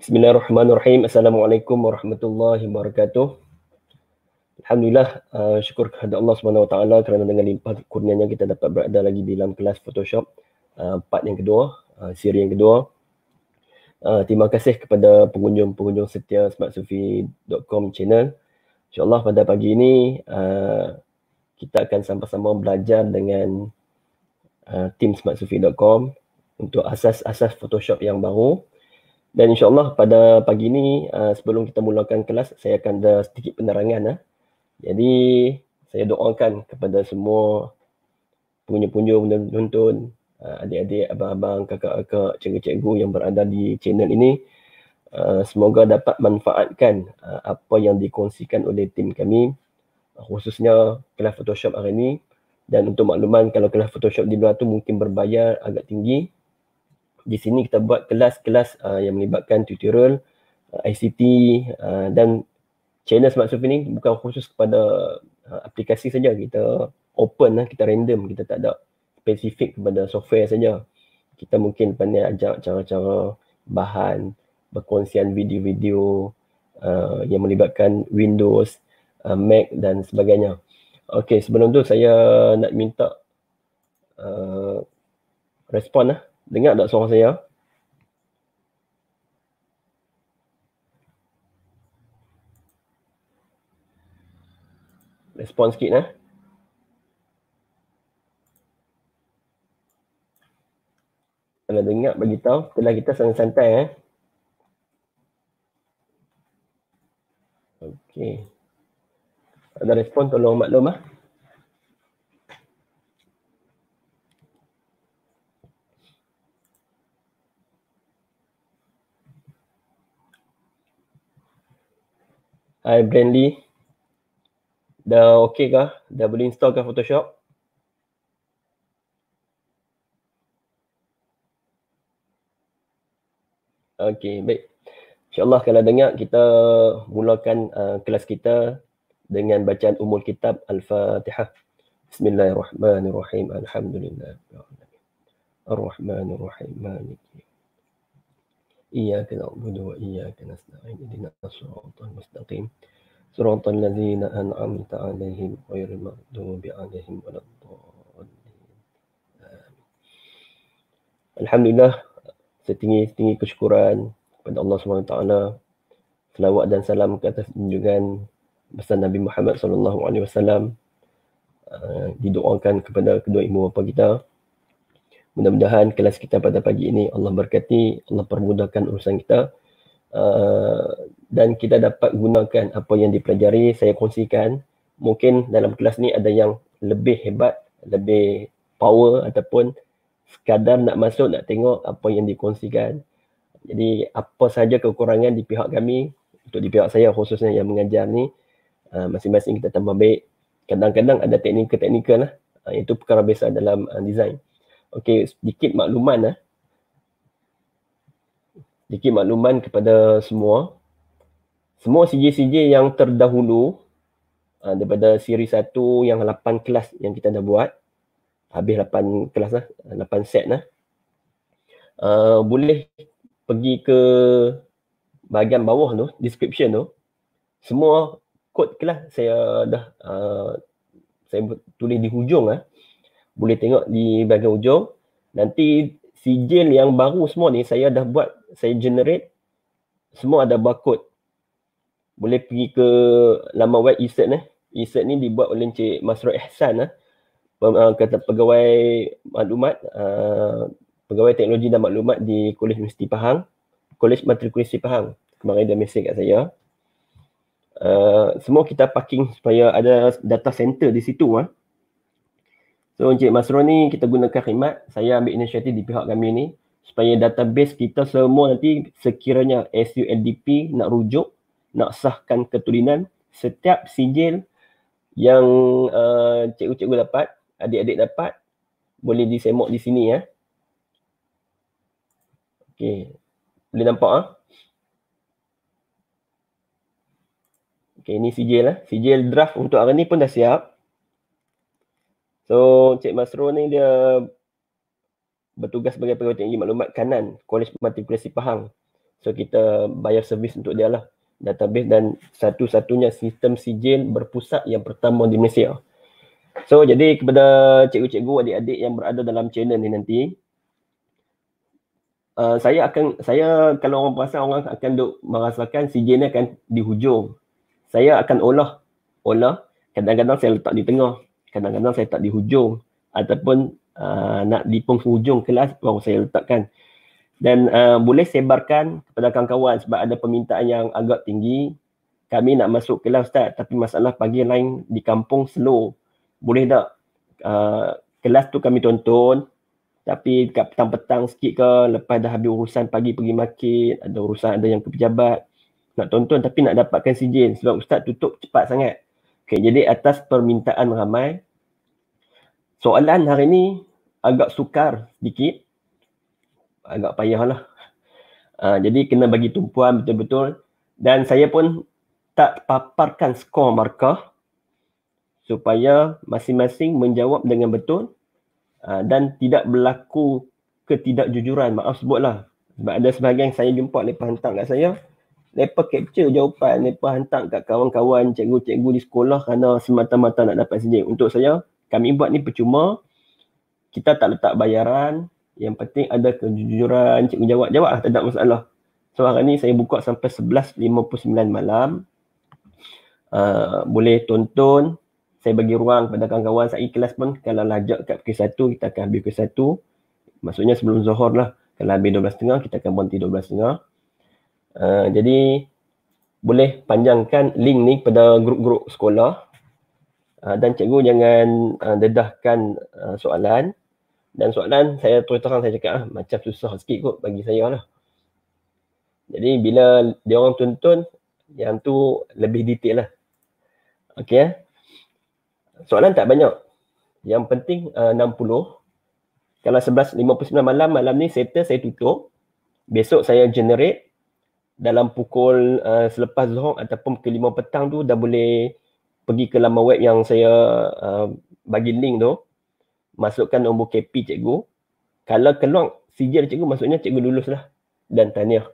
Bismillahirrahmanirrahim. Assalamualaikum warahmatullahi wabarakatuh. Alhamdulillah, uh, syukur kepada Allah Subhanahu Wa Taala kerana dengan limpah kurniannya kita dapat berada lagi di dalam kelas Photoshop uh, part yang kedua, uh, siri yang kedua. Uh, terima kasih kepada pengunjung-pengunjung setia smartsufi.com channel. InsyaAllah pada pagi ini uh, kita akan sama-sama belajar dengan uh, tim smartsufi.com untuk asas-asas Photoshop yang baru. Dan insyaAllah pada pagi ini uh, sebelum kita mulakan kelas saya akan ada sedikit penerangan. Uh. Jadi saya doakan kepada semua punya-punya menonton, uh, adik-adik, abang-abang, kakak-kakak, cikgu-cikgu yang berada di channel ini uh, semoga dapat manfaatkan uh, apa yang dikongsikan oleh tim kami uh, khususnya kelas Photoshop hari ini dan untuk makluman kalau kelas Photoshop di luar tu mungkin berbayar agak tinggi di sini kita buat kelas-kelas uh, yang melibatkan tutorial uh, ICT uh, dan channel Smart Sufi ni bukan khusus kepada uh, aplikasi saja kita open lah, kita random, kita tak ada spesifik kepada software saja. Kita mungkin pandai ajak cara-cara bahan, berkongsian video-video uh, yang melibatkan Windows, uh, Mac dan sebagainya. Okey, sebelum tu saya nak minta uh, respon lah Dengar tak suara saya? Respon sikit eh. Kalau dengar bagi tahu, telah kita santai-santai eh. Okey. Ada respon tolong maklum ah. Eh. Hi Brandly. Dah okey kah? Dah boleh install ke Photoshop? Okey, baik. InsyaAllah kalau dengar kita mulakan uh, kelas kita dengan bacaan umul kitab Al-Fatihah. Bismillahirrahmanirrahim. Alhamdulillah. Ar-Rahmanirrahim. Maliki. إياك نعبد وإياك نستعين اهدنا الصراط المستقيم صراط الذين أنعمت عليهم غير المغضوب عليهم ولا الضالين الحمد لله setinggi tinggi kesyukuran kepada Allah Subhanahu taala selawat dan salam ke atas junjungan besar Nabi Muhammad sallallahu alaihi wasallam uh, didoakan kepada kedua ibu bapa kita mudah-mudahan kelas kita pada pagi ini Allah berkati, Allah permudahkan urusan kita uh, dan kita dapat gunakan apa yang dipelajari, saya kongsikan mungkin dalam kelas ni ada yang lebih hebat, lebih power ataupun sekadar nak masuk nak tengok apa yang dikongsikan jadi apa saja kekurangan di pihak kami untuk di pihak saya khususnya yang mengajar ni uh, masing-masing kita tambah baik kadang-kadang ada teknikal-teknikal lah uh, itu perkara biasa dalam uh, design Okey, sedikit makluman eh. Sedikit makluman kepada semua. Semua CJ-CJ yang terdahulu uh, daripada siri satu yang lapan kelas yang kita dah buat. Habis lapan kelas lah, lapan set lah. Uh, boleh pergi ke bahagian bawah tu, description tu. Semua kod kelas saya dah uh, saya tulis di hujung lah boleh tengok di bahagian ujung nanti sijil yang baru semua ni saya dah buat saya generate semua ada barcode boleh pergi ke laman web e-cert ni e-cert ni dibuat oleh Encik Masroh Ehsan lah. Ah, kata pegawai maklumat uh, pegawai teknologi dan maklumat di Kolej Universiti Pahang Kolej Matrikulasi Pahang kemarin dia mesej kat saya uh, semua kita parking supaya ada data center di situ ah. Eh. So Encik Masro ni kita gunakan khidmat, saya ambil inisiatif di pihak kami ni supaya database kita semua nanti sekiranya SULDP nak rujuk, nak sahkan keturunan setiap sijil yang uh, cikgu-cikgu dapat, adik-adik dapat boleh disemok di sini ya. Okey. Boleh nampak ah. Ha? Okey, ini sijil lah. Ha? Sijil draft untuk hari ni pun dah siap. So Cik Masro ni dia bertugas sebagai pegawai teknologi maklumat kanan Kolej Matrikulasi Pahang. So kita bayar servis untuk dia lah. Database dan satu-satunya sistem sijil berpusat yang pertama di Malaysia. So jadi kepada cikgu-cikgu adik-adik yang berada dalam channel ni nanti uh, saya akan saya kalau orang perasan orang akan duk merasakan sijil ni akan di hujung. Saya akan olah olah kadang-kadang saya letak di tengah kadang-kadang saya tak di hujung ataupun uh, nak di penghujung kelas baru saya letakkan dan uh, boleh sebarkan kepada kawan-kawan sebab ada permintaan yang agak tinggi kami nak masuk kelas ustaz tapi masalah pagi lain di kampung slow boleh tak uh, kelas tu kami tonton tapi dekat petang-petang sikit ke lepas dah habis urusan pagi pergi market ada urusan ada yang ke pejabat nak tonton tapi nak dapatkan sijil sebab ustaz tutup cepat sangat Okay, jadi atas permintaan ramai, soalan hari ini agak sukar sedikit. Agak payahlah. Uh, ah, jadi kena bagi tumpuan betul-betul. Dan saya pun tak paparkan skor markah supaya masing-masing menjawab dengan betul uh, dan tidak berlaku ketidakjujuran. Maaf sebutlah. Sebab ada sebahagian saya jumpa lepas hantar kat saya. Lepas capture jawapan, lepas hantar kat kawan-kawan cikgu-cikgu di sekolah kerana semata-mata nak dapat sejik. Untuk saya, kami buat ni percuma. Kita tak letak bayaran. Yang penting ada kejujuran cikgu jawab. Jawab lah, tak ada masalah. So hari ni saya buka sampai 11.59 malam. Uh, boleh tonton. Saya bagi ruang kepada kawan-kawan saya ikhlas pun. Kalau lajak kat pukul 1, kita akan habis pukul 1. Maksudnya sebelum zohor lah. Kalau habis 12.30, kita akan berhenti 12.30. Ah, jadi boleh panjangkan link ni kepada grup-grup sekolah uh, dan cikgu jangan uh, dedahkan uh, soalan dan soalan saya terus terang saya cakap ah, macam susah sikit kot bagi saya lah. Jadi bila dia orang tuntun yang tu lebih detail lah. Okey eh? Soalan tak banyak. Yang penting uh, 60. Kalau 11.59 malam, malam ni settle saya tutup. Besok saya generate dalam pukul uh, selepas zuhur ataupun pukul 5 petang tu dah boleh pergi ke laman web yang saya uh, bagi link tu masukkan nombor KP cikgu kalau keluar sijil cikgu maksudnya cikgu lulus lah dan tanya.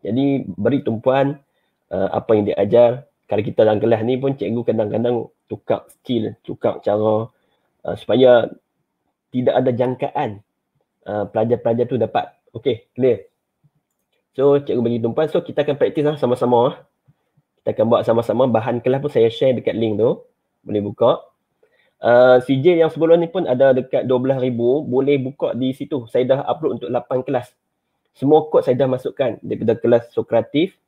jadi beri tumpuan uh, apa yang dia ajar kalau kita dalam kelas ni pun cikgu kadang-kadang tukar skill, tukar cara uh, supaya tidak ada jangkaan uh, pelajar-pelajar tu dapat okey clear So cikgu bagi tumpuan. So kita akan praktis lah sama-sama. Ah. Kita akan buat sama-sama. Bahan kelas pun saya share dekat link tu. Boleh buka. Uh, CJ yang sebelum ni pun ada dekat ribu. Boleh buka di situ. Saya dah upload untuk 8 kelas. Semua kod saya dah masukkan daripada kelas Sokratif.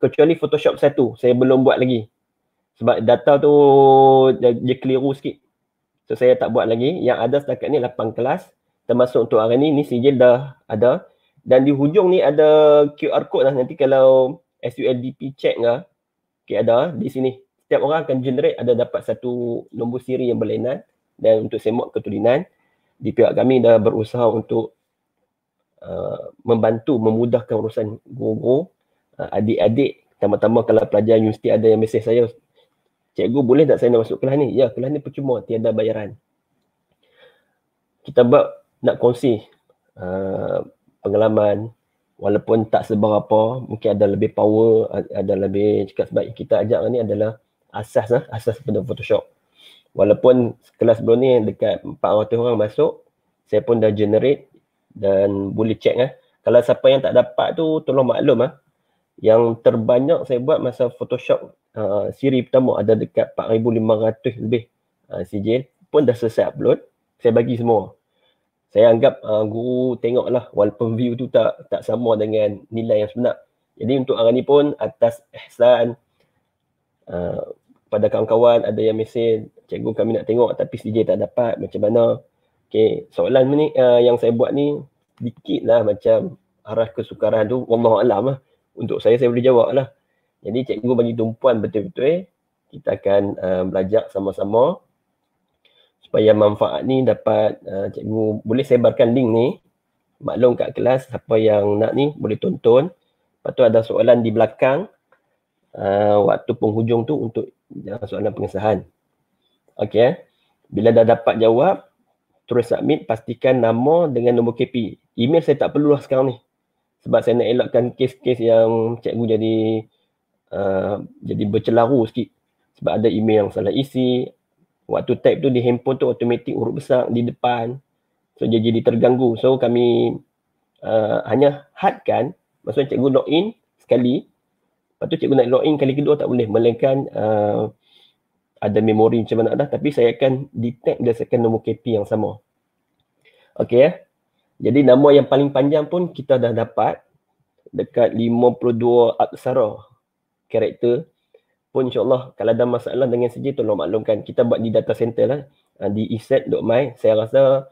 Kecuali Photoshop satu. Saya belum buat lagi. Sebab data tu dia, dia keliru sikit. So saya tak buat lagi. Yang ada setakat ni 8 kelas. Termasuk untuk hari ni. Ni CJ dah ada dan di hujung ni ada QR code lah nanti kalau SULDP check lah okay, ada lah. di sini setiap orang akan generate ada dapat satu nombor siri yang berlainan dan untuk semak ketulinan di pihak kami dah berusaha untuk uh, membantu memudahkan urusan guru-guru uh, adik-adik tambah-tambah kalau pelajar universiti ada yang mesej saya cikgu boleh tak saya nak masuk kelas ni? ya kelas ni percuma tiada bayaran kita buat nak kongsi uh, pengalaman walaupun tak seberapa mungkin ada lebih power ada lebih cakap sebab kita ajak ni adalah asas lah asas pada photoshop walaupun kelas sebelum ni dekat 400 orang masuk saya pun dah generate dan boleh check lah kalau siapa yang tak dapat tu tolong maklum lah yang terbanyak saya buat masa photoshop uh, siri pertama ada dekat 4500 lebih uh, CJ pun dah selesai upload saya bagi semua saya anggap uh, guru tengoklah walaupun view tu tak tak sama dengan nilai yang sebenar. Jadi untuk hari ni pun atas ihsan uh, pada kawan-kawan ada yang mesej cikgu kami nak tengok tapi CJ tak dapat macam mana. Okay, soalan ni uh, yang saya buat ni sedikit lah macam arah kesukaran tu Allah Alam lah. Untuk saya saya boleh jawab lah. Jadi cikgu bagi tumpuan betul-betul eh. Kita akan uh, belajar sama-sama supaya manfaat ni dapat uh, cikgu boleh sebarkan link ni maklum kat kelas siapa yang nak ni boleh tonton lepas tu ada soalan di belakang uh, waktu penghujung tu untuk uh, soalan pengesahan okey eh? bila dah dapat jawab terus submit pastikan nama dengan nombor KP email saya tak perlulah sekarang ni sebab saya nak elakkan kes-kes yang cikgu jadi uh, jadi bercelaru sikit sebab ada email yang salah isi, waktu type tu di handphone tu automatik huruf besar di depan so dia jadi terganggu so kami uh, hanya hardkan maksudnya cikgu log in sekali lepas tu cikgu nak log in kali kedua tak boleh melainkan uh, ada memori macam mana dah tapi saya akan detect berdasarkan nombor KP yang sama Okey ya eh? jadi nama yang paling panjang pun kita dah dapat dekat 52 aksara karakter pun insyaAllah kalau ada masalah dengan CJ tolong maklumkan kita buat di data center lah ah, di eset.my saya rasa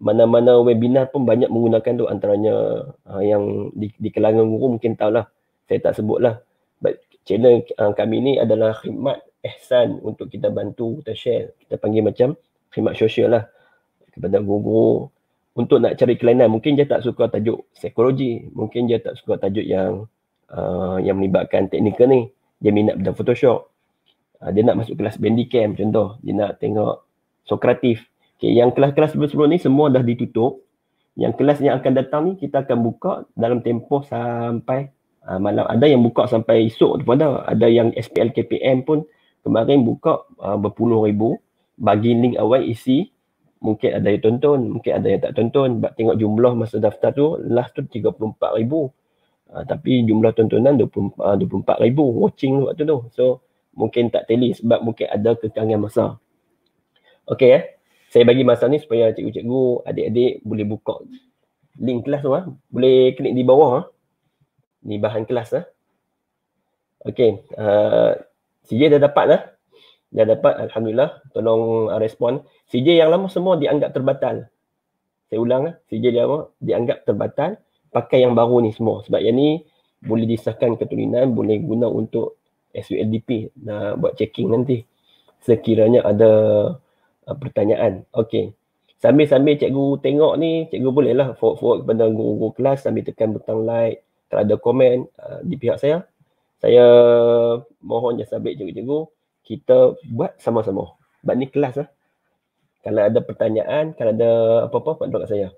mana-mana webinar pun banyak menggunakan tu antaranya uh, yang di, di kelangan guru mungkin tahulah saya tak sebut lah but channel uh, kami ni adalah khidmat ihsan untuk kita bantu kita share kita panggil macam khidmat sosial lah kepada guru-guru untuk nak cari kelainan mungkin dia tak suka tajuk psikologi mungkin dia tak suka tajuk yang uh, yang melibatkan teknikal ni dia minat bidang Photoshop. Uh, dia nak masuk kelas Bandicam contoh. Dia nak tengok Socrative. Okay, yang kelas-kelas sebelum-sebelum ni semua dah ditutup. Yang kelas yang akan datang ni kita akan buka dalam tempoh sampai uh, malam. Ada yang buka sampai esok tu pun ada. Ada yang SPL KPM pun kemarin buka uh, berpuluh ribu. Bagi link awal isi mungkin ada yang tonton, mungkin ada yang tak tonton. Sebab tengok jumlah masa daftar tu last tu 34 ribu. Ah, tapi jumlah tontonan 24,000 uh, 24 watching waktu tu. So mungkin tak teli sebab mungkin ada kekangan masa. Okay eh. Saya bagi masa ni supaya cikgu-cikgu, adik-adik boleh buka link kelas tu ah. Boleh klik di bawah ah. Ni bahan kelas lah. Eh. Okay, uh, ah, CJ dah dapat lah. Dah dapat alhamdulillah. Tolong uh, respon. CJ yang lama semua dianggap terbatal. Saya ulang lah. CJ yang lama dianggap terbatal pakai yang baru ni semua sebab yang ni boleh disahkan ketulinan boleh guna untuk SULDP nak buat checking nanti sekiranya ada uh, pertanyaan okey sambil-sambil cikgu tengok ni cikgu boleh lah forward, forward kepada guru-guru kelas sambil tekan butang like kalau ada komen uh, di pihak saya saya mohon jasa baik cikgu-cikgu kita buat sama-sama buat ni kelas lah kalau ada pertanyaan kalau ada apa-apa pantau kat saya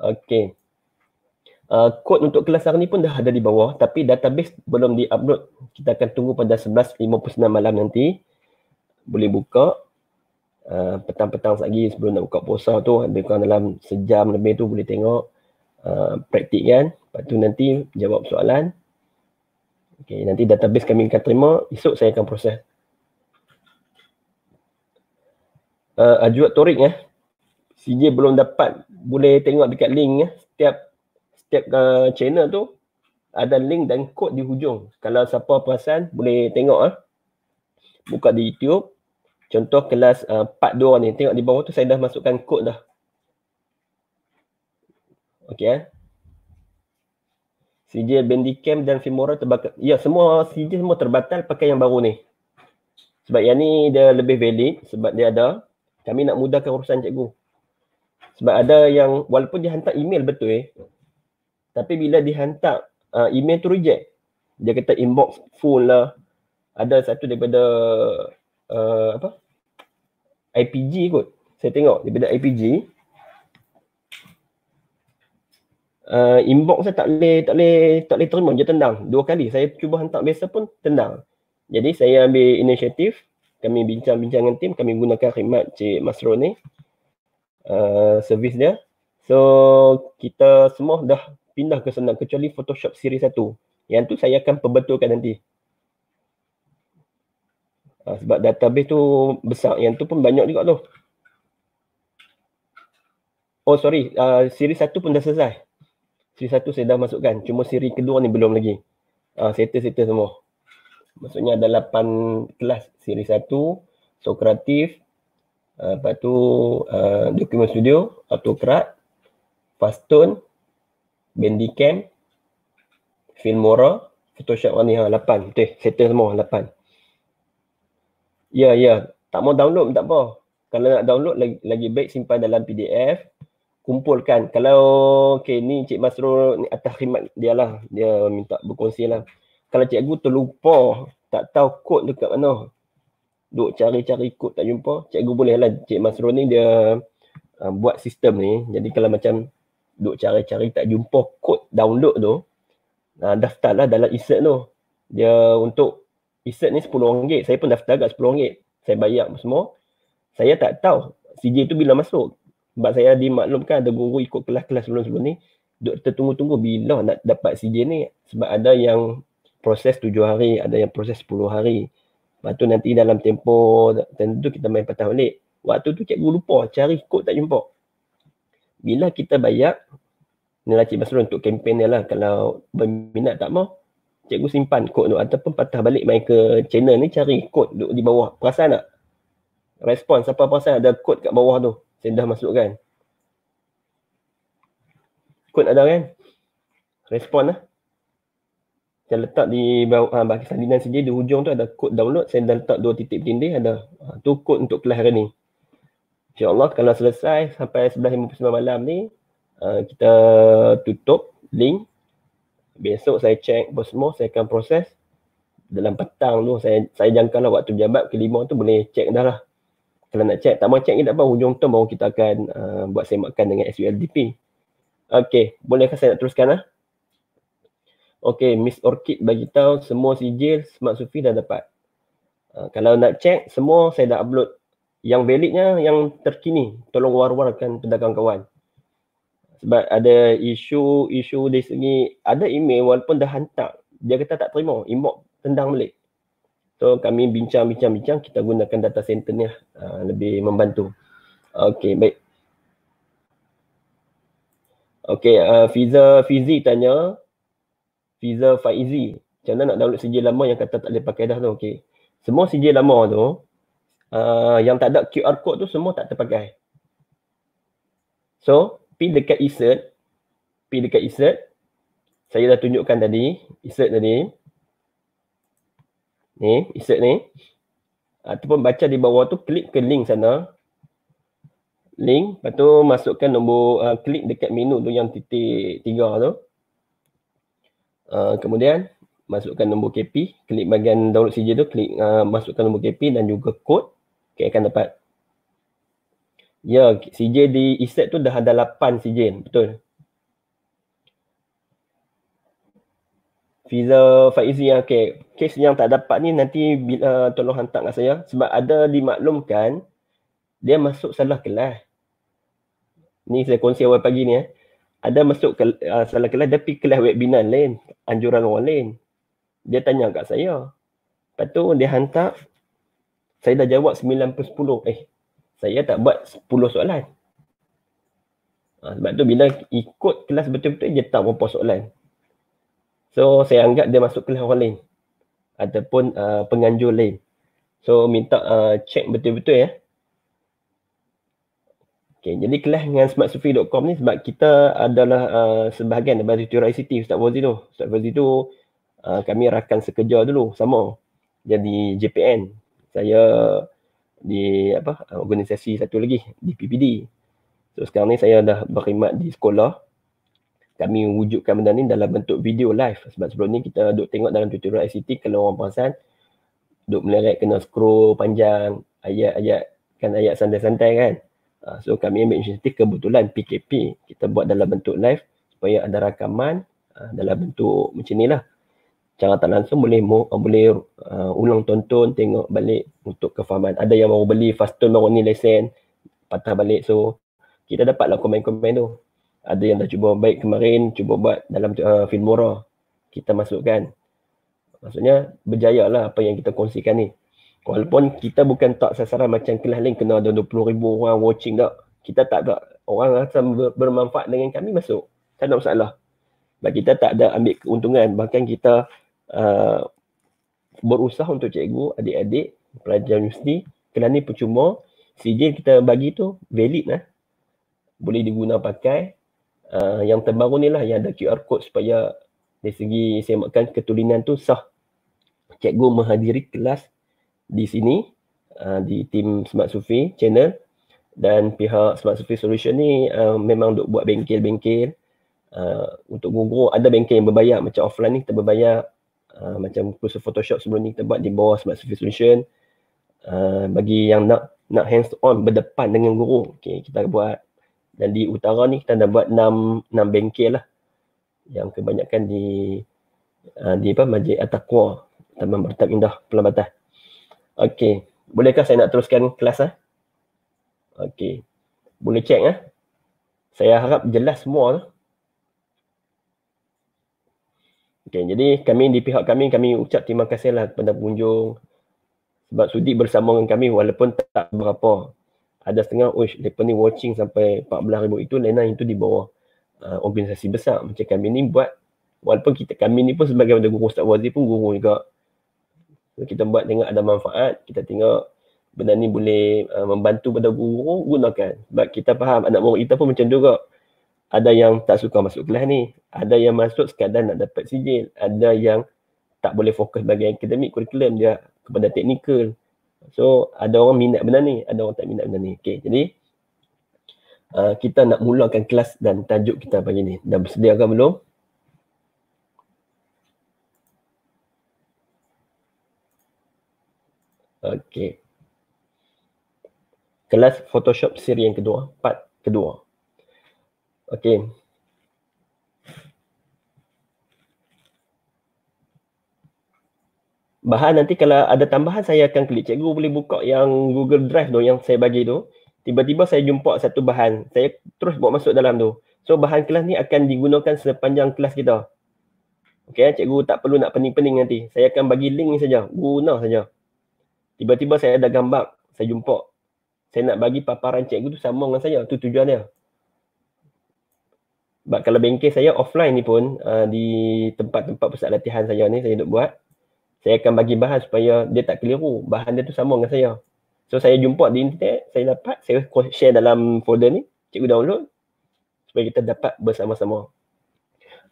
okey kod uh, untuk kelas hari ni pun dah ada di bawah tapi database belum di-upload. Kita akan tunggu pada 11.59 malam nanti. Boleh buka. Uh, petang-petang lagi sebelum nak buka puasa tu ada kurang dalam sejam lebih tu boleh tengok uh, praktik kan. Lepas tu nanti jawab soalan. Okay, nanti database kami akan terima. Esok saya akan proses. Uh, Ajuat Torik eh. CJ belum dapat. Boleh tengok dekat link eh. Setiap setiap uh, channel tu ada link dan kod di hujung. Kalau siapa perasan boleh tengok ah. Buka di YouTube. Contoh kelas uh, part 2 ni. Tengok di bawah tu saya dah masukkan kod dah. Okey eh. CJ Bandicam dan Filmora terbatal. Ya, semua CJ semua terbatal pakai yang baru ni. Sebab yang ni dia lebih valid sebab dia ada. Kami nak mudahkan urusan cikgu. Sebab ada yang walaupun dia hantar email betul eh tapi bila dihantar uh, email tu reject dia kata inbox full lah ada satu daripada uh, apa IPG kot saya tengok daripada IPG uh, inbox saya tak boleh tak boleh tak boleh terima dia tendang dua kali saya cuba hantar biasa pun tendang jadi saya ambil inisiatif kami bincang-bincang dengan tim kami gunakan khidmat Cik Masro ni uh, servis dia so kita semua dah pindah ke sana kecuali Photoshop Series 1. Yang tu saya akan perbetulkan nanti. Ha, sebab database tu besar. Yang tu pun banyak juga tu. Oh sorry, uh, Series 1 pun dah selesai. Siri satu saya dah masukkan. Cuma Siri kedua ni belum lagi. Uh, ha, settle-settle semua. Maksudnya ada lapan kelas Series 1, Socrative, Uh, lepas tu uh, Document Studio, AutoCAD, Fastone, Bendy Bandicam, Filmora, Photoshop mana ha, 8. Betul, okay, settle semua 8. Ya, yeah, ya. Yeah. Tak mau download tak apa. Kalau nak download lagi, lagi baik simpan dalam PDF, kumpulkan. Kalau okey ni Cik Masrul ni atas khidmat dia lah. Dia minta berkongsi lah. Kalau cikgu terlupa, tak tahu kod dekat mana. Duk cari-cari kod tak jumpa. Cikgu boleh lah. Cik Masrul ni dia uh, buat sistem ni. Jadi kalau macam duk cari-cari tak jumpa kod download tu, uh, ah, daftarlah dalam insert tu. Dia untuk insert ni RM10. Saya pun daftar kat RM10. Saya bayar semua. Saya tak tahu CJ tu bila masuk. Sebab saya dimaklumkan ada guru ikut kelas-kelas sebelum-sebelum ni. Duk tertunggu-tunggu bila nak dapat CJ ni. Sebab ada yang proses 7 hari, ada yang proses 10 hari. Lepas tu nanti dalam tempoh tentu kita main patah balik. Waktu tu cikgu lupa cari kod tak jumpa bila kita bayar nilai Cik Basrul untuk kempen dia lah kalau berminat tak mau cikgu simpan kod tu ataupun patah balik main ke channel ni cari kod duduk di bawah perasan tak? respon siapa perasan ada kod kat bawah tu saya dah masukkan kod ada kan? respon lah saya letak di bawah ah, bahagian salinan sendiri di hujung tu ada kod download saya dah letak dua titik tindih ada ha, tu kod untuk kelas ni InsyaAllah kalau selesai sampai 11.59 malam ni uh, kita tutup link besok saya check apa semua saya akan proses dalam petang tu saya saya lah waktu jabat kelima tu boleh check dah lah kalau nak check tak mau check ni tak apa hujung tu baru kita akan uh, buat semakan dengan SULDP Okey, bolehkah saya nak teruskan lah Okey, Miss Orchid bagi tahu semua sijil Smart Sufi dah dapat uh, kalau nak check semua saya dah upload yang validnya yang terkini tolong war-warkan pedagang kawan sebab ada isu isu dari segi ada email walaupun dah hantar dia kata tak terima inbox tendang balik so kami bincang-bincang-bincang kita gunakan data center ni uh, lebih membantu okey baik okey uh, Fiza Fizi tanya Fiza Faizi macam mana nak download sijil lama yang kata tak boleh pakai dah tu okey semua sijil lama tu uh, yang tak ada QR code tu semua tak terpakai. So, pergi dekat insert. Pergi dekat insert. Saya dah tunjukkan tadi, insert tadi. Ni, insert ni. Ataupun baca di bawah tu, klik ke link sana. Link, lepas tu masukkan nombor, uh, klik dekat menu tu yang titik tiga tu. Uh, kemudian, masukkan nombor KP, klik bagian download CJ tu, klik uh, masukkan nombor KP dan juga kod. Okay, kan dapat Ya, CJ di ISET tu dah ada 8 CJ, betul. Visa Faizi yang okay. kes yang tak dapat ni nanti bila uh, eh, tolong hantar kat saya sebab ada dimaklumkan dia masuk salah kelas. Ni saya kongsi awal pagi ni eh. Ada masuk ke, uh, salah kelas tapi kelas webinar lain, anjuran orang lain. Dia tanya kat saya. Lepas tu dia hantar saya dah jawab 9 per 10. Eh, saya tak buat 10 soalan. Ha, sebab tu bila ikut kelas betul-betul, dia tak berapa soalan. So, saya anggap dia masuk kelas orang lain. Ataupun uh, penganjur lain. So, minta uh, check betul-betul ya. Okay, jadi kelas dengan smartsufi.com ni sebab kita adalah uh, sebahagian daripada Tutorial ICT Ustaz Fauzi tu. Ustaz Fauzi tu uh, kami rakan sekerja dulu sama jadi JPN saya di apa organisasi satu lagi di PPD. So sekarang ni saya dah berkhidmat di sekolah. Kami wujudkan benda ni dalam bentuk video live sebab sebelum ni kita duk tengok dalam tutorial ICT kalau orang perasan duk melerek kena scroll panjang ayat-ayat kan ayat santai-santai kan. Ah, so kami ambil inisiatif kebetulan PKP kita buat dalam bentuk live supaya ada rakaman ah, dalam bentuk macam ni lah cara tak langsung boleh mo, uh, boleh uh, ulang tonton tengok balik untuk kefahaman ada yang baru beli fast turn baru ni lesen patah balik so kita dapatlah komen-komen tu ada yang dah cuba baik kemarin cuba buat dalam uh, filmora kita masukkan maksudnya berjaya lah apa yang kita kongsikan ni walaupun kita bukan tak sasaran macam kelas lain kena ada 20 ribu orang watching tak kita tak ada orang rasa bermanfaat dengan kami masuk tak ada masalah sebab kita tak ada ambil keuntungan bahkan kita Uh, berusaha untuk cikgu, adik-adik, pelajar universiti kerana percuma sijil kita bagi tu valid lah. Boleh diguna pakai. Uh, yang terbaru ni lah yang ada QR code supaya dari segi saya makan ketulinan tu sah. Cikgu menghadiri kelas di sini uh, di tim Smart Sufi channel dan pihak Smart Sufi Solution ni uh, memang duk buat bengkel-bengkel uh, untuk guru-guru ada bengkel yang berbayar macam offline ni kita berbayar uh, macam kursus Photoshop sebelum ni kita buat di bawah Smart Surface Solution uh, bagi yang nak nak hands on berdepan dengan guru okay, kita buat dan di utara ni kita dah buat 6 6 bengkel lah yang kebanyakan di uh, di apa Masjid Ataqwa Taman Bertam Indah Pelambatan okey bolehkah saya nak teruskan kelas ah okey boleh check ah saya harap jelas semua lah. Okay, jadi kami di pihak kami, kami ucap terima kasihlah kepada pengunjung sebab sudi bersama dengan kami walaupun tak berapa. Ada setengah, oh, mereka ni watching sampai ribu itu, lain itu di bawah uh, organisasi besar. Macam kami ni buat, walaupun kita kami ni pun sebagai guru Ustaz Wazir pun guru juga. kita buat tengok ada manfaat, kita tengok benda ni boleh uh, membantu pada guru, gunakan. Sebab kita faham anak murid kita pun macam juga ada yang tak suka masuk kelas ni ada yang masuk sekadar nak dapat sijil ada yang tak boleh fokus bagi akademik kurikulum dia kepada teknikal so ada orang minat benda ni ada orang tak minat benda ni okey jadi uh, kita nak mulakan kelas dan tajuk kita pagi ni dah bersedia ke belum Okey. Kelas Photoshop siri yang kedua, part kedua. Okey, Bahan nanti kalau ada tambahan saya akan klik. Cikgu boleh buka yang Google Drive tu yang saya bagi tu. Tiba-tiba saya jumpa satu bahan. Saya terus buat masuk dalam tu. So bahan kelas ni akan digunakan sepanjang kelas kita. Okey, cikgu tak perlu nak pening-pening nanti. Saya akan bagi link ni saja. Guna saja. Tiba-tiba saya ada gambar. Saya jumpa. Saya nak bagi paparan cikgu tu sama dengan saya. Tu tujuannya. But kalau bengkel saya offline ni pun uh, di tempat-tempat pusat latihan saya ni saya duk buat saya akan bagi bahan supaya dia tak keliru bahan dia tu sama dengan saya so saya jumpa di internet saya dapat saya share dalam folder ni cikgu download supaya kita dapat bersama-sama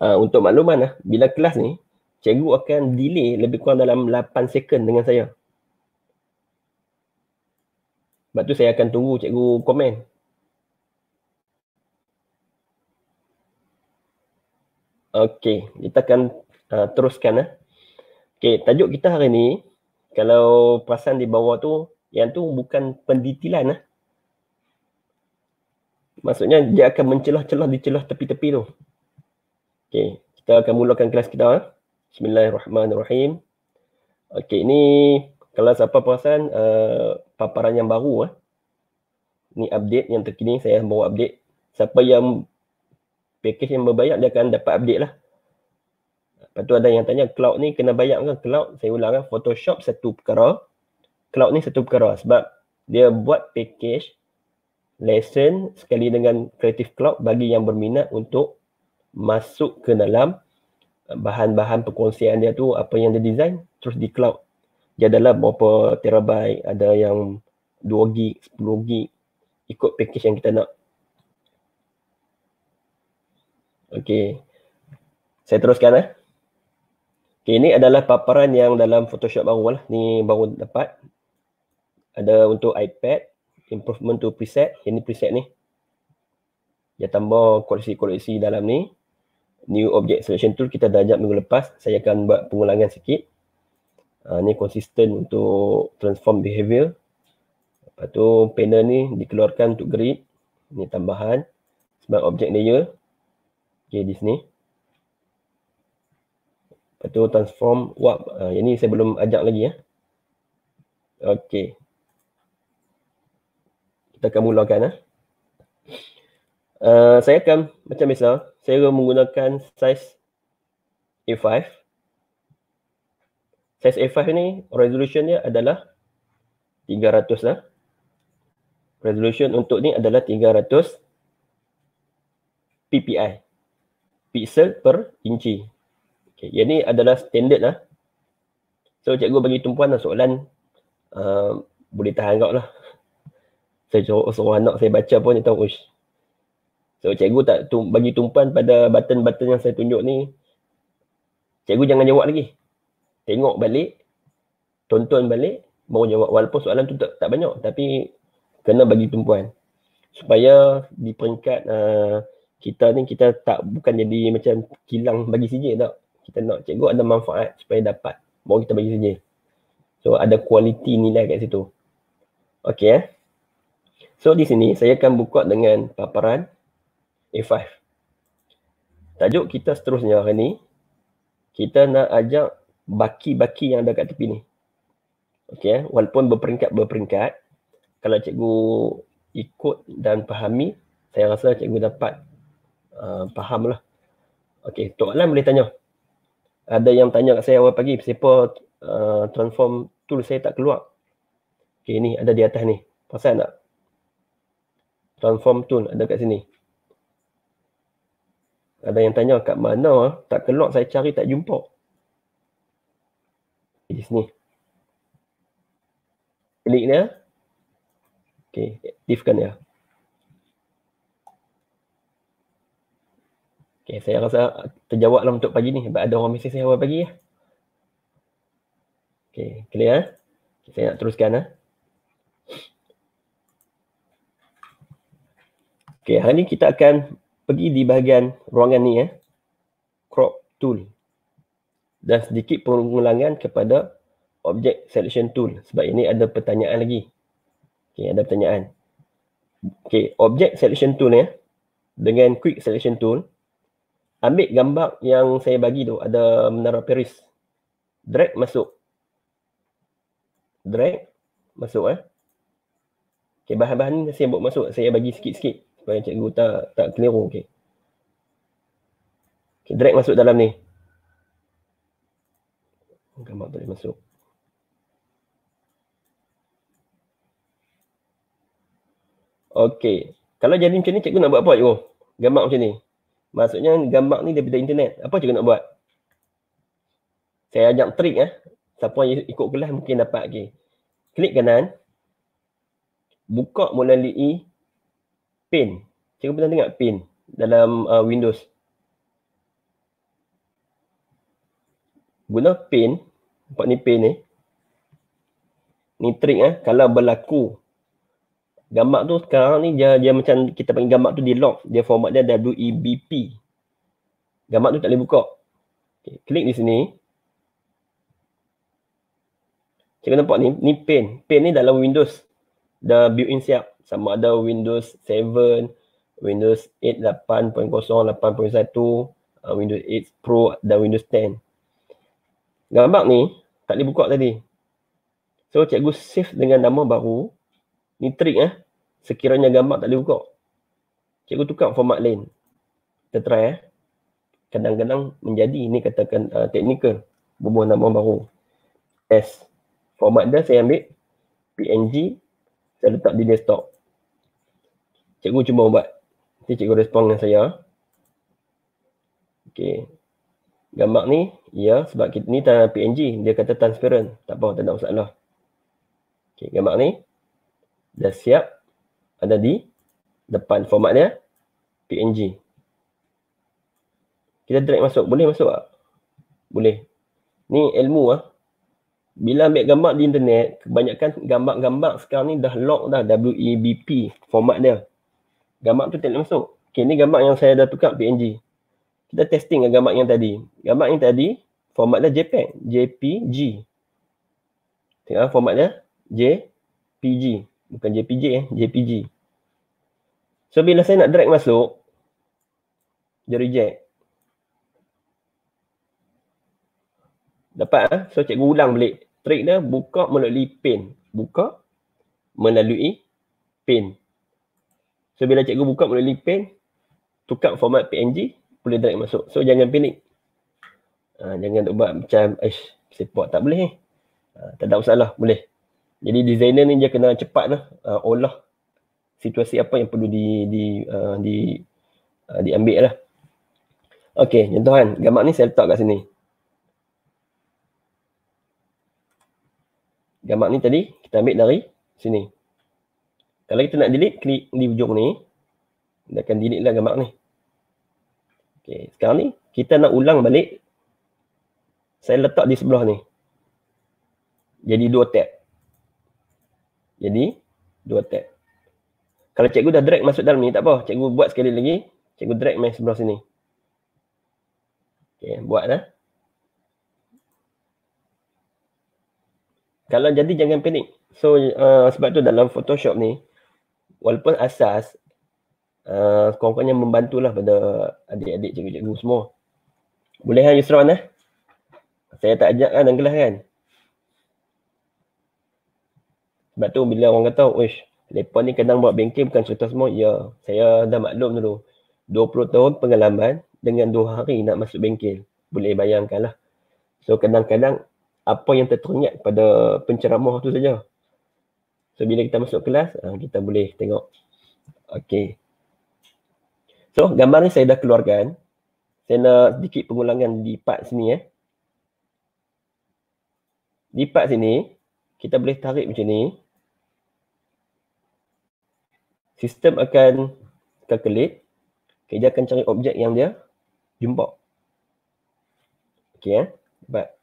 uh, untuk makluman lah bila kelas ni cikgu akan delay lebih kurang dalam 8 second dengan saya sebab tu saya akan tunggu cikgu komen Okey, kita akan uh, teruskan eh. Okey, tajuk kita hari ini kalau perasan di bawah tu yang tu bukan pendetilan eh. Maksudnya dia akan mencelah-celah di celah tepi-tepi tu. Okey, kita akan mulakan kelas kita eh. Bismillahirrahmanirrahim. Okey, ini kalau siapa perasan uh, paparan yang baru eh. Ni update yang terkini saya bawa update. Siapa yang package yang berbayar dia akan dapat update lah. Lepas tu ada yang tanya cloud ni kena bayar ke? Cloud saya ulang lah. Photoshop satu perkara. Cloud ni satu perkara sebab dia buat package lesson sekali dengan Creative Cloud bagi yang berminat untuk masuk ke dalam bahan-bahan perkongsian dia tu apa yang dia design terus di cloud. Dia adalah berapa terabyte, ada yang 2 gig, 10 gig ikut package yang kita nak. Okey. Saya teruskan eh. Okey, ini adalah paparan yang dalam Photoshop baru lah. Ni baru dapat. Ada untuk iPad, improvement to preset. Ini preset ni. Dia tambah koleksi-koleksi dalam ni. New object selection tool kita dah ajak minggu lepas. Saya akan buat pengulangan sikit. Uh, ni konsisten untuk transform behavior. Lepas tu panel ni dikeluarkan untuk grid. Ni tambahan. Smart object layer. Okay, di sini. Lepas tu transform warp. Uh, yang ni saya belum ajak lagi ya. Okay. Kita akan mulakan ya. Uh. saya akan macam biasa, saya akan menggunakan size A5. Size A5 ni resolution dia adalah 300 lah. Ya. Resolution untuk ni adalah 300 PPI pixel per inci. Okay, yang ni adalah standard lah. So cikgu bagi tumpuan lah soalan uh, boleh tahan kau lah. So suruh, suruh anak saya baca pun dia tahu. Ush. So cikgu tak tu, bagi tumpuan pada button-button yang saya tunjuk ni. Cikgu jangan jawab lagi. Tengok balik. Tonton balik. Baru jawab. Walaupun soalan tu tak, tak banyak. Tapi kena bagi tumpuan. Supaya di peringkat uh, kita ni kita tak bukan jadi macam kilang bagi sijil tak. Kita nak cikgu ada manfaat supaya dapat baru kita bagi sijil. So ada kualiti nilai kat situ. Okay eh. So di sini saya akan buka dengan paparan A5. Tajuk kita seterusnya hari ni kita nak ajak baki-baki yang ada kat tepi ni. Okay, eh? walaupun berperingkat-berperingkat, kalau cikgu ikut dan fahami, saya rasa cikgu dapat uh, ah, faham lah. Okay, Tok Alan boleh tanya. Ada yang tanya kat saya awal pagi, siapa uh, transform tool saya tak keluar. Okay, ni ada di atas ni. Pasal nak transform tool ada kat sini. Ada yang tanya kat mana tak keluar saya cari tak jumpa. Di sini. Klik ni. Okay, aktifkan ya. Okay, saya rasa terjawab lah untuk pagi ni sebab ada orang mesej saya awal pagi ya. Okay, clear? Eh? Okay, saya nak teruskan lah. Eh? Okay, hari ni kita akan pergi di bahagian ruangan ni ya. Crop tool. Dan sedikit pengulangan kepada object selection tool. Sebab ini ada pertanyaan lagi. Okay, ada pertanyaan. Okay, object selection tool ya. Dengan quick selection tool ambil gambar yang saya bagi tu ada menara Paris drag masuk drag masuk eh okey bahan-bahan ni saya buat masuk saya bagi sikit-sikit supaya cikgu tak tak keliru okey okey drag masuk dalam ni gambar boleh masuk okey kalau jadi macam ni cikgu nak buat apa cikgu gambar macam ni Maksudnya gambar ni daripada internet. Apa cikgu nak buat? Saya ajak trik eh. Siapa yang ikut kelas mungkin dapat okay. Klik kanan. Buka melalui pin. Cikgu pernah tengok pin dalam uh, Windows. Guna pin. Nampak ni pin ni. Ni trik eh. Kalau berlaku gambar tu sekarang ni dia, dia macam kita panggil gambar tu di lock dia format dia WEBP gambar tu tak boleh buka okay, klik di sini kita nampak ni, ni pane pane ni dalam Windows dah built in siap sama ada Windows 7 Windows 8, 8.0 8.1 Windows 8 Pro dan Windows 10 gambar ni tak boleh buka tadi so cikgu save dengan nama baru Ni trick eh. Sekiranya gambar tak boleh buka. Cikgu tukar format lain. Kita try eh. Kadang-kadang menjadi ni katakan uh, technical. Bubuh nama baru. S. Format dia saya ambil. PNG. Saya letak di desktop. Cikgu cuba buat. Nanti cikgu respon dengan saya. Okay. Gambar ni, ya sebab kita, ni PNG. Dia kata transparent. Tak apa, tak ada masalah. Okay, gambar ni dah siap ada di depan format dia PNG. Kita drag masuk. Boleh masuk tak? Boleh. Ni ilmu ah. Bila ambil gambar di internet, kebanyakan gambar-gambar sekarang ni dah lock dah WEBP format dia. Gambar tu tak masuk. Okay, ni gambar yang saya dah tukar PNG. Kita testing dengan gambar yang tadi. Gambar yang tadi, format dia JPEG. JPG. Tengok ah, format dia. JPG bukan JPG eh, JPG. So bila saya nak drag masuk, dia reject. Dapat ah. So cikgu ulang balik. Trick dia buka melalui pin. Buka melalui pin. So bila cikgu buka melalui pin, tukar format PNG, boleh drag masuk. So jangan panik. Ha, jangan tak buat macam, eh, support tak boleh. Ha, tak ada masalah, boleh. Jadi designer ni dia kena cepat lah uh, olah situasi apa yang perlu di di uh, di uh, diambil lah. Okay, contoh kan, gambar ni saya letak kat sini. Gambar ni tadi kita ambil dari sini. Kalau kita nak delete, klik di ujung ni. Dia akan delete lah gambar ni. Okay, sekarang ni kita nak ulang balik. Saya letak di sebelah ni. Jadi dua tab jadi dua tab. Kalau cikgu dah drag masuk dalam ni, tak apa. Cikgu buat sekali lagi. Cikgu drag mesh sebelah sini. Okay, buat dah. Kalau jadi jangan panik. So, uh, sebab tu dalam Photoshop ni, walaupun asas, uh, kurang-kurangnya membantulah pada adik-adik cikgu-cikgu semua. Boleh kan Yusron eh? Saya tak ajak kan dalam kelas kan? Sebab tu bila orang kata, wish, Lepas ni kadang buat banking bukan cerita semua. Ya, saya dah maklum dulu. 20 tahun pengalaman dengan 2 hari nak masuk bengkel. Boleh bayangkan lah. So kadang-kadang apa yang terteringat pada penceramah tu saja. So bila kita masuk kelas, ah, kita boleh tengok. Okay. So gambar ni saya dah keluarkan. Saya nak sedikit pengulangan di part sini eh. Di part sini, kita boleh tarik macam ni sistem akan calculate okay, dia akan cari objek yang dia jumpa okay eh? but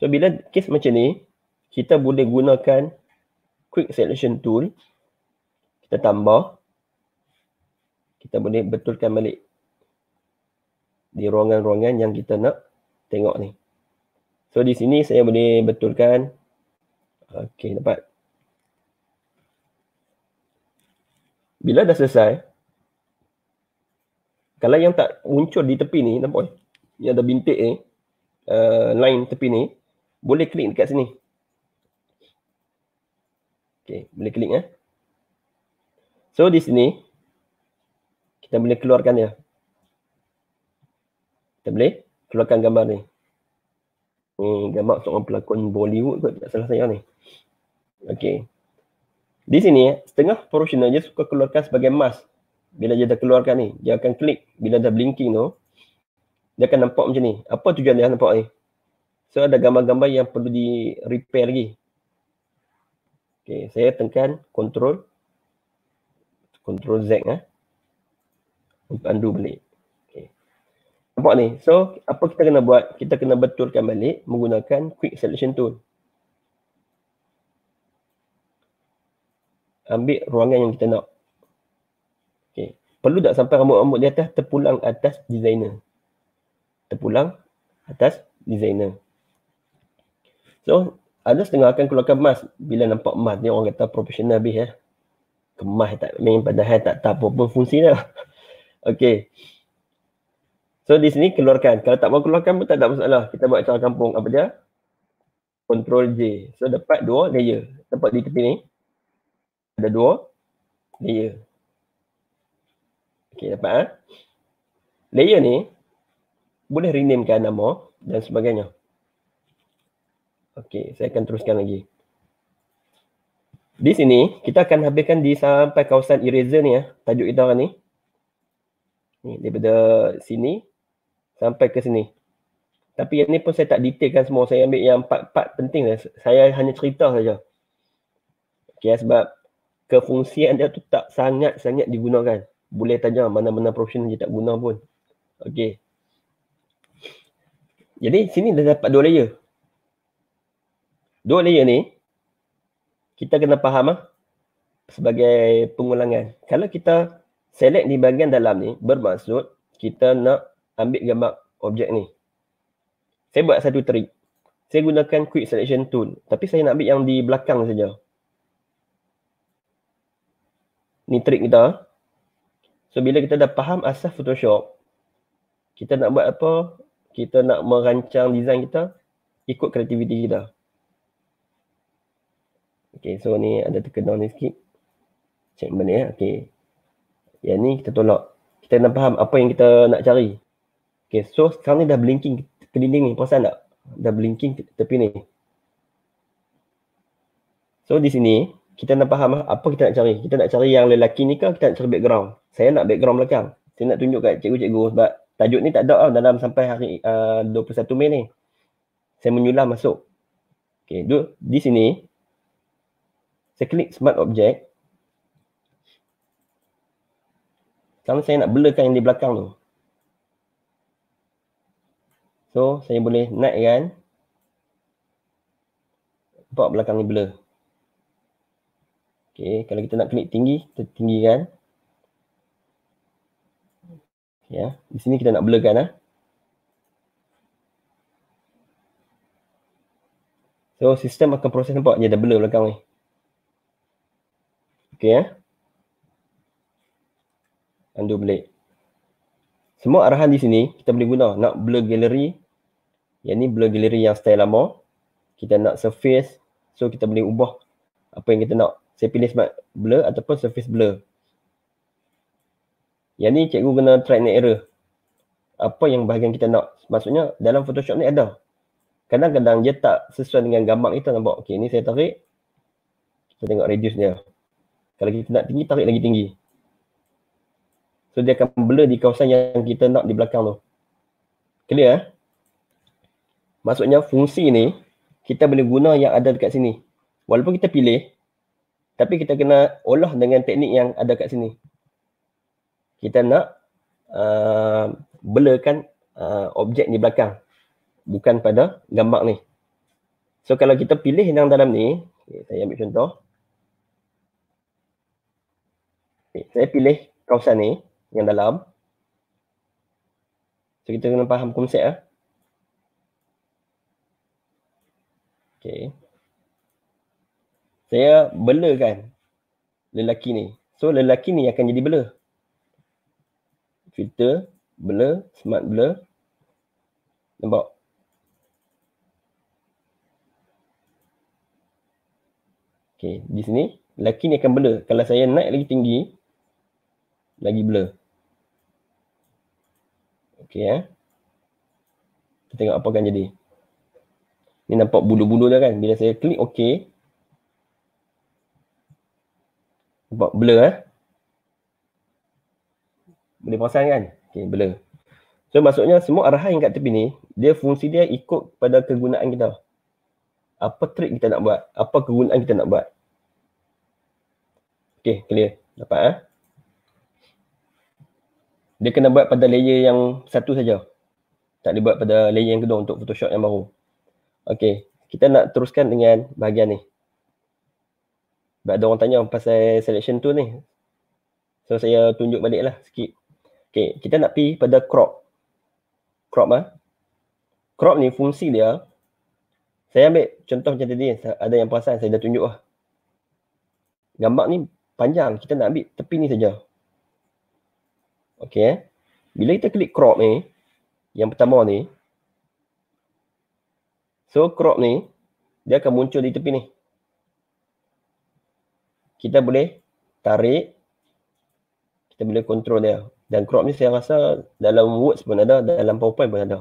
so bila case macam ni kita boleh gunakan quick selection tool kita tambah kita boleh betulkan balik di ruangan-ruangan yang kita nak tengok ni so di sini saya boleh betulkan okay dapat bila dah selesai kalau yang tak muncul di tepi ni nampak eh? yang ada bintik ni eh? uh, line tepi ni boleh klik dekat sini Okay, boleh klik eh. So di sini kita boleh keluarkan dia. Kita boleh keluarkan gambar ni. Ni gambar seorang pelakon Bollywood kot tak salah saya ni. Okay, di sini, setengah proportional dia suka keluarkan sebagai mask. Bila dia dah keluarkan ni, dia akan klik. Bila dah blinking tu, dia akan nampak macam ni. Apa tujuan dia nampak ni? So, ada gambar-gambar yang perlu di repair lagi. Okay, saya tekan control. Control Z lah. Untuk undo balik. Okay. Nampak ni? So, apa kita kena buat? Kita kena betulkan balik menggunakan quick selection tool. ambil ruangan yang kita nak. Okay. Perlu tak sampai rambut-rambut di atas terpulang atas designer. Terpulang atas designer. So, ada setengah akan keluarkan mask bila nampak mask ni orang kata profesional habis ya. Eh. Kemas tak main padahal tak tahu apa pun fungsi dia. Okay. So di sini keluarkan. Kalau tak mau keluarkan pun tak ada masalah. Kita buat cara kampung apa dia? Control J. So dapat dua layer. Tempat di tepi ni ada dua layer. Okey dapat Ha? Layer ni boleh renamekan nama dan sebagainya. Okey, saya akan teruskan lagi. Di sini kita akan habiskan di sampai kawasan eraser ni ya, tajuk kita kan ni. Ni daripada sini sampai ke sini. Tapi yang ni pun saya tak detailkan semua. Saya ambil yang part-part penting lah. Saya hanya cerita saja. Okey, sebab kefungsian dia tu tak sangat-sangat digunakan. Boleh tanya mana-mana profesional je tak guna pun. Okey. Jadi sini dah dapat dua layer. Dua layer ni kita kena faham ah sebagai pengulangan. Kalau kita select di bahagian dalam ni bermaksud kita nak ambil gambar objek ni. Saya buat satu trick. Saya gunakan quick selection tool tapi saya nak ambil yang di belakang saja ni trick kita. So bila kita dah faham asas Photoshop, kita nak buat apa? Kita nak merancang design kita ikut kreativiti kita. Okay, so ni ada terkenal ni sikit. Check benda eh. ya. Okay. Yang ni kita tolak. Kita nak faham apa yang kita nak cari. Okay, so sekarang ni dah blinking keliling ni. pasal tak? Dah blinking tepi ni. So di sini, kita nak faham ah, apa kita nak cari. Kita nak cari yang lelaki ni ke kita nak cari background. Saya nak background belakang. Saya nak tunjuk kat cikgu-cikgu sebab tajuk ni tak ada lah dalam sampai hari ah, uh, 21 Mei ni. Saya menyulam masuk. Okay, du- di sini saya klik smart object. Sekarang saya nak belakang yang di belakang tu. So, saya boleh naik kan. Nampak belakang ni blur. Okay, kalau kita nak klik tinggi, kita tinggikan. Ya, yeah. di sini kita nak blurkan lah. So, sistem akan proses nampak ni ada blur belakang ni. Okay, ya. Yeah. Undo balik. Semua arahan di sini kita boleh guna nak blur gallery. Yang ni blur gallery yang style lama. Kita nak surface. So, kita boleh ubah apa yang kita nak saya pilih sebab blur ataupun surface blur. Yang ni cikgu kena try and error. Apa yang bahagian kita nak. Maksudnya dalam Photoshop ni ada. Kadang-kadang je tak sesuai dengan gambar kita nampak. Okay ni saya tarik. Kita tengok reduce dia. Kalau kita nak tinggi, tarik lagi tinggi. So dia akan blur di kawasan yang kita nak di belakang tu. Clear eh? Maksudnya fungsi ni kita boleh guna yang ada dekat sini. Walaupun kita pilih tapi kita kena olah dengan teknik yang ada kat sini kita nak uh, blurkan uh, objek di belakang bukan pada gambar ni so kalau kita pilih yang dalam ni saya ambil contoh okay, saya pilih kawasan ni yang dalam so kita kena faham konsep ah. Eh. Okay saya bela kan lelaki ni. So lelaki ni akan jadi bela. Filter, bela, smart bela. Nampak? Okay, di sini lelaki ni akan bela. Kalau saya naik lagi tinggi, lagi bela. Okay, eh. Ya. Kita tengok apa akan jadi. Ni nampak bulu-bulu dah kan. Bila saya klik okay, Nampak blur eh. Boleh pasang kan? Okay, blur. So maksudnya semua arahan yang kat tepi ni, dia fungsi dia ikut pada kegunaan kita. Apa trik kita nak buat? Apa kegunaan kita nak buat? Okay, clear. Dapat eh? Dia kena buat pada layer yang satu saja. Tak boleh buat pada layer yang kedua untuk Photoshop yang baru. Okay, kita nak teruskan dengan bahagian ni. Sebab ada orang tanya pasal selection tu ni. So saya tunjuk balik lah sikit. Okay, kita nak pergi pada crop. Crop lah. Crop ni fungsi dia, saya ambil contoh macam tadi, ada yang perasan saya dah tunjuk lah. Gambar ni panjang, kita nak ambil tepi ni saja. Okay, eh. bila kita klik crop ni, yang pertama ni, so crop ni, dia akan muncul di tepi ni kita boleh tarik kita boleh kontrol dia dan crop ni saya rasa dalam words pun ada dalam powerpoint pun ada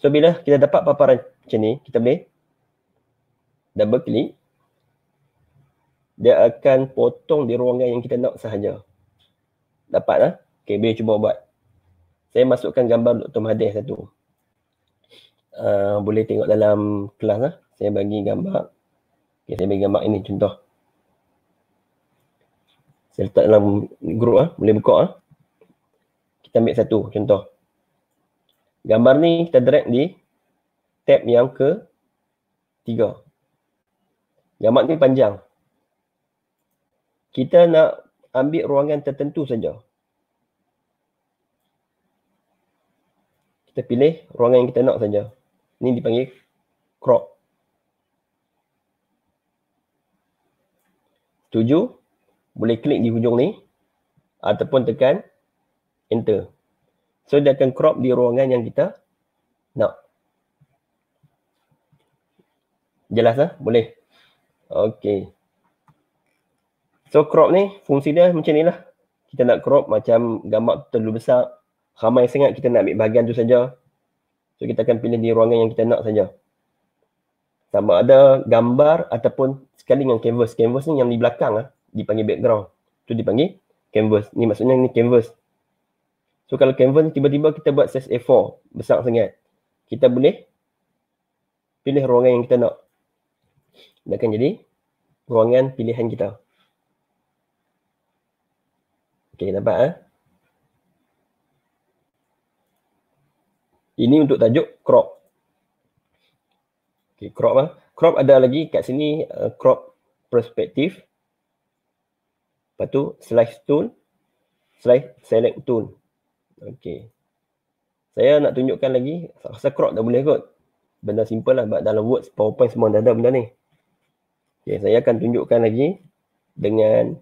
so bila kita dapat paparan macam ni kita boleh double click dia akan potong di ruangan yang kita nak sahaja dapat lah ha? okay, boleh cuba buat saya masukkan gambar Dr. Mahathir satu uh, boleh tengok dalam kelas lah saya bagi gambar okay, saya bagi gambar ini contoh saya letak dalam group ah, boleh buka ah. Kita ambil satu contoh. Gambar ni kita drag di tab yang ke tiga. Gambar ni panjang. Kita nak ambil ruangan tertentu saja. Kita pilih ruangan yang kita nak saja. Ini dipanggil crop. Tujuh boleh klik di hujung ni ataupun tekan enter. So dia akan crop di ruangan yang kita nak. Jelas lah? Boleh. Okay. So crop ni fungsi dia macam ni lah. Kita nak crop macam gambar terlalu besar. Ramai sangat kita nak ambil bahagian tu saja. So kita akan pilih di ruangan yang kita nak saja. Sama ada gambar ataupun sekali dengan canvas. Canvas ni yang di belakang lah dipanggil background. Tu dipanggil canvas. Ni maksudnya ni canvas. So kalau canvas tiba-tiba kita buat size A4 besar sangat. Kita boleh pilih ruangan yang kita nak. Dia akan jadi ruangan pilihan kita. Okay, dapat eh? Ini untuk tajuk crop. Okay, crop lah. Crop ada lagi kat sini uh, crop perspective. Lepas tu slice tool slice select tool. okay. Saya nak tunjukkan lagi rasa crop dah boleh kot. Benda simple lah dalam Words, PowerPoint semua dah ada benda ni. Okey, saya akan tunjukkan lagi dengan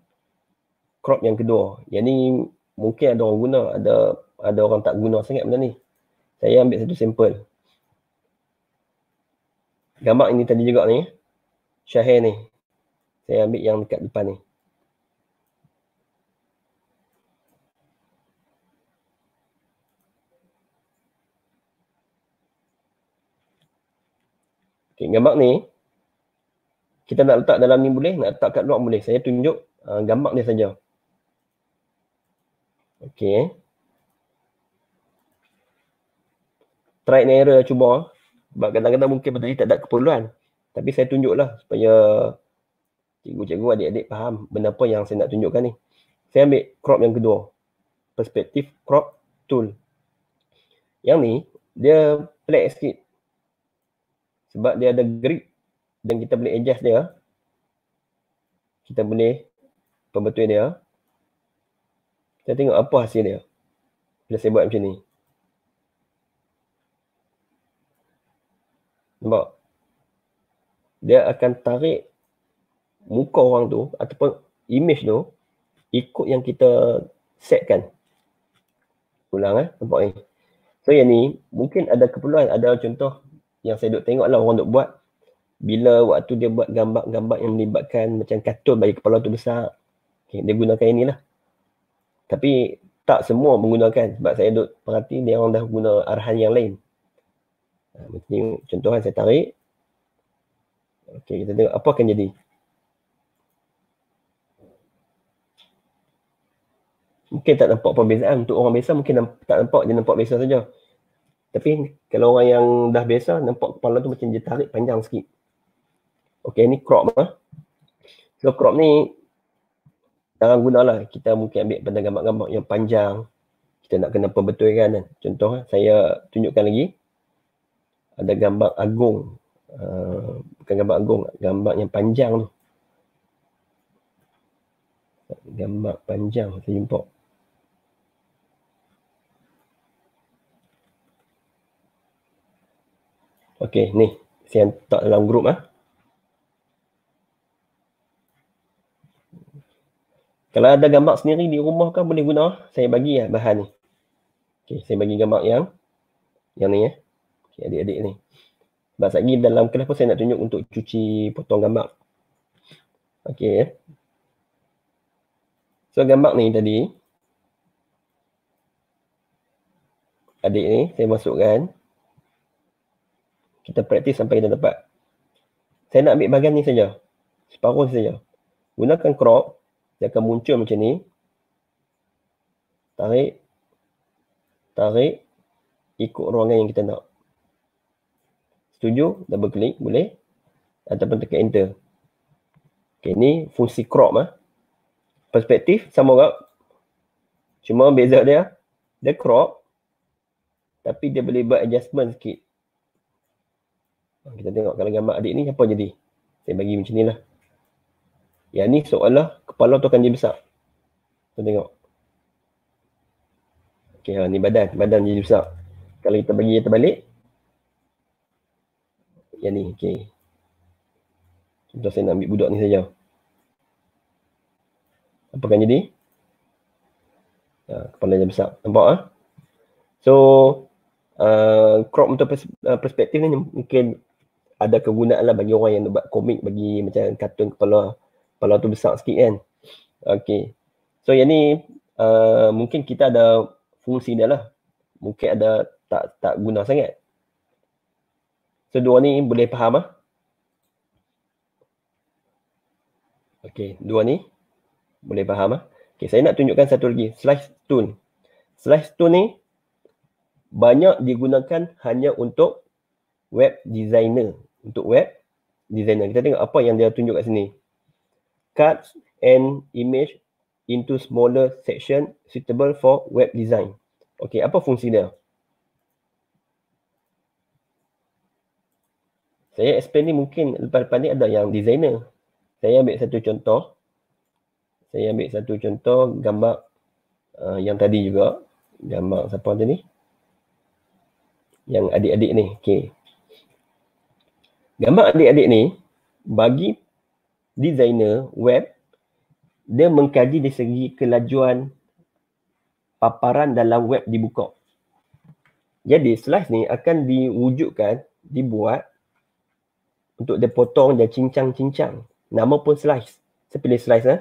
crop yang kedua. Yang ni mungkin ada orang guna, ada ada orang tak guna sangat benda ni. Saya ambil satu sample. Gambar ini tadi juga ni. Syahir ni. Saya ambil yang dekat depan ni. Okay, gambar ni kita nak letak dalam ni boleh, nak letak kat luar boleh. Saya tunjuk uh, gambar ni saja. Okay, Try and error cuba. Sebab kadang-kadang mungkin benda ni tak ada keperluan. Tapi saya tunjuklah supaya cikgu-cikgu adik-adik faham benda apa yang saya nak tunjukkan ni. Saya ambil crop yang kedua. Perspektif crop tool. Yang ni, dia flat sikit sebab dia ada grip dan kita boleh adjust dia kita boleh pembetul dia kita tengok apa hasil dia bila saya buat macam ni nampak dia akan tarik muka orang tu ataupun image tu ikut yang kita setkan ulang eh nampak ni so yang ni mungkin ada keperluan ada contoh yang saya duk tengok lah orang duk buat bila waktu dia buat gambar-gambar yang melibatkan macam katul bagi kepala tu besar okay, dia gunakan lah. tapi tak semua menggunakan sebab saya duk perhati dia orang dah guna arahan yang lain ha, Mungkin contoh kan, saya tarik Okey kita tengok apa akan jadi Mungkin tak nampak perbezaan untuk orang biasa mungkin tak nampak dia nampak biasa saja tapi kalau orang yang dah biasa nampak kepala tu macam dia tarik panjang sikit. Okey ni crop ah. So crop ni jangan gunalah kita mungkin ambil pada gambar-gambar yang panjang. Kita nak kena perbetulkan kan. Contoh saya tunjukkan lagi. Ada gambar agung. Uh, bukan gambar agung, gambar yang panjang tu. Gambar panjang saya jumpa. Okey, ni. Saya hantar dalam grup ah. Kalau ada gambar sendiri di rumah kan boleh guna. Ah. Saya bagi lah bahan ni. Okey, saya bagi gambar yang yang ni ya. Okey, adik-adik ni. Sebab lagi dalam kelas pun saya nak tunjuk untuk cuci potong gambar. Okey. Eh. So gambar ni tadi adik ni saya masukkan kita praktis sampai kita dapat. Saya nak ambil bahagian ni saja. Separuh saja. Gunakan crop. Dia akan muncul macam ni. Tarik. Tarik. Ikut ruangan yang kita nak. Setuju. Double click. Boleh. Ataupun tekan enter. Okay, ni fungsi crop. Ha. Perspektif sama juga. Cuma beza dia. Dia crop. Tapi dia boleh buat adjustment sikit. Ha, kita tengok kalau gambar adik ni apa jadi? Saya bagi macam ni lah. Yang ni soalah kepala tu akan jadi besar. Kita tengok. Okey, ha, ni badan. Badan jadi besar. Kalau kita bagi yang terbalik. Yang ni, okey. Contoh saya nak ambil budak ni saja. Apa akan jadi? Ha, kepala jadi besar. Nampak ah? Ha? So, uh, crop untuk uh, perspektif ni mungkin ada kegunaan lah bagi orang yang buat komik bagi macam kartun kepala kepala tu besar sikit kan okey so yang ni uh, mungkin kita ada fungsi dia lah mungkin ada tak tak guna sangat so dua ni boleh faham ah okey dua ni boleh faham ah okey saya nak tunjukkan satu lagi slice tool slice tool ni banyak digunakan hanya untuk web designer untuk web designer. Kita tengok apa yang dia tunjuk kat sini. Cut and image into smaller section suitable for web design. Okay, apa fungsi dia? Saya explain ni mungkin lepas-lepas ni ada yang designer. Saya ambil satu contoh. Saya ambil satu contoh gambar uh, yang tadi juga. Gambar siapa tadi Yang adik-adik ni. Okay gambar adik-adik ni bagi designer web dia mengkaji dari segi kelajuan paparan dalam web dibuka. Jadi slice ni akan diwujudkan, dibuat untuk dia potong dan cincang-cincang. Nama pun slice. Saya pilih slice lah. Eh.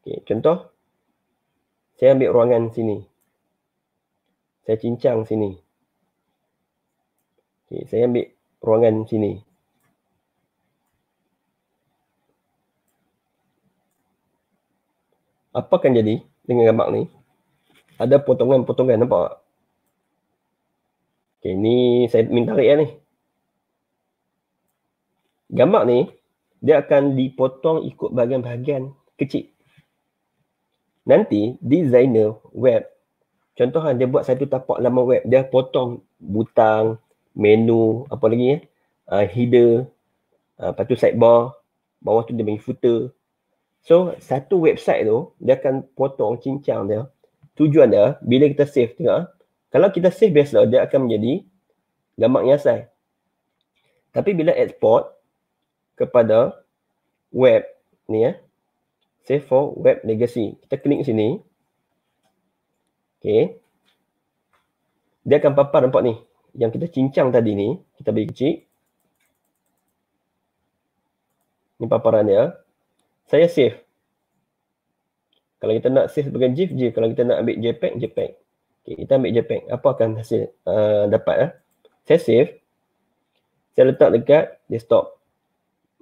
Okay, contoh, saya ambil ruangan sini. Saya cincang sini. Okay, saya ambil ruangan sini. Apa akan jadi dengan gambar ni? Ada potongan-potongan nampak tak? Okay, ni saya minta rakyat lah ni. Gambar ni, dia akan dipotong ikut bahagian-bahagian kecil. Nanti, designer web, contohnya dia buat satu tapak lama web, dia potong butang, menu, apa lagi ya? Uh, header, uh, lepas tu sidebar, bawah tu dia bagi footer. So, satu website tu, dia akan potong cincang dia. Tujuan dia, bila kita save tengok, ah. kalau kita save biasa, dia akan menjadi gambar nyasai. Tapi bila export kepada web ni ya, save for web legacy. Kita klik sini. Okay. Dia akan papar nampak ni yang kita cincang tadi ni, kita bagi kecil. Ni paparan dia. Saya save. Kalau kita nak save sebagai GIF, GIF. Kalau kita nak ambil JPEG, JPEG. Okay, kita ambil JPEG. Apa akan hasil uh, dapat? Eh? Saya save. Saya letak dekat desktop.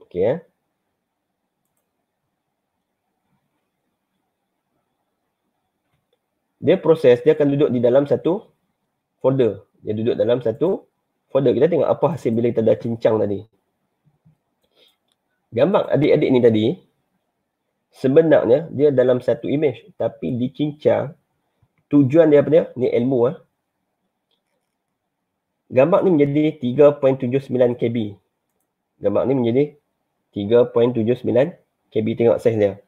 Okay. Eh? Dia proses, dia akan duduk di dalam satu folder dia duduk dalam satu folder. Kita tengok apa hasil bila kita dah cincang tadi. Gambar adik-adik ni tadi sebenarnya dia dalam satu image tapi dicincang tujuan dia apa dia? Ni ilmu ah. Gambar ni menjadi 3.79 KB. Gambar ni menjadi 3.79 KB tengok saiz dia.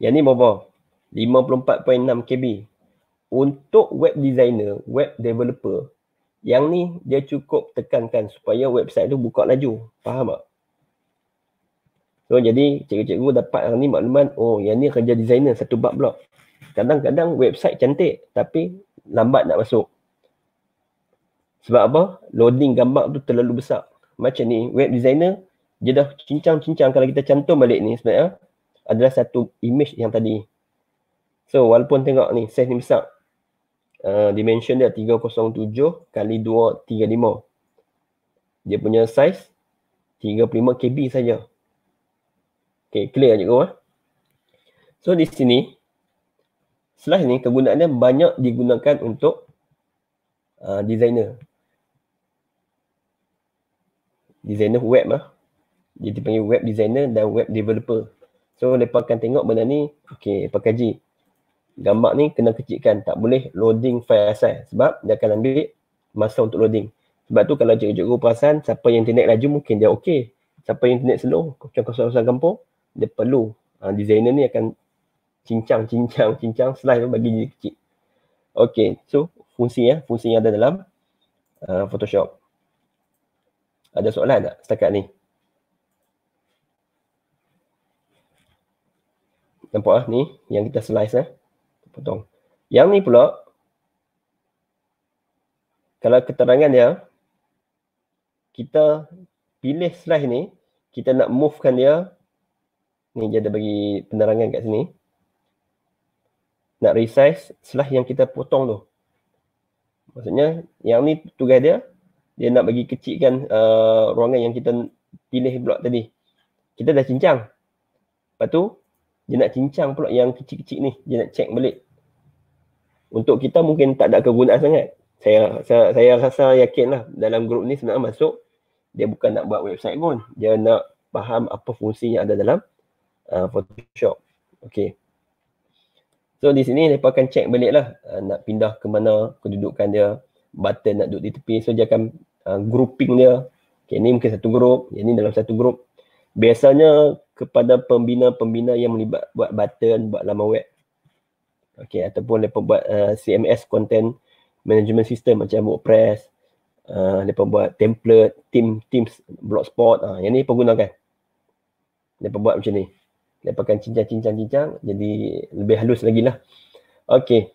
Yang ni berapa? 54.6 KB untuk web designer, web developer yang ni dia cukup tekankan supaya website tu buka laju. Faham tak? So, jadi cikgu-cikgu dapat hari ni makluman. oh yang ni kerja designer satu bab blok. Kadang-kadang website cantik tapi lambat nak masuk. Sebab apa? Loading gambar tu terlalu besar. Macam ni web designer dia dah cincang-cincang kalau kita cantum balik ni sebenarnya adalah satu image yang tadi. So walaupun tengok ni size ni besar Uh, dimension dia 307 kali 235. Dia punya size 35 KB saja. Okay, clear cikgu eh. So di sini slice ni kegunaannya banyak digunakan untuk uh, designer. Designer web lah. Dia dipanggil web designer dan web developer. So lepas akan tengok benda ni, okay, pakai G gambar ni kena kecilkan tak boleh loading file asal sebab dia akan ambil masa untuk loading sebab tu kalau cikgu-cikgu perasan siapa yang internet laju mungkin dia okey siapa yang internet slow macam kawasan-kawasan kampung dia perlu ha, designer ni akan cincang cincang cincang slide bagi dia kecil okey so fungsi ya fungsi yang ada dalam uh, Photoshop ada soalan tak setakat ni nampak ah ni yang kita slice eh ya? potong. Yang ni pula kalau keterangan dia kita pilih slide ni, kita nak movekan dia ni dia ada bagi penerangan kat sini. Nak resize slide yang kita potong tu. Maksudnya yang ni tugas dia dia nak bagi kecilkan uh, ruangan yang kita pilih blok tadi. Kita dah cincang. Lepas tu dia nak cincang pula yang kecil-kecil ni dia nak check balik untuk kita mungkin tak ada kegunaan sangat saya saya, saya rasa yakin lah dalam grup ni sebenarnya masuk dia bukan nak buat website pun dia nak faham apa fungsi yang ada dalam uh, Photoshop okay So di sini mereka akan check balik lah uh, nak pindah ke mana kedudukan dia button nak duduk di tepi so dia akan uh, grouping dia okay, ni mungkin satu grup yang ni dalam satu grup biasanya kepada pembina-pembina yang melibat buat button, buat laman web. Okey ataupun depa buat uh, CMS content management system macam WordPress, uh, depa buat template, team teams, blogspot, uh, yang ni depa gunakan. Depa buat macam ni. Depa kan cincang-cincang-cincang jadi lebih halus lagi lah. Okey.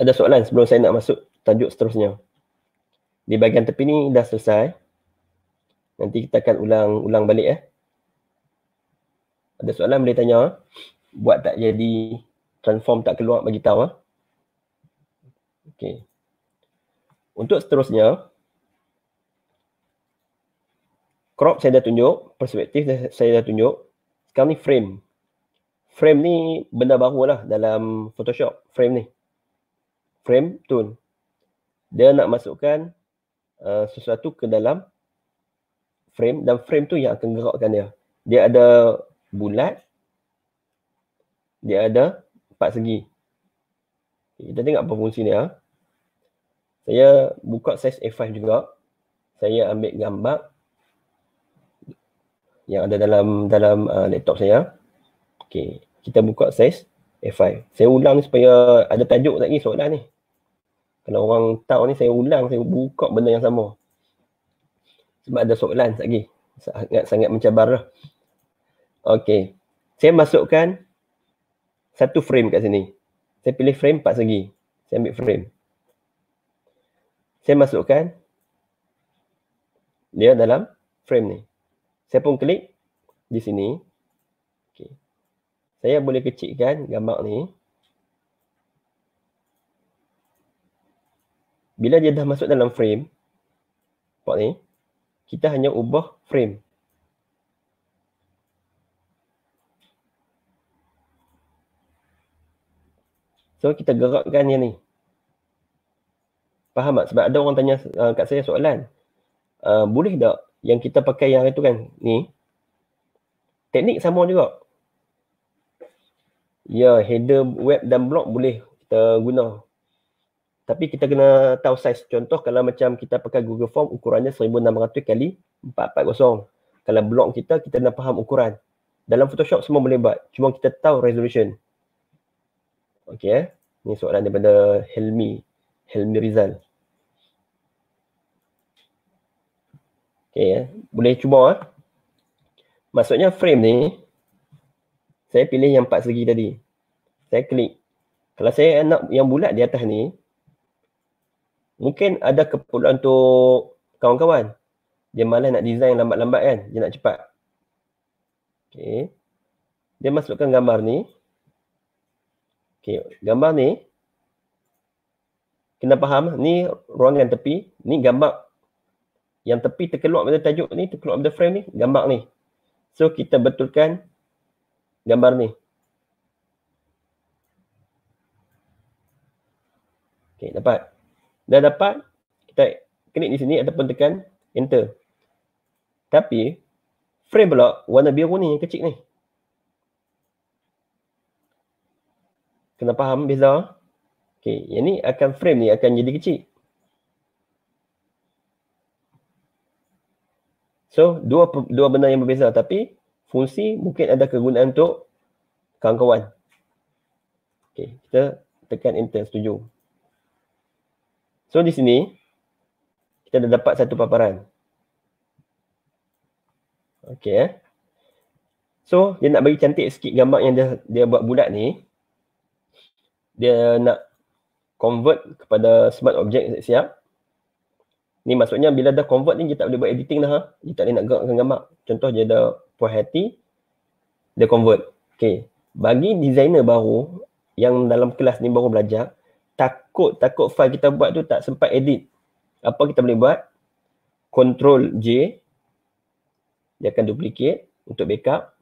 Ada soalan sebelum saya nak masuk tajuk seterusnya. Di bahagian tepi ni dah selesai. Nanti kita akan ulang-ulang balik eh. Ya. Ada soalan boleh tanya. Ah? Buat tak jadi transform tak keluar bagi tahu. Ah? Okey. Untuk seterusnya crop saya dah tunjuk, perspektif saya dah tunjuk. Sekarang ni frame. Frame ni benda baru lah dalam Photoshop. Frame ni. Frame tone. Dia nak masukkan uh, sesuatu ke dalam frame dan frame tu yang akan gerakkan dia. Dia ada bulat dia ada empat segi kita tengok apa fungsi dia ah. saya buka ses A5 juga saya ambil gambar yang ada dalam dalam uh, laptop saya okey kita buka ses A5 saya ulang ni supaya ada tajuk lagi soalan ni kalau orang tahu ni saya ulang saya buka benda yang sama sebab ada soalan lagi sangat sangat mencabar lah Okey, Saya masukkan satu frame kat sini. Saya pilih frame empat segi. Saya ambil frame. Saya masukkan dia dalam frame ni. Saya pun klik di sini. Okay. Saya boleh kecilkan gambar ni. Bila dia dah masuk dalam frame, nampak ni, kita hanya ubah frame. So kita gerakkan yang ni. Faham tak? Sebab ada orang tanya uh, kat saya soalan. Uh, boleh tak yang kita pakai yang itu kan ni? Teknik sama juga. Ya, header web dan blog boleh kita guna. Tapi kita kena tahu size. Contoh kalau macam kita pakai Google Form ukurannya 1600 kali 440. Kalau blog kita, kita nak faham ukuran. Dalam Photoshop semua boleh buat. Cuma kita tahu resolution. Okey. Eh? ni soalan daripada Helmi. Helmi Rizal. Okey. Eh. Boleh cuba. Eh. Maksudnya frame ni. Saya pilih yang empat segi tadi. Saya klik. Kalau saya nak yang bulat di atas ni. Mungkin ada keperluan untuk kawan-kawan. Dia malah nak design lambat-lambat kan. Dia nak cepat. Okey. Dia masukkan gambar ni. Okey, gambar ni kena faham lah. ni ruangan tepi, ni gambar yang tepi terkeluar pada tajuk ni, terkeluar pada frame ni, gambar ni. So kita betulkan gambar ni. Okey, dapat. Dah dapat. Kita klik di sini ataupun tekan enter. Tapi frame pula warna biru ni yang kecil ni. kena faham beza. Okey, yang ni akan frame ni akan jadi kecil. So, dua dua benda yang berbeza tapi fungsi mungkin ada kegunaan untuk kawan-kawan. Okey, kita tekan enter setuju. So, di sini kita dah dapat satu paparan. Okey eh. So, dia nak bagi cantik sikit gambar yang dia dia buat bulat ni dia nak convert kepada smart object siap ni maksudnya bila dah convert ni dia tak boleh buat editing dah ha? dia tak boleh nak gerakkan gambar contoh dia dah puas hati dia convert okay. bagi designer baru yang dalam kelas ni baru belajar takut takut file kita buat tu tak sempat edit apa kita boleh buat control J dia akan duplicate untuk backup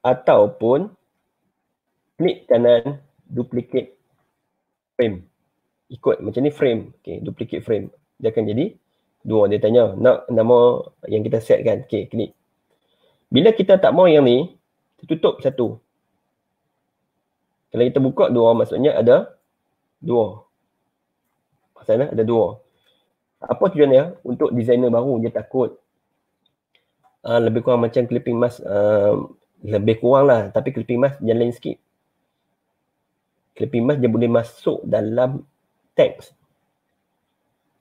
ataupun klik kanan duplicate frame ikut macam ni frame okay duplicate frame dia akan jadi dua dia tanya nak nama yang kita set kan okay klik bila kita tak mau yang ni tutup satu kalau kita buka dua maksudnya ada dua pasal ada dua apa tujuan dia untuk designer baru dia takut uh, lebih kurang macam clipping mask uh, lebih kurang lah tapi clipping mask jalan sikit clipping mask dia boleh masuk dalam teks.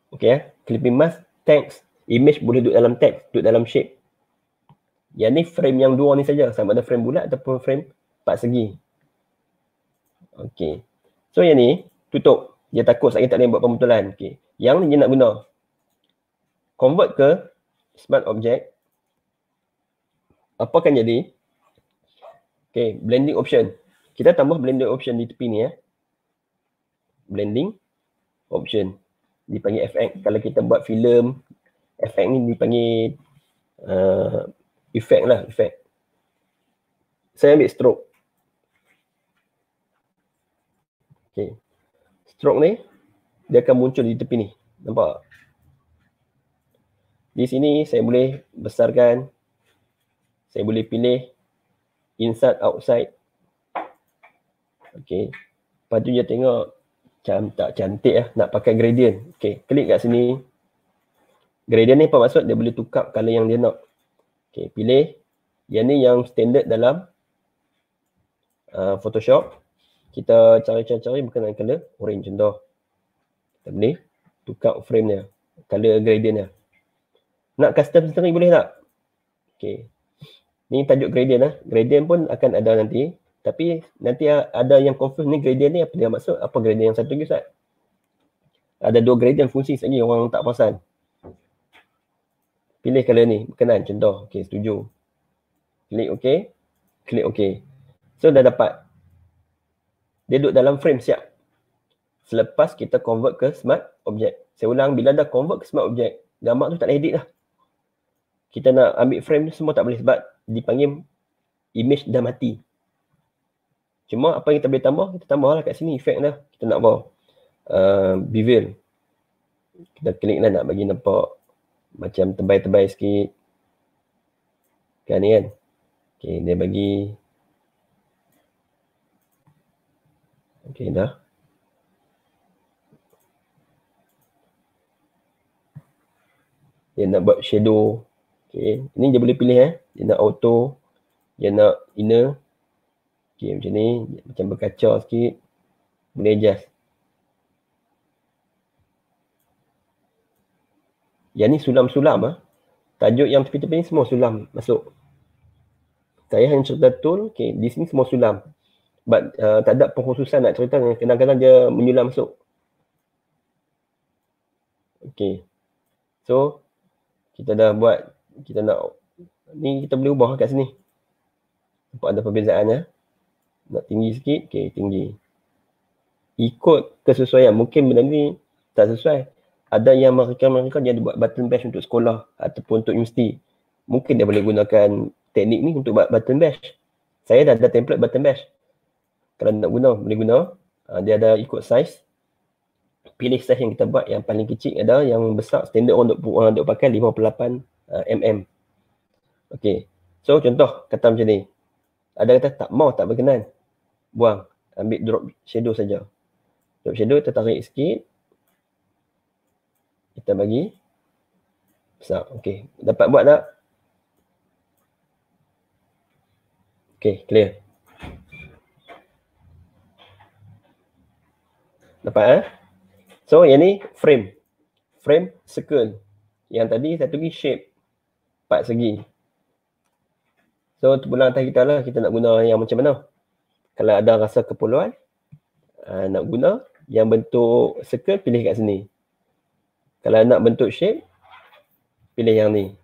Okay, eh? clipping mask, teks, image boleh duduk dalam teks, duduk dalam shape. Yang ni frame yang dua ni saja, sama ada frame bulat ataupun frame empat segi. Okay, so yang ni tutup. Dia takut saya tak boleh buat pembetulan. Okay, yang ni dia nak guna. Convert ke smart object. Apa akan jadi? Okay, blending option kita tambah blending option di tepi ni ya. Eh. Blending option dipanggil FX. Kalau kita buat filem, FX ni dipanggil uh, effect lah, effect. Saya ambil stroke. Okay. Stroke ni, dia akan muncul di tepi ni. Nampak? Di sini saya boleh besarkan. Saya boleh pilih inside outside. Okay. Lepas tu dia tengok cantik cantik lah nak pakai gradient. Okay. Klik kat sini. Gradient ni apa maksud? Dia boleh tukar color yang dia nak. Okay. Pilih. Yang ni yang standard dalam uh, Photoshop. Kita cari-cari berkenaan color orange contoh. Kita boleh tukar frame dia. Color gradient dia. Nak custom sendiri boleh tak? Okay. Ni tajuk gradient lah. Gradient pun akan ada nanti. Tapi nanti ada yang confuse ni gradient ni apa dia maksud? Apa gradient yang satu ni Ustaz? Ada dua gradient fungsi yang orang tak perasan. Pilih kalau ni berkenan contoh. Okey setuju. Klik okey. Klik okey. So dah dapat. Dia duduk dalam frame siap. Selepas kita convert ke smart object. Saya ulang bila dah convert ke smart object, gambar tu tak boleh edit lah. Kita nak ambil frame tu semua tak boleh sebab dipanggil image dah mati. Cuma apa yang kita boleh tambah, kita tambah lah kat sini efek dah. Kita nak bawa uh, bevel. Kita klik lah nak bagi nampak macam tebal-tebal sikit. Kan ni kan? Okay, dia bagi. Okay, dah. Dia nak buat shadow. Okay, ni dia boleh pilih eh. Dia nak auto. Dia nak inner. Okay macam ni, macam berkacau sikit Boleh adjust Yang ni sulam-sulam ah. Tajuk yang tepi-tepi ni semua sulam masuk Saya hanya cerita tool, okay, di sini semua sulam But uh, tak ada pengkhususan nak cerita kadang-kadang dia menyulam masuk Okay So Kita dah buat, kita nak Ni kita boleh ubah kat sini Nampak ada perbezaan ya eh? nak tinggi sikit, okay tinggi. Ikut kesesuaian. Mungkin benda ni tak sesuai. Ada yang mereka-mereka dia buat button bash untuk sekolah ataupun untuk universiti. Mungkin dia boleh gunakan teknik ni untuk buat button bash. Saya dah ada template button bash. Kalau nak guna, boleh guna. Ah, dia ada ikut size. Pilih size yang kita buat yang paling kecil ada yang besar standard orang duk, orang duk pakai 58 ah, mm. Okay. So contoh kata macam ni. Ada kata tak mau tak berkenan buang ambil drop shadow saja drop shadow kita tarik sikit kita bagi besar okey dapat buat tak okey clear dapat eh so yang ni frame frame circle yang tadi satu lagi shape empat segi so tu terpulang atas kita lah kita nak guna yang macam mana kalau ada rasa keperluan uh, nak guna yang bentuk circle pilih kat sini kalau nak bentuk shape pilih yang ni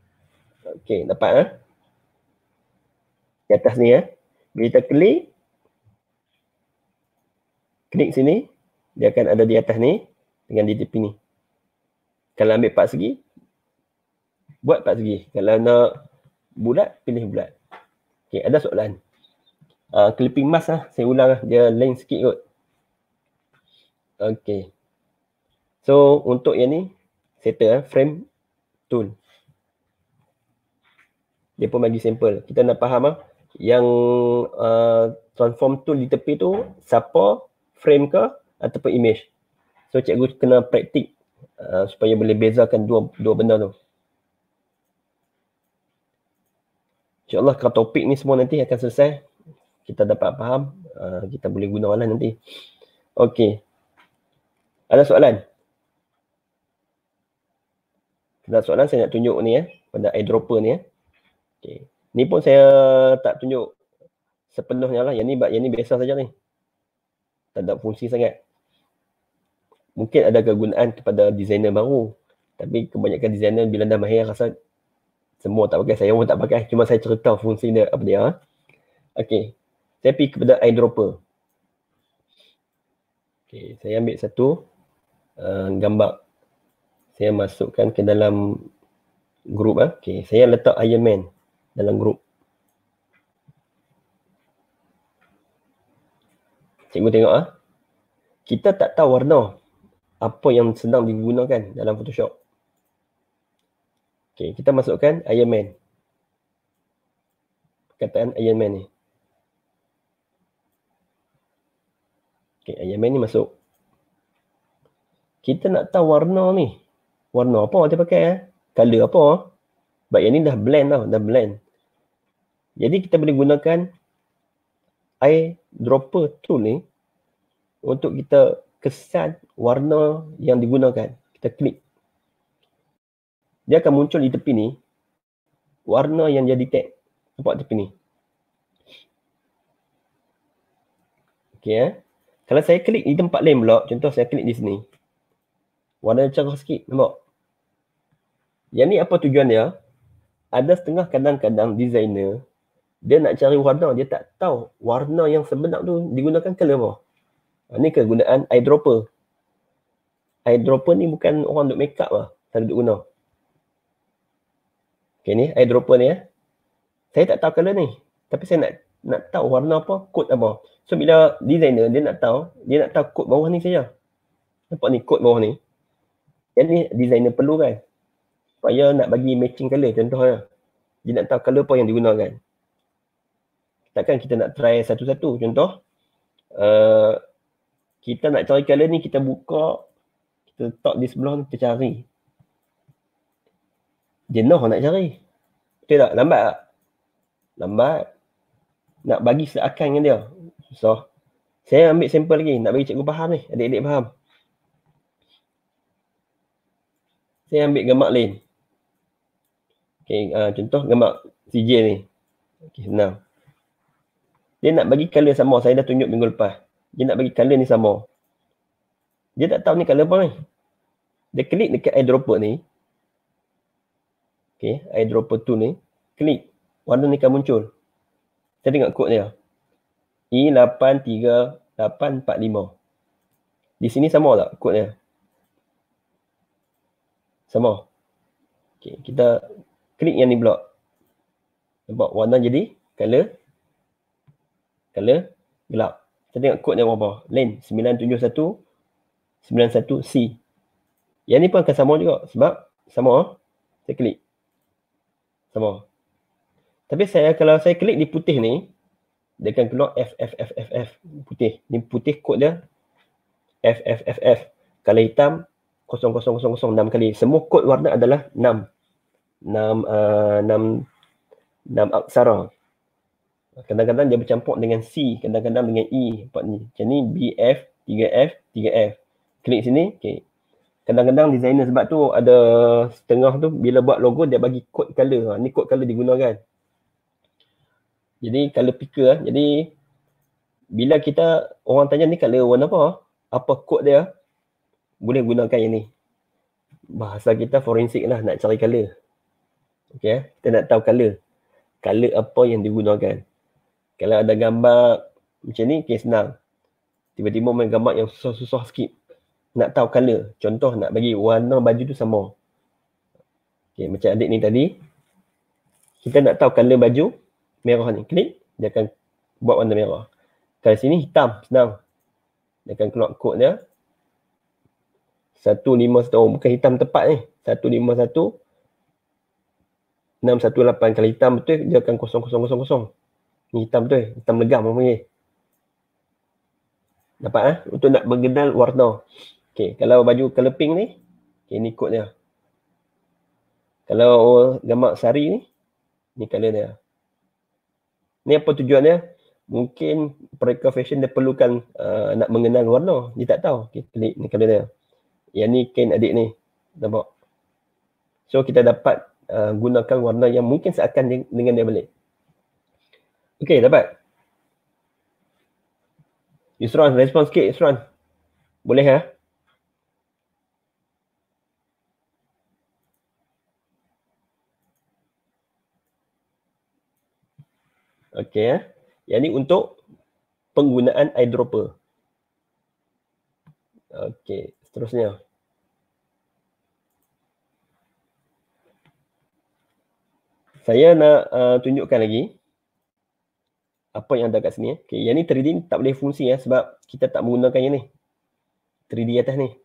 okey dapat ah ha? eh? di atas ni ah eh? bila kita klik klik sini dia akan ada di atas ni dengan di tepi ni kalau ambil part segi buat part segi kalau nak bulat pilih bulat okey ada soalan uh, clipping mask lah. Saya ulang lah. Dia lain sikit kot. Okay. So untuk yang ni, settle lah. Frame tool. Dia pun bagi sample. Kita nak faham lah. Yang uh, transform tool di tepi tu, siapa frame ke ataupun image. So cikgu kena praktik uh, supaya boleh bezakan dua dua benda tu. InsyaAllah kalau topik ni semua nanti akan selesai kita dapat faham uh, kita boleh guna lah nanti okey ada soalan ada soalan saya nak tunjuk ni ya eh, pada eyedropper ni ya eh. okey ni pun saya tak tunjuk sepenuhnya lah yang ni yang ni biasa saja ni tak ada fungsi sangat mungkin ada kegunaan kepada desainer baru tapi kebanyakan desainer bila dah mahir rasa semua tak pakai saya pun tak pakai cuma saya cerita fungsi dia apa dia ah. okey tapi kepada eyedropper okay, saya ambil satu uh, gambar saya masukkan ke dalam grup ah. Okay, saya letak Iron Man dalam grup. Cikgu tengok ah. Kita tak tahu warna apa yang sedang digunakan dalam Photoshop. Okay, kita masukkan Iron Man. Perkataan Iron Man ni. Okay, ayam ini masuk. Kita nak tahu warna ni. Warna apa dia pakai eh? Color apa? Sebab yang ni dah blend tau, dah blend. Jadi kita boleh gunakan air dropper tool ni untuk kita kesan warna yang digunakan. Kita klik. Dia akan muncul di tepi ni warna yang jadi tag nampak tepi ni. Okay eh. Kalau saya klik di tempat lain pula, contoh saya klik di sini. Warna cerah sikit, nampak? Yang ni apa tujuan dia? Ada setengah kadang-kadang designer, dia nak cari warna, dia tak tahu warna yang sebenar tu digunakan color apa. Ha, ni kegunaan eyedropper. Eyedropper ni bukan orang duk make up lah, tak duk guna. Okay ni, eyedropper ni ya. Eh. Saya tak tahu color ni, tapi saya nak nak tahu warna apa, kod apa. So bila designer dia nak tahu, dia nak tahu kod bawah ni saja. Nampak ni kod bawah ni. Yang ni designer perlu kan. Supaya nak bagi matching color contohnya. Dia nak tahu color apa yang digunakan. Takkan kita nak try satu-satu contoh. Uh, kita nak cari color ni kita buka kita letak di sebelah ni kita cari jenuh nak cari betul tak lambat tak lambat nak bagi seakan dengan dia So, saya ambil sampel lagi nak bagi cikgu faham ni, adik-adik faham. Saya ambil gambar lain. Okay, uh, contoh gambar CJ ni. Okay, senang. Dia nak bagi color sama, saya dah tunjuk minggu lepas. Dia nak bagi color ni sama. Dia tak tahu ni color apa ni. Dia klik dekat eyedropper ni. Okay, eyedropper tu ni. Klik, warna ni akan muncul. Saya tengok kod dia. E83845. Di sini sama tak kodnya? Sama. Okay, kita klik yang ni blok. Nampak warna jadi color color gelap. Kita tengok kod yang berapa. Lane 97191C. Yang ni pun akan sama juga sebab sama. Saya klik. Sama. Tapi saya kalau saya klik di putih ni, dia akan keluar F, F, F, F, F, putih. Ni putih kod dia F, F, F, F. Kalau hitam, 0006 kali. Semua kod warna adalah 6. 6, uh, 6, 6 aksara. Kadang-kadang dia bercampur dengan C, kadang-kadang dengan E. Nampak ni. Macam ni B, F, 3F, 3F. Klik sini, okay. Kadang-kadang designer sebab tu ada setengah tu bila buat logo dia bagi kod color. Ha, ni kod color digunakan. Jadi kalau picker lah. Jadi bila kita orang tanya ni kalau warna apa? Apa kod dia? Boleh gunakan yang ni. Bahasa kita forensik lah nak cari color. Okay, eh. kita nak tahu color. Color apa yang digunakan. Kalau ada gambar macam ni, okay senang. Tiba-tiba main gambar yang susah-susah sikit. Nak tahu color. Contoh nak bagi warna baju tu sama. Okay, macam adik ni tadi. Kita nak tahu color baju, merah ni klik dia akan buat warna merah kalau sini hitam senang dia akan keluar kod dia 151 oh bukan hitam tepat ni 151 618 kalau hitam betul dia akan kosong kosong kosong kosong ni hitam betul hitam legam orang panggil dapat eh? untuk nak mengenal warna okey kalau baju keleping ni okey ni kod dia kalau gamak sari ni ni color dia ni apa tujuannya mungkin mereka fashion dia perlukan uh, nak mengenal warna dia tak tahu okay. klik ni dia. yang ni kain adik ni nampak so kita dapat uh, gunakan warna yang mungkin seakan dengan dia balik Okay, dapat Isran, respon sikit Isran boleh ya Okay, ya. Yang ni untuk penggunaan eyedropper. Okay, seterusnya. Saya nak uh, tunjukkan lagi apa yang ada kat sini. Ya. Okay, yang ni 3D tak boleh fungsi ya sebab kita tak menggunakan yang ni. 3D atas ni.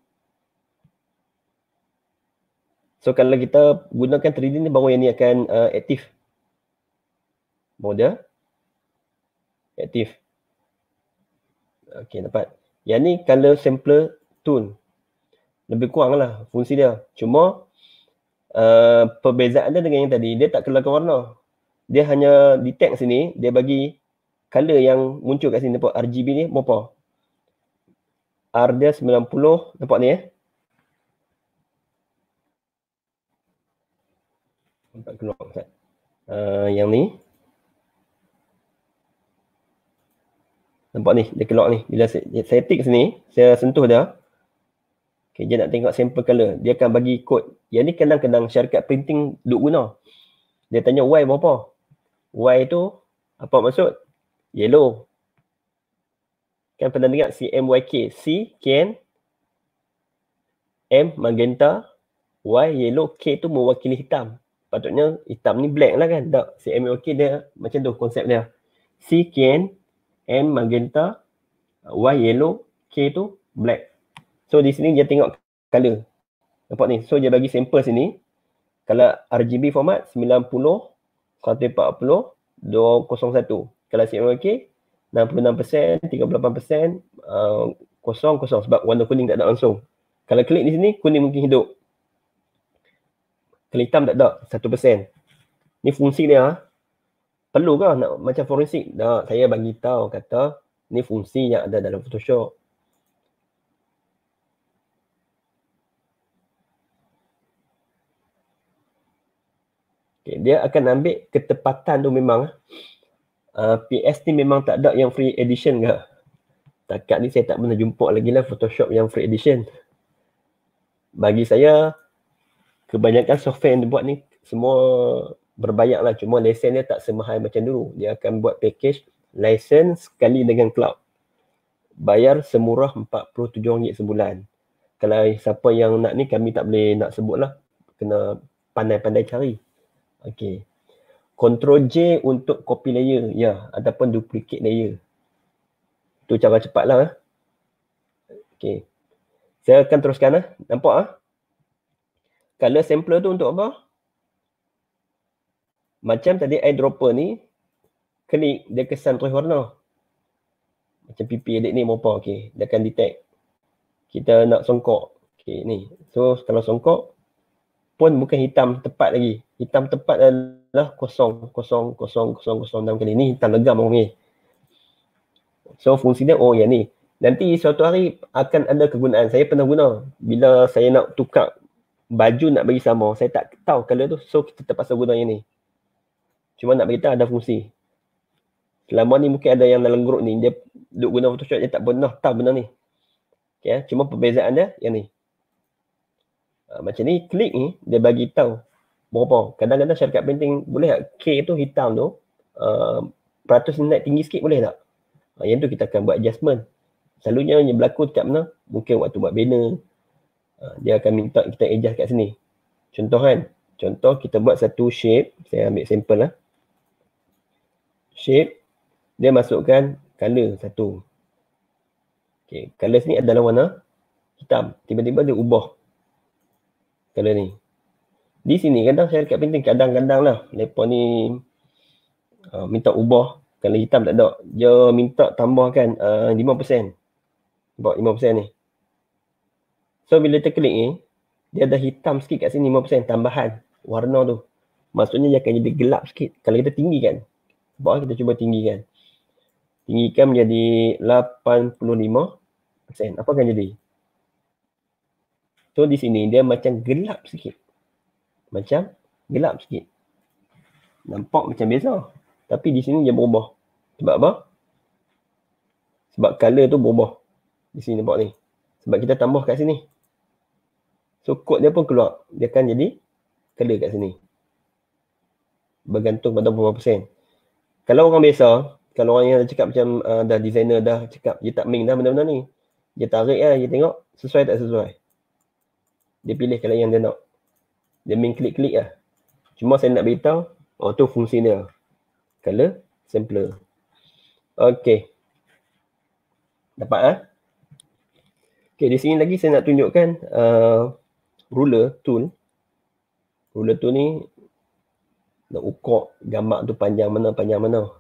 So kalau kita gunakan 3D ni baru yang ni akan uh, aktif. Baru aktif. Okey dapat. Yang ni color sampler tone. Lebih kurang lah fungsi dia. Cuma uh, perbezaan dia dengan yang tadi, dia tak keluarkan warna. Dia hanya detect sini, dia bagi color yang muncul kat sini. Nampak RGB ni berapa? R dia 90. Nampak ni eh? Tak keluar. Uh, yang ni. Nampak ni, dia keluar ni. Bila saya, saya tick sini, saya sentuh dia. Okay, dia nak tengok sample color. Dia akan bagi kod. Yang ni kadang-kadang syarikat printing duk guna. Dia tanya Y berapa? Y tu, apa maksud? Yellow. Kan pernah dengar CMYK. C, KN. M, magenta. Y, yellow. K tu mewakili hitam. Patutnya hitam ni black lah kan. Tak, CMYK dia macam tu konsep dia. C, KN, N magenta, Y yellow, K tu black. So di sini dia tengok color. Nampak ni. So dia bagi sampel sini. Kalau RGB format 90, 40, 201. Kalau CMYK, okay, 66%, 38%, kosong, uh, kosong. Sebab warna kuning tak ada langsung. Kalau klik di sini, kuning mungkin hidup. Kalau hitam tak ada, 1%. Ni fungsi dia. Ha? perlu ke nak macam forensik dah saya bagi tahu kata ni fungsi yang ada dalam photoshop okay, dia akan ambil ketepatan tu memang uh, ah. ah, PS ni memang tak ada yang free edition ke takat ni saya tak pernah jumpa lagi lah photoshop yang free edition bagi saya kebanyakan software yang dia buat ni semua berbayar lah cuma lesen dia tak semahal macam dulu dia akan buat package lesen sekali dengan cloud bayar semurah RM47 sebulan kalau siapa yang nak ni kami tak boleh nak sebut lah kena pandai-pandai cari okay. Ctrl J untuk copy layer ya ataupun duplicate layer tu cara cepat lah eh. Ha? Okay. saya akan teruskan lah nampak ah ha? Kalau sampler tu untuk apa? macam tadi eyedropper ni klik dia kesan terus warna macam pipi adik ni mopa okey dia akan detect kita nak songkok okey ni so kalau songkok pun bukan hitam tepat lagi hitam tepat adalah kosong kosong kosong kosong kosong dalam kali ni hitam legam orang ni so fungsi dia oh ya ni nanti suatu hari akan ada kegunaan saya pernah guna bila saya nak tukar baju nak bagi sama saya tak tahu kalau tu so kita terpaksa guna yang ni Cuma nak beritahu ada fungsi. Selama ni mungkin ada yang dalam grup ni, dia duk guna Photoshop, dia tak pernah tahu benda ni. Okay, eh? cuma perbezaan dia yang ni. Ha, macam ni, klik ni, dia bagi tahu berapa. Kadang-kadang syarikat penting boleh tak K tu hitam tu, uh, peratus naik tinggi sikit boleh tak? Ha, yang tu kita akan buat adjustment. Selalunya yang berlaku dekat mana, mungkin waktu buat banner, ha, dia akan minta kita adjust kat sini. Contoh kan, contoh kita buat satu shape, saya ambil sampel lah shape dia masukkan color satu okay. color ni adalah warna hitam tiba-tiba dia ubah color ni di sini kadang saya dekat painting kadang-kadang lah lepas ni uh, minta ubah color hitam tak ada dia minta tambahkan uh, 5% buat 5% ni so bila kita klik ni dia ada hitam sikit kat sini 5% tambahan warna tu maksudnya dia akan jadi gelap sikit kalau kita tinggi kan bawah kita cuba tinggikan tinggikan menjadi 85% apa akan jadi so di sini dia macam gelap sikit macam gelap sikit nampak macam biasa tapi di sini dia berubah sebab apa sebab color tu berubah di sini nampak ni sebab kita tambah kat sini so kod dia pun keluar dia akan jadi color kat sini bergantung pada berapa persen kalau orang biasa, kalau orang yang dah cakap macam uh, dah designer dah cakap dia tak main dah benda-benda ni. Dia tarik lah, dia tengok sesuai tak sesuai. Dia pilih kalau yang dia nak. Dia main klik-klik lah. Cuma saya nak beritahu, oh tu fungsi dia. Color sampler. Okay. Dapat lah. Okay, di sini lagi saya nak tunjukkan uh, ruler tool. Ruler tool ni nak ukur gambar tu panjang mana panjang mana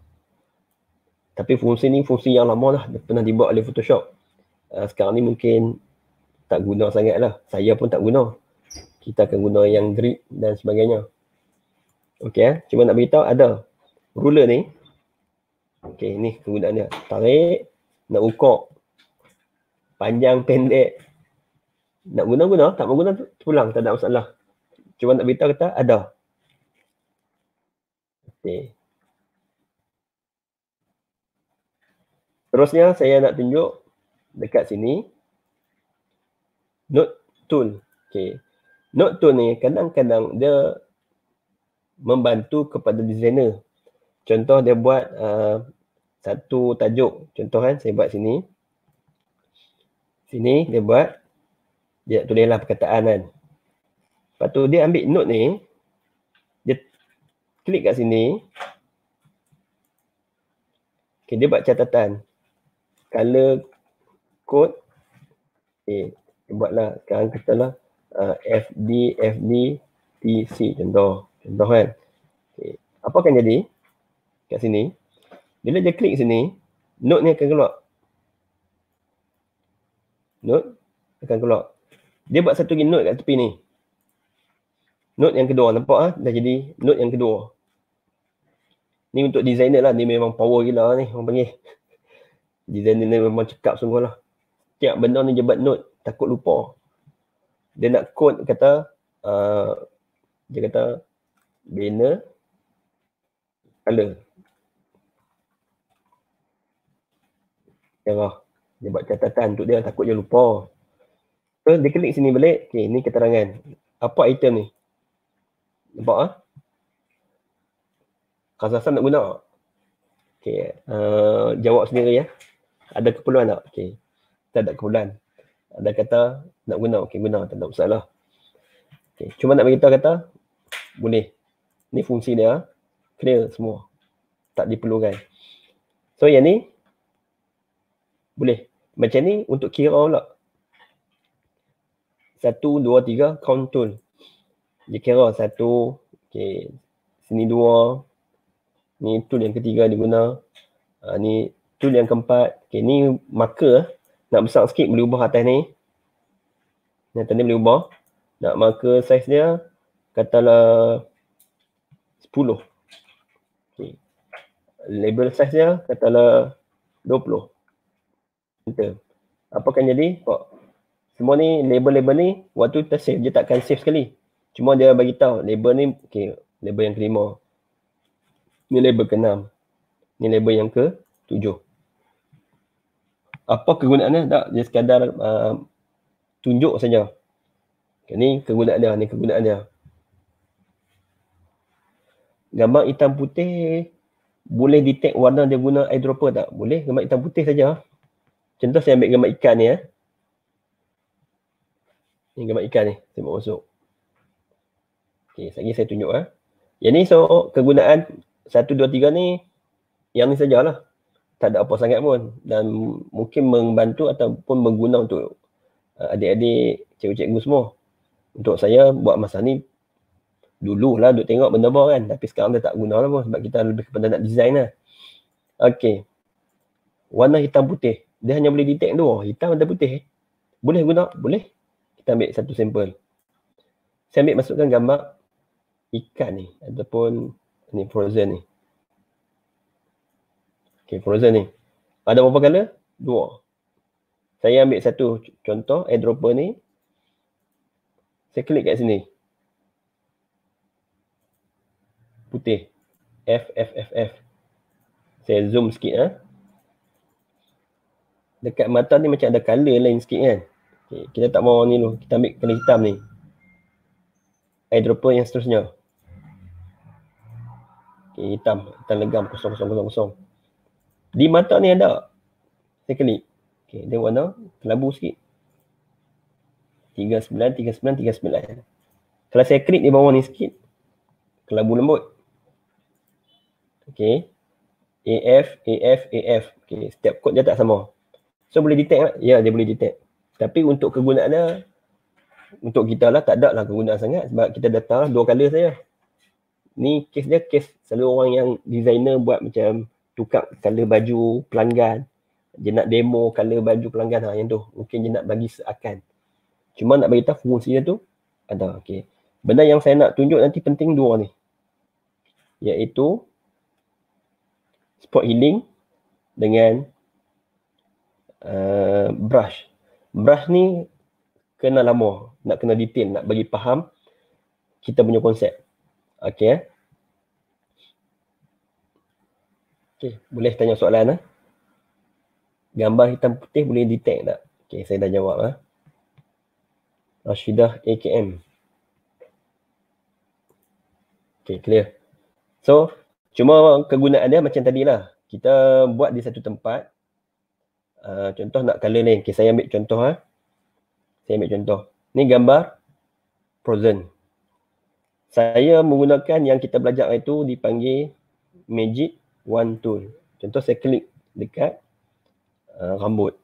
tapi fungsi ni fungsi yang lama lah pernah dibuat oleh photoshop uh, sekarang ni mungkin tak guna sangat lah saya pun tak guna kita akan guna yang grid dan sebagainya Okey, eh. cuma nak beritahu ada ruler ni Okey, ni kegunaannya tarik nak ukur panjang pendek nak guna guna tak mau guna pulang tak ada masalah cuma nak beritahu kata ada Okay. Terusnya saya nak tunjuk dekat sini note tool. Okay. Note tool ni kadang-kadang dia membantu kepada designer. Contoh dia buat uh, satu tajuk. Contoh kan saya buat sini. Sini dia buat dia tulislah perkataan kan. Lepas tu dia ambil note ni klik kat sini. Okay, dia buat catatan. Color code. Okay, dia buatlah. Sekarang katalah uh, FD, FD, TC. Contoh. Contoh kan. Okay. Apa akan jadi kat sini? Bila dia klik sini, note ni akan keluar. Note akan keluar. Dia buat satu lagi note kat tepi ni. Note yang kedua. Nampak ah Dah jadi note yang kedua ni untuk designer lah ni memang power gila lah ni orang panggil designer ni memang cekap sungguh lah tiap benda ni jebat note takut lupa dia nak code kata uh, dia kata banner color Ya lah. Dia buat catatan untuk dia takut dia lupa. So dia klik sini balik. Okay ni keterangan. Apa item ni? Nampak ah? Kazakhstan nak guna. okay uh, eh. eh, jawab sendiri ya. Ada keperluan tak? okay. Tak ada keperluan. Ada kata nak guna, okay guna tak ada masalah. Okey, cuma nak beritahu kata boleh. Ni fungsi dia. Clear semua. Tak diperlukan. So yang ni boleh. Macam ni untuk kira pula. Satu, dua, tiga, count tool. Dia kira satu, okay. sini dua, ni tool yang ketiga dia guna uh, ni tool yang keempat okay, ni marker lah. nak besar sikit boleh ubah atas ni ni atas ni boleh ubah nak marker size dia katalah 10 okay. label size dia katalah 20 Enter. apa akan jadi kok semua ni label-label ni waktu kita save je takkan save sekali cuma dia bagi tahu label ni okay, label yang kelima ni label ke-6. Ni label yang ke-7. Apa kegunaannya? Tak, dia sekadar uh, tunjuk saja. Okay, ni kegunaan dia, ni kegunaan dia. Gambar hitam putih boleh detect warna dia guna eyedropper tak? Boleh, gambar hitam putih saja. Contoh saya ambil gambar ikan ni. Eh. Ni gambar ikan ni, saya masuk. Okay, sekejap saya tunjuk. Eh. Yang ni so kegunaan satu dua tiga ni yang ni sajalah tak ada apa sangat pun dan mungkin membantu ataupun berguna untuk adik uh, adik-adik cikgu-cikgu semua untuk saya buat masa ni dulu lah duk tengok benda apa kan tapi sekarang dah tak guna lah pun sebab kita lebih kepada nak design lah Okey. warna hitam putih dia hanya boleh detect dua hitam dan putih boleh guna? boleh kita ambil satu sampel saya ambil masukkan gambar ikan ni ataupun ini Frozen ni. Okay, Frozen ni. Ada berapa color? Dua. Saya ambil satu contoh, airdropper ni. Saya klik kat sini. Putih. F, F, F, F. Saya zoom sikit. Ha? Dekat mata ni macam ada color lain sikit kan. Okay, kita tak mau ni dulu. Kita ambil color hitam ni. Airdropper yang seterusnya hitam hitam kosong kosong kosong kosong di mata ni ada saya klik okay, dia warna kelabu sikit 39 39 39 kalau saya klik di bawah ni sikit kelabu lembut okay, AF AF AF okay, setiap kod dia tak sama so boleh detect tak? ya dia boleh detect tapi untuk kegunaan dia untuk kita lah tak ada lah kegunaan sangat sebab kita dah tahu dua kali saya ni kes dia kes selalu orang yang designer buat macam tukar color baju pelanggan dia nak demo color baju pelanggan ha, yang tu mungkin dia nak bagi seakan cuma nak bagi tahu fungsi dia tu ada okey benda yang saya nak tunjuk nanti penting dua ni iaitu spot healing dengan uh, brush brush ni kena lama nak kena detail nak bagi faham kita punya konsep Okey. Eh? Okey, boleh tanya soalan eh? Gambar hitam putih boleh detect tak? Okey, saya dah jawab eh? Rashidah AKM. Okey, clear. So, cuma kegunaan dia macam tadi lah. Kita buat di satu tempat. Uh, contoh nak color ni. Okey, saya ambil contoh. Eh? Saya ambil contoh. Ni gambar frozen saya menggunakan yang kita belajar itu dipanggil magic one tool. Contoh saya klik dekat uh, rambut.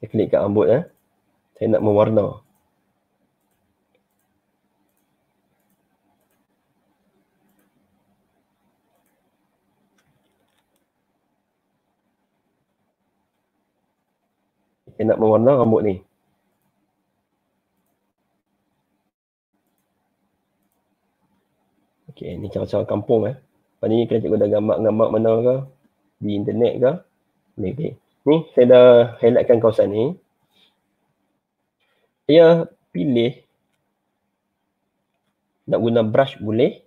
Saya klik kat rambut eh. Saya nak mewarna. Saya nak mewarna rambut ni. Okay, ni cara-cara kampung eh. Lepas ni kena cikgu dah gambar-gambar mana ke? Di internet ke? Maybe. Ni saya dah highlightkan kawasan ni. Saya pilih nak guna brush boleh.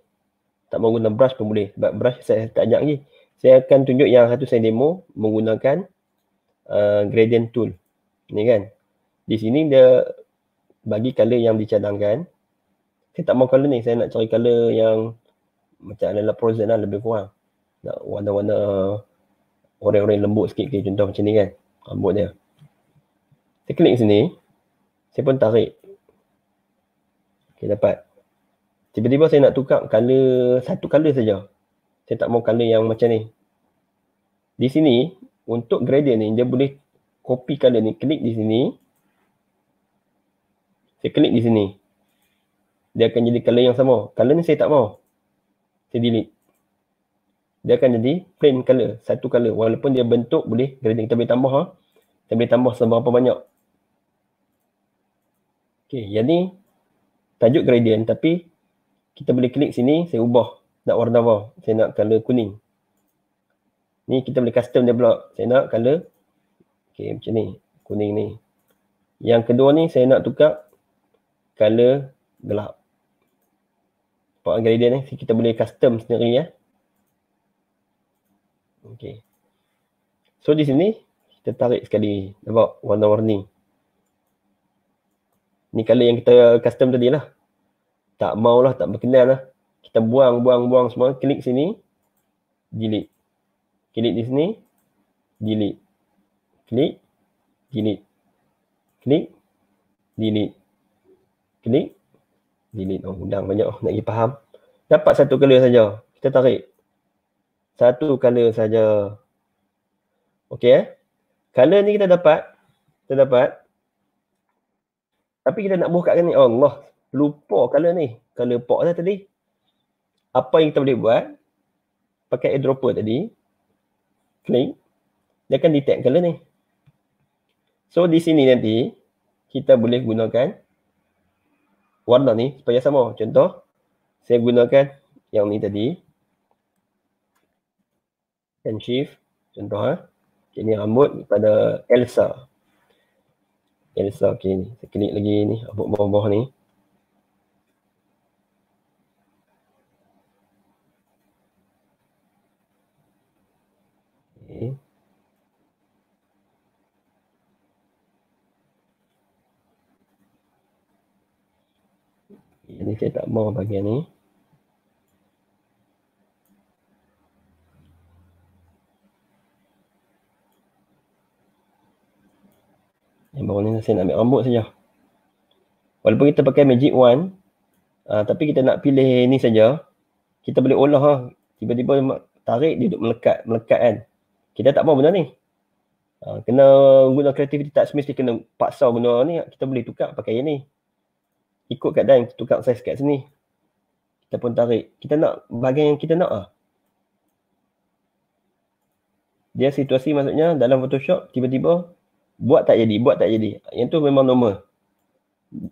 Tak mahu guna brush pun boleh. Sebab brush saya tak ajak lagi. Saya akan tunjuk yang satu saya demo menggunakan uh, gradient tool. Ni kan. Di sini dia bagi color yang dicadangkan saya tak mau colour ni, saya nak cari colour yang macam ala-ala frozen lah lebih kurang nak warna-warna orang-orang lembut sikit ke contoh macam ni kan rambut dia saya klik sini saya pun tarik okay, dapat tiba-tiba saya nak tukar colour satu colour saja saya tak mau colour yang macam ni di sini untuk gradient ni dia boleh copy colour ni klik di sini saya klik di sini dia akan jadi color yang sama. Color ni saya tak mau. Saya delete. Dia akan jadi plain color, satu color. Walaupun dia bentuk boleh gradient kita boleh tambah ha. Kita boleh tambah seberapa banyak. Okey, jadi tajuk gradient tapi kita boleh klik sini, saya ubah nak warna apa? Saya nak color kuning. Ni kita boleh custom dia pula. Saya nak color Okay macam ni, kuning ni. Yang kedua ni saya nak tukar color gelap. Power gradient ni kita boleh custom sendiri ya. Okey. So di sini kita tarik sekali nampak warna warni. Ni color yang kita custom tadi lah. Tak maulah tak berkenan lah. Kita buang buang buang semua klik sini delete. Klik di sini delete. Klik delete. Klik delete. Klik limit orang oh, undang banyak oh, nak pergi faham dapat satu color saja kita tarik satu color saja okey eh color ni kita dapat kita dapat tapi kita nak buka kan ni oh, Allah lupa color ni color pot lah tadi apa yang kita boleh buat pakai eyedropper tadi klik dia akan detect color ni so di sini nanti kita boleh gunakan warna ni supaya sama. Contoh, saya gunakan yang ni tadi. And shift. Contoh ha. Okay, ni rambut pada Elsa. Elsa okay ni. Saya klik lagi ni. Rambut bawah-bawah ni. Jadi saya tak mau bahagian ni. Yang baru ni saya nak ambil rambut saja. Walaupun kita pakai Magic Wand, uh, tapi kita nak pilih ni saja. Kita boleh olah ha. Tiba-tiba tarik dia duduk melekat, melekat kan. Kita tak mau benda ni. Uh, kena guna kreativiti tak semestinya kena paksa benda ni. Kita boleh tukar pakai yang ni ikut kat keadaan kita tukar saiz kat sini. Kita pun tarik. Kita nak bahagian yang kita nak ah. Dia situasi maksudnya dalam Photoshop tiba-tiba buat tak jadi, buat tak jadi. Yang tu memang normal.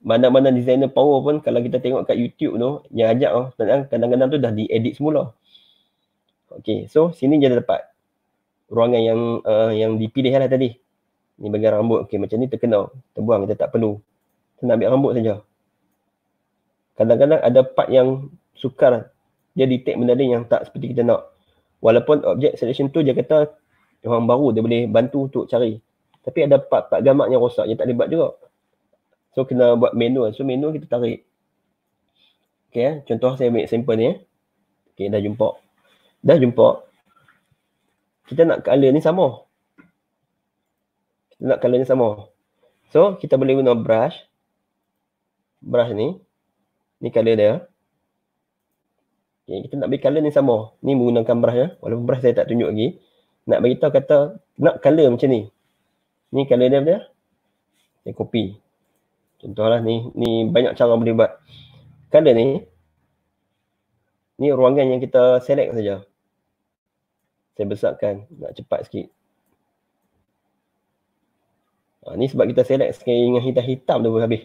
Mana-mana designer power pun kalau kita tengok kat YouTube tu yang ajak oh, kadang-kadang tu dah diedit semula. Okay, so sini dia dapat ruangan yang uh, yang dipilih lah tadi. Ni bagian rambut. Okay, macam ni terkenal. Terbuang kita tak perlu. Kita nak ambil rambut saja kadang-kadang ada part yang sukar dia detect benda ni yang tak seperti kita nak walaupun object selection tu dia kata orang baru dia boleh bantu untuk cari tapi ada part-part gambar yang rosak yang tak ada buat juga so kena buat manual so manual kita tarik Okay, eh? contoh saya ambil sample ni eh? ok dah jumpa dah jumpa kita nak color ni sama kita nak color ni sama so kita boleh guna brush brush ni Ni colour dia. Okay, kita nak bagi colour ni sama. Ni menggunakan brush ya. Walaupun brush saya tak tunjuk lagi. Nak bagi tahu kata nak colour macam ni. Ni colour dia dia. Saya copy. Contohlah ni ni banyak cara boleh buat. Colour ni ni ruangan yang kita select saja. Saya besarkan nak cepat sikit. Ha, ni sebab kita select sekali dengan hitam-hitam tu habis.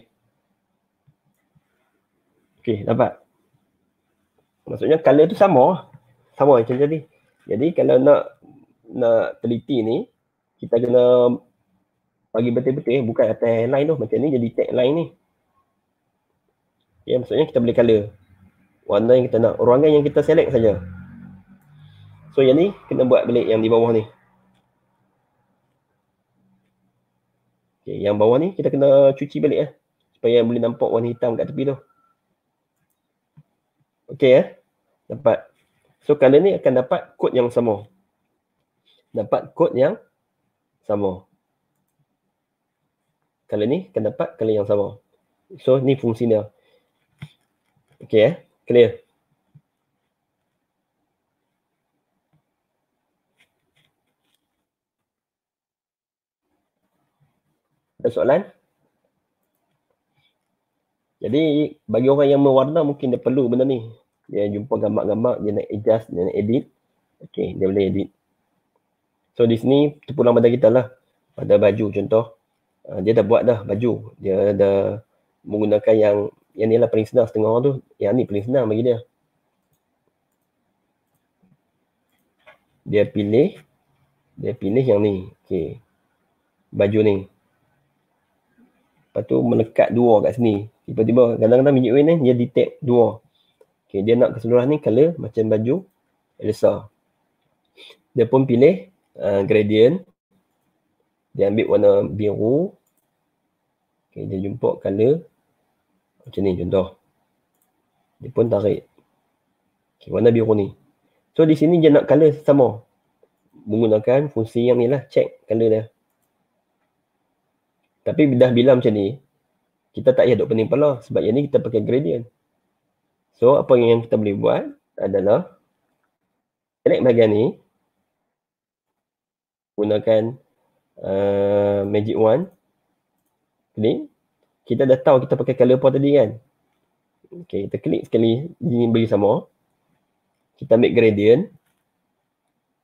Okey, dapat. Maksudnya color tu sama. Sama macam tadi. Jadi kalau nak nak teliti ni, kita kena bagi betul-betul eh. bukan atas line tu macam ni jadi tag line ni. Okey, ya, maksudnya kita boleh color warna yang kita nak, ruangan yang kita select saja. So yang ni kena buat balik yang di bawah ni. Okey, yang bawah ni kita kena cuci balik eh supaya boleh nampak warna hitam kat tepi tu. Okay eh. Ya? Dapat. So color ni akan dapat kod yang sama. Dapat kod yang sama. Color ni akan dapat color yang sama. So ni fungsi dia. ya, eh. Clear. Ada soalan? Jadi bagi orang yang mewarna mungkin dia perlu benda ni dia jumpa gambar-gambar, dia nak adjust, dia nak edit. Okay, dia boleh edit. So di sini terpulang pada kita lah. Pada baju contoh, uh, dia dah buat dah baju. Dia dah menggunakan yang yang ni lah paling senang setengah orang tu. Yang ni paling senang bagi dia. Dia pilih, dia pilih yang ni. Okay. Baju ni. Lepas tu melekat dua kat sini. Tiba-tiba kadang-kadang minyak wain ni dia detect dua. Okay, dia nak keseluruhan ni color macam baju Elsa. Dia pun pilih uh, gradient. Dia ambil warna biru. Okay, dia jumpa color macam ni contoh. Dia pun tarik. Okay, warna biru ni. So di sini dia nak color sama. Menggunakan fungsi yang ni lah. Check color dia. Tapi dah bilang macam ni. Kita tak payah duk pening pala sebab yang ni kita pakai gradient. So apa yang kita boleh buat adalah Connect bahagian ni Gunakan uh, Magic Wand Klik Kita dah tahu kita pakai color pun tadi kan Okay kita klik sekali Ini beri sama Kita ambil gradient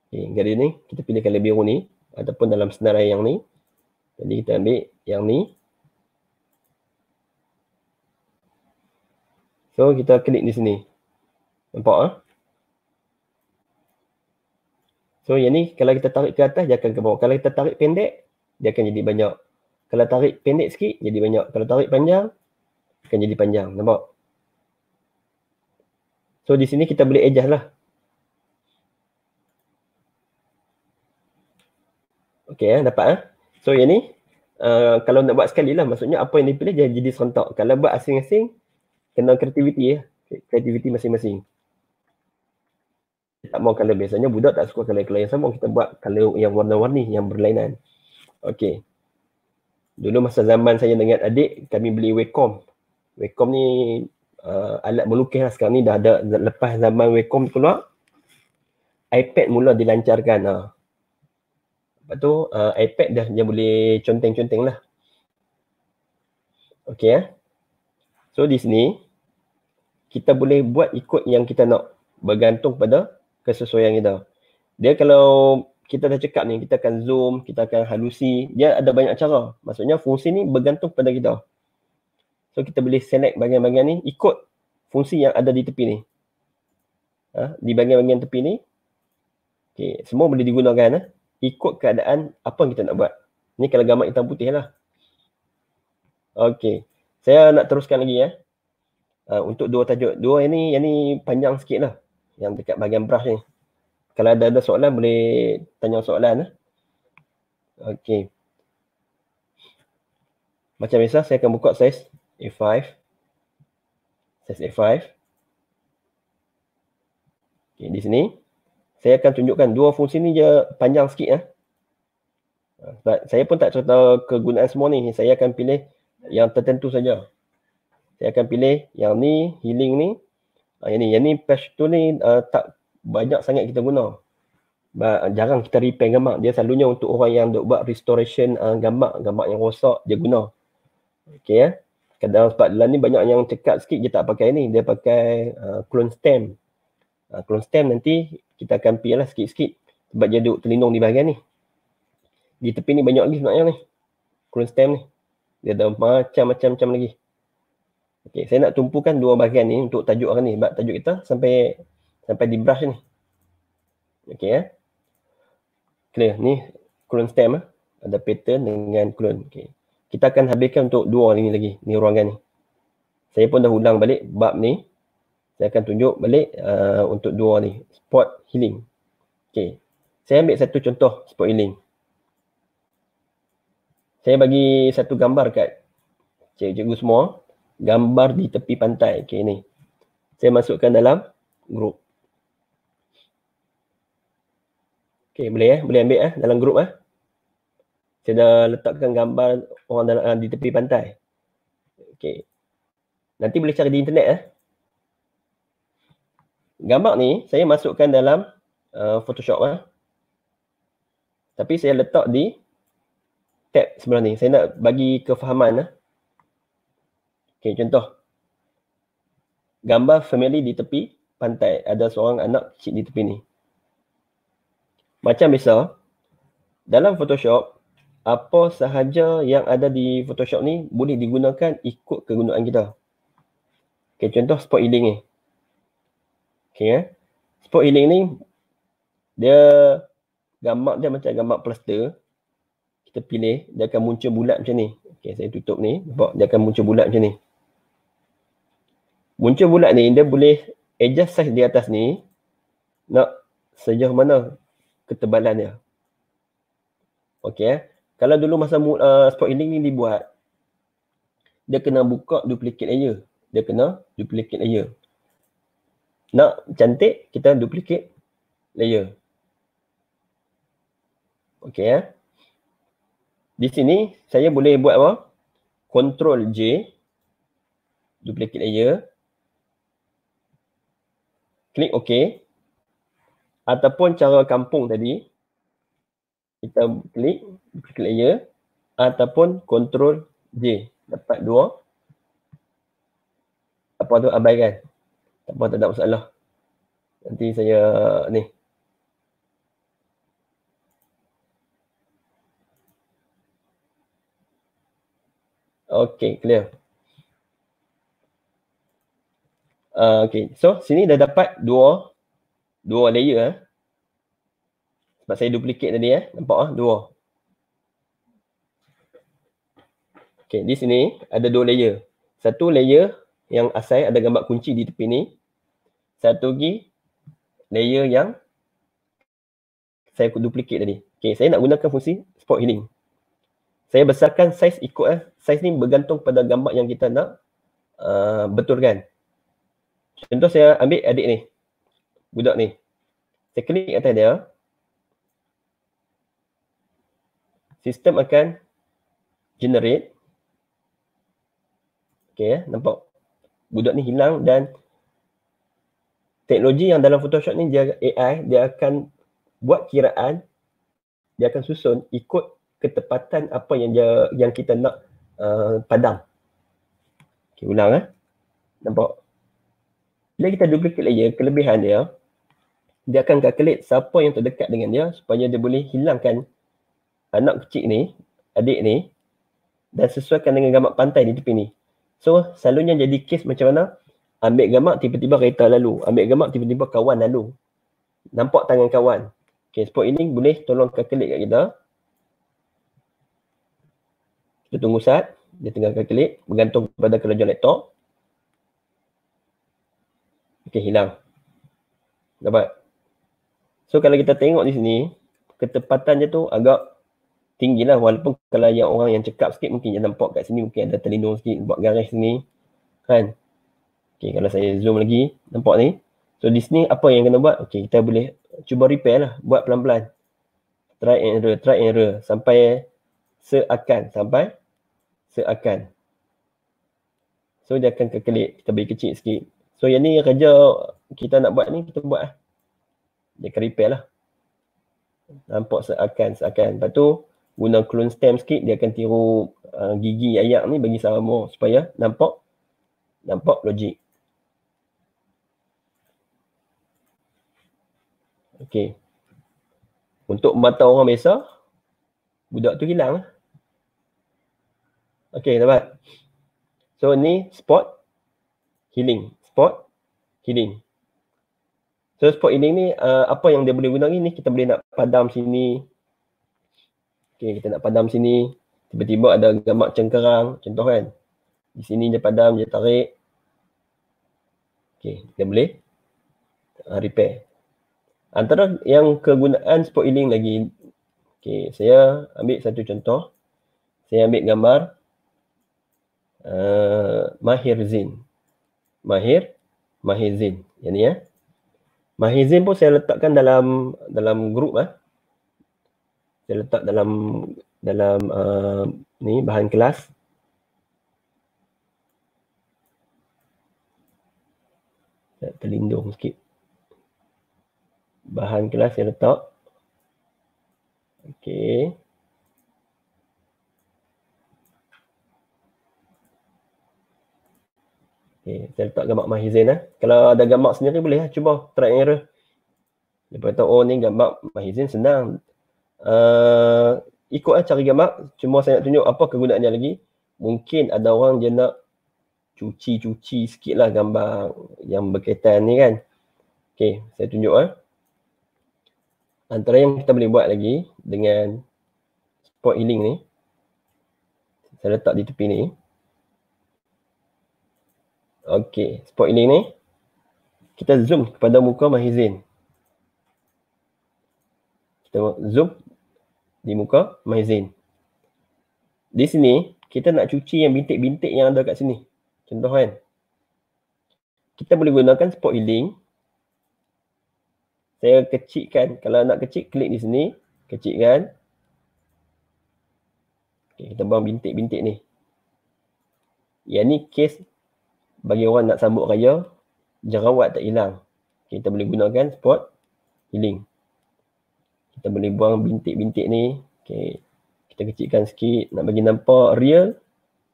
Okay gradient ni kita pilih color biru ni Ataupun dalam senarai yang ni Jadi kita ambil yang ni So kita klik di sini. Nampak ah? So yang ni kalau kita tarik ke atas dia akan ke bawah. Kalau kita tarik pendek dia akan jadi banyak. Kalau tarik pendek sikit jadi banyak. Kalau tarik panjang akan jadi panjang. Nampak? So di sini kita boleh adjust lah. Okay eh, dapat eh. So yang ni uh, kalau nak buat sekali lah maksudnya apa yang dipilih jadi serentak. Kalau buat asing-asing Kena kreativiti ya. Eh. Kreativiti masing-masing. tak mau colour. Biasanya budak tak suka colour-colour yang sama. Kita buat colour yang warna-warni yang berlainan. Okey. Dulu masa zaman saya dengan adik, kami beli Wacom. Wacom ni uh, alat melukis lah. Sekarang ni dah ada lepas zaman Wacom keluar. iPad mula dilancarkan lah. Lepas tu uh, iPad dah dia boleh conteng-conteng lah. Okey ya. Eh? So di sini kita boleh buat ikut yang kita nak bergantung pada kesesuaian kita. Dia kalau kita dah cekap ni, kita akan zoom, kita akan halusi, dia ada banyak cara. Maksudnya fungsi ni bergantung pada kita. So kita boleh select bagian-bagian ni ikut fungsi yang ada di tepi ni. Ha? Di bagian-bagian tepi ni, okay, semua boleh digunakan. Ha? Ikut keadaan apa yang kita nak buat. Ni kalau gambar hitam putih lah. Okay. Saya nak teruskan lagi ya. Eh uh, untuk dua tajuk. Dua ini yang ni panjang sikit lah yang dekat bahagian brush ni. Kalau ada ada soalan boleh tanya soalan lah. Okey. Macam biasa saya akan buka saiz A5. Saiz A5. Okay di sini saya akan tunjukkan dua fungsi ni je panjang sikit lah. saya pun tak cerita kegunaan semua ni. Saya akan pilih yang tertentu saja saya akan pilih yang ni healing ni uh, yang ni yang ni patch tu ni uh, tak banyak sangat kita guna But, uh, jarang kita repair gambar dia selalunya untuk orang yang dok buat restoration uh, ah, gambar gambar yang rosak dia guna Okay ya eh? kadang sebab dalam ni banyak yang cekat sikit dia tak pakai ni dia pakai uh, clone stamp. uh, clone stamp nanti kita akan pilih lah sikit-sikit sebab dia duduk terlindung di bahagian ni di tepi ni banyak lagi sebenarnya ni clone stamp ni dia ada macam-macam macam lagi Okay, saya nak tumpukan dua bahagian ni untuk tajuk hari ni sebab tajuk kita sampai sampai di brush ni. Okay, ya. Eh? Clear, ni clone stem eh? Ada pattern dengan clone. Okay. Kita akan habiskan untuk dua ni lagi, ni ruangan ni. Saya pun dah ulang balik bab ni. Saya akan tunjuk balik uh, untuk dua ni. Spot healing. Okay. Saya ambil satu contoh spot healing. Saya bagi satu gambar kat cikgu semua gambar di tepi pantai. Okey ni. Saya masukkan dalam grup. Okey, boleh eh? Boleh ambil eh dalam grup eh? Saya dah letakkan gambar orang dalam ah, di tepi pantai. Okey. Nanti boleh cari di internet eh. Gambar ni saya masukkan dalam uh, Photoshop eh. Tapi saya letak di tab sebelah ni. Saya nak bagi kefahaman eh. Okay, contoh. Gambar family di tepi pantai. Ada seorang anak kecil di tepi ni. Macam biasa, dalam Photoshop, apa sahaja yang ada di Photoshop ni boleh digunakan ikut kegunaan kita. Okay, contoh spot healing ni. Okay, eh. Spot healing ni, dia gambar dia macam gambar plaster. Kita pilih, dia akan muncul bulat macam ni. Okay, saya tutup ni. Nampak? Dia akan muncul bulat macam ni muncul bulat ni dia boleh adjust size di atas ni nak sejauh mana ketebalan dia. Okey eh. Kalau dulu masa uh, spot ending ni dibuat dia kena buka duplicate layer. Dia kena duplicate layer. Nak cantik kita duplicate layer. Okey eh. Di sini saya boleh buat apa? Control J duplicate layer klik OK ataupun cara kampung tadi kita klik klik layer ataupun control J dapat dua apa tu abaikan tak apa tak ada masalah nanti saya ni Okay, clear. Uh, okay, so sini dah dapat dua dua layer eh. Sebab saya duplicate tadi eh. Nampak ah, dua. Okay, di sini ada dua layer. Satu layer yang asal ada gambar kunci di tepi ni. Satu lagi layer yang saya duplicate tadi. Okay, saya nak gunakan fungsi spot healing. Saya besarkan saiz ikut eh. Saiz ni bergantung pada gambar yang kita nak uh, betulkan. Contoh saya ambil adik ni. Budak ni. Saya klik atas dia. Sistem akan generate. Okay, eh, nampak. Budak ni hilang dan teknologi yang dalam Photoshop ni dia AI, dia akan buat kiraan dia akan susun ikut ketepatan apa yang dia, yang kita nak uh, padam. Okay, ulang eh. Nampak? bila kita duplicate layer, kelebihan dia dia akan calculate siapa yang terdekat dengan dia supaya dia boleh hilangkan anak kecil ni, adik ni dan sesuaikan dengan gambar pantai di tepi ni. So, selalunya jadi kes macam mana? Ambil gambar tiba-tiba kereta lalu, ambil gambar tiba-tiba kawan lalu. Nampak tangan kawan. Okay, spot ini boleh tolong calculate kat kita. Kita tunggu saat, dia tengah calculate, bergantung pada kelajuan laptop. Okay, hilang. Dapat. So, kalau kita tengok di sini, ketepatan dia tu agak tinggi lah walaupun kalau yang orang yang cekap sikit mungkin dia nampak kat sini mungkin ada terlindung sikit buat garis sini kan Okay, kalau saya zoom lagi nampak ni so di sini apa yang kena buat Okay, kita boleh cuba repair lah buat pelan-pelan try and error try and error sampai seakan sampai seakan so dia akan kekelik kita beri kecil sikit So yang ni kerja kita nak buat ni kita buat lah. Dia akan repair lah. Nampak seakan seakan. Lepas tu guna clone stamp sikit dia akan tiru uh, gigi ayak ni bagi sama supaya nampak nampak logik. Okay. Untuk mata orang biasa budak tu hilang. Lah. Okay dapat. So ni spot healing spot healing. So spot healing ni uh, apa yang dia boleh guna ni, kita boleh nak padam sini. Okay kita nak padam sini. Tiba-tiba ada gamak cengkerang contoh kan. Di sini dia padam dia tarik. Okay kita boleh uh, repair. Antara yang kegunaan spot healing lagi. Okay saya ambil satu contoh. Saya ambil gambar. Uh, Mahir Zin. Mahir Mahizin. Yang ni ya. Mahizin pun saya letakkan dalam dalam grup ah. Ha. Saya letak dalam dalam uh, ni bahan kelas. Tak terlindung sikit. Bahan kelas saya letak. Okey. Okay, eh, saya letak gambar Mahizin eh. Kalau ada gambar sendiri boleh lah, cuba try error. Dia berkata, oh ni gambar Mahizin senang. Uh, eh, ikutlah cari gambar, cuma saya nak tunjuk apa kegunaannya lagi. Mungkin ada orang dia nak cuci-cuci sikit lah gambar yang berkaitan ni kan. Okay, saya tunjuk lah. Eh. Antara yang kita boleh buat lagi dengan spot healing ni. Saya letak di tepi ni. Okey, spot ini ni. Kita zoom kepada muka Mahizin. Kita zoom di muka Mahizin. Di sini, kita nak cuci yang bintik-bintik yang ada kat sini. Contoh kan. Kita boleh gunakan spot healing. Saya kecikkan. Kalau nak kecik, klik di sini. Kecikkan. Okay, kita buang bintik-bintik ni. Yang ni case bagi orang nak sambut raya jerawat tak hilang kita boleh gunakan spot healing kita boleh buang bintik-bintik ni okay. kita kecilkan sikit nak bagi nampak real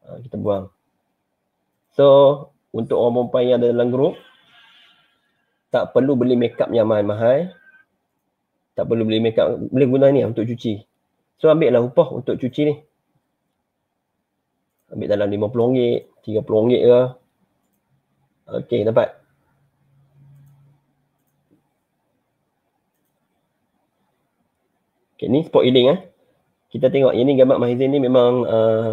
ha, kita buang so untuk orang perempuan yang ada dalam grup tak perlu beli makeup yang mahal-mahal tak perlu beli makeup boleh guna ni lah untuk cuci so ambil lah upah untuk cuci ni ambil dalam RM50 RM30 ke Okey, dapat. Okey, ni spot healing eh. Kita tengok yang ni gambar Mahizin ni memang uh,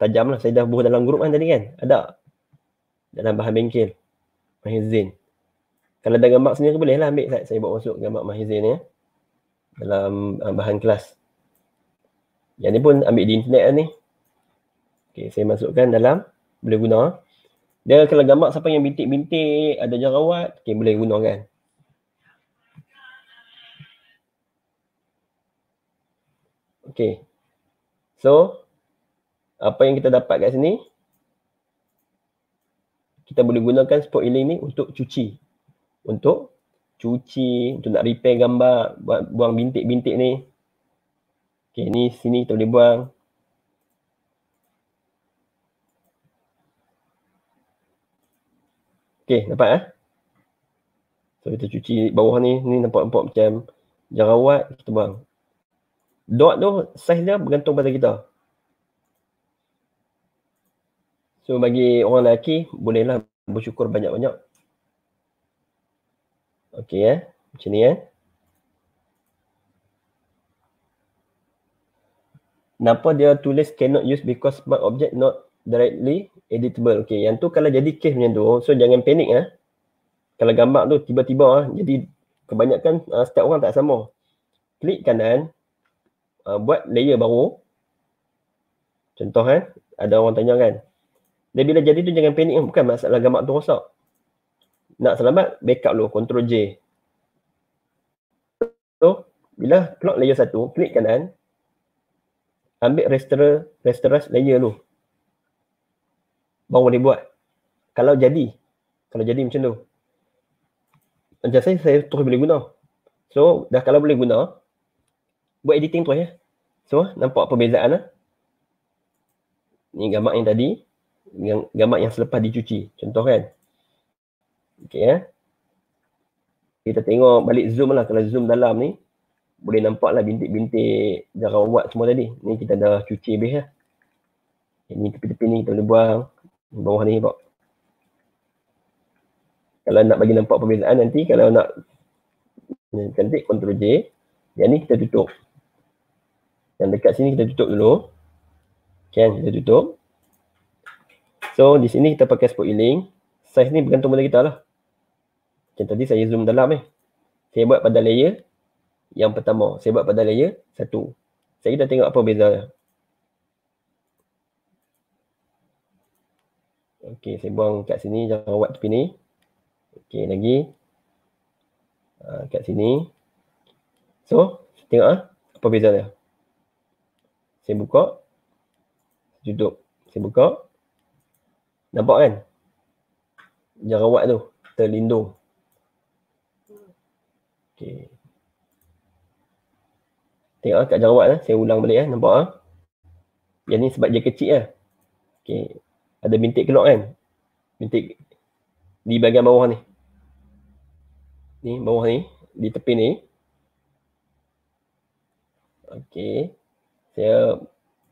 tajam lah. Saya dah buah dalam grup kan tadi kan? Ada? Dalam bahan bengkel. Mahizin. Kalau ada gambar sendiri boleh lah ambil. Saya bawa masuk gambar Mahizin ni. Eh. Dalam uh, bahan kelas. Yang ni pun ambil di internet lah ni. Okey, saya masukkan dalam. Boleh guna. Boleh guna. Dia kalau gambar siapa yang bintik-bintik, ada jerawat, okay, boleh guna kan. Okay. So, apa yang kita dapat kat sini, kita boleh gunakan spot healing ni untuk cuci. Untuk cuci, untuk nak repair gambar, buang bintik-bintik ni. Okay, ni sini kita boleh buang. Okey, dapat eh. So kita cuci bawah ni, ni nampak-nampak macam jerawat, kita buang. Dot tu saiz dia bergantung pada kita. So bagi orang lelaki bolehlah bersyukur banyak-banyak. Okey eh, macam ni eh. Kenapa dia tulis cannot use because smart object not directly editable. Okay, yang tu kalau jadi case macam tu, so jangan panik ah. Eh. Kalau gambar tu tiba-tiba ah, jadi kebanyakan uh, ah, step orang tak sama. Klik kanan, uh, buat layer baru. Contoh eh, ada orang tanya kan. Dan bila jadi tu jangan panik, bukan masalah gambar tu rosak. Nak selamat, backup dulu, control J. So, bila clock layer satu, klik kanan, ambil raster, rasterize layer dulu bang boleh buat kalau jadi kalau jadi macam tu macam saya saya terus boleh guna so dah kalau boleh guna buat editing terus ya so nampak perbezaan lah ni gambar yang tadi yang gambar yang selepas dicuci contoh kan Okay ya kita tengok balik zoom lah kalau zoom dalam ni boleh nampak lah bintik-bintik buat semua tadi ni kita dah cuci habis lah ya. ini tepi-tepi ni kita boleh buang bawah ni bawah. kalau nak bagi nampak perbezaan nanti kalau nak cantik ctrl J yang ni kita tutup yang dekat sini kita tutup dulu kan kita tutup so di sini kita pakai spot healing. size ni bergantung pada kita lah macam tadi saya zoom dalam eh saya buat pada layer yang pertama saya buat pada layer satu saya kita tengok apa beza Okey, saya buang kat sini jangan buat tepi ni. Okey, lagi. Ha, kat sini. So, tengok ah apa beza dia. Saya buka. Duduk. Saya buka. Nampak kan? Jangan Jarawat tu terlindung. Okey. Tengok ha, kat jarawat ha, lah. Saya ulang balik lah. Nampak ah? Yang ni sebab dia kecil lah. Okey ada bintik kelok kan bintik di bahagian bawah ni ni bawah ni di tepi ni okey saya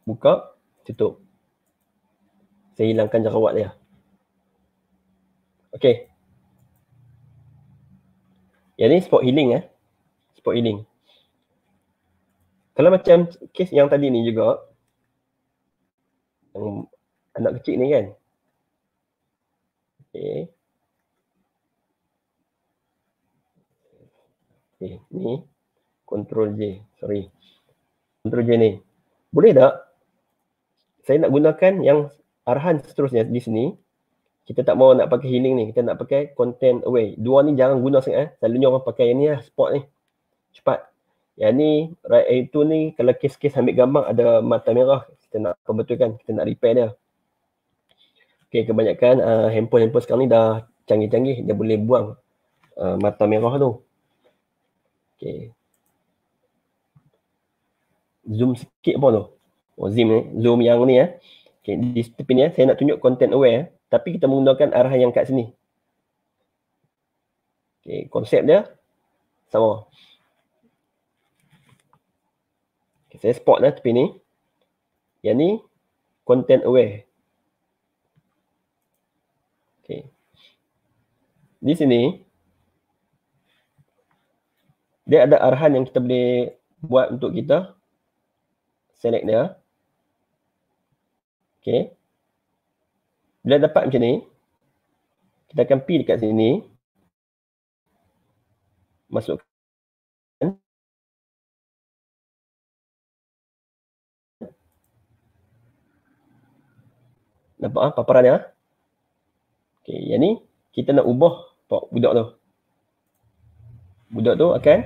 buka tutup saya hilangkan jerawat dia okey yang ni spot healing eh spot healing kalau macam kes yang tadi ni juga yang anak kecil ni kan. Okey. Okey, ni control J. Sorry. Control J ni. Boleh tak saya nak gunakan yang arahan seterusnya di sini. Kita tak mau nak pakai healing ni. Kita nak pakai content away. Dua ni jangan guna sangat. Eh. Selalunya orang pakai yang ni lah. Spot ni. Cepat. Yang ni, right A2 ni kalau kes-kes ambil gambar ada mata merah. Kita nak perbetulkan. Kita nak repair dia. Okay, kebanyakan uh, handphone-handphone sekarang ni dah canggih-canggih, dia boleh buang uh, mata merah tu. Okay. Zoom sikit pun tu. Oh, zoom ni. Zoom yang ni eh. Okay, di sini eh, saya nak tunjuk content aware eh. Tapi kita menggunakan arah yang kat sini. Okay, konsep dia sama. Okay, saya spot lah tepi ni. Yang ni content aware. di sini dia ada arahan yang kita boleh buat untuk kita select dia okey bila dapat macam ni kita akan pergi dekat sini masuk nampak ha, paparannya okey yang ni kita nak ubah nampak oh, budak tu budak tu akan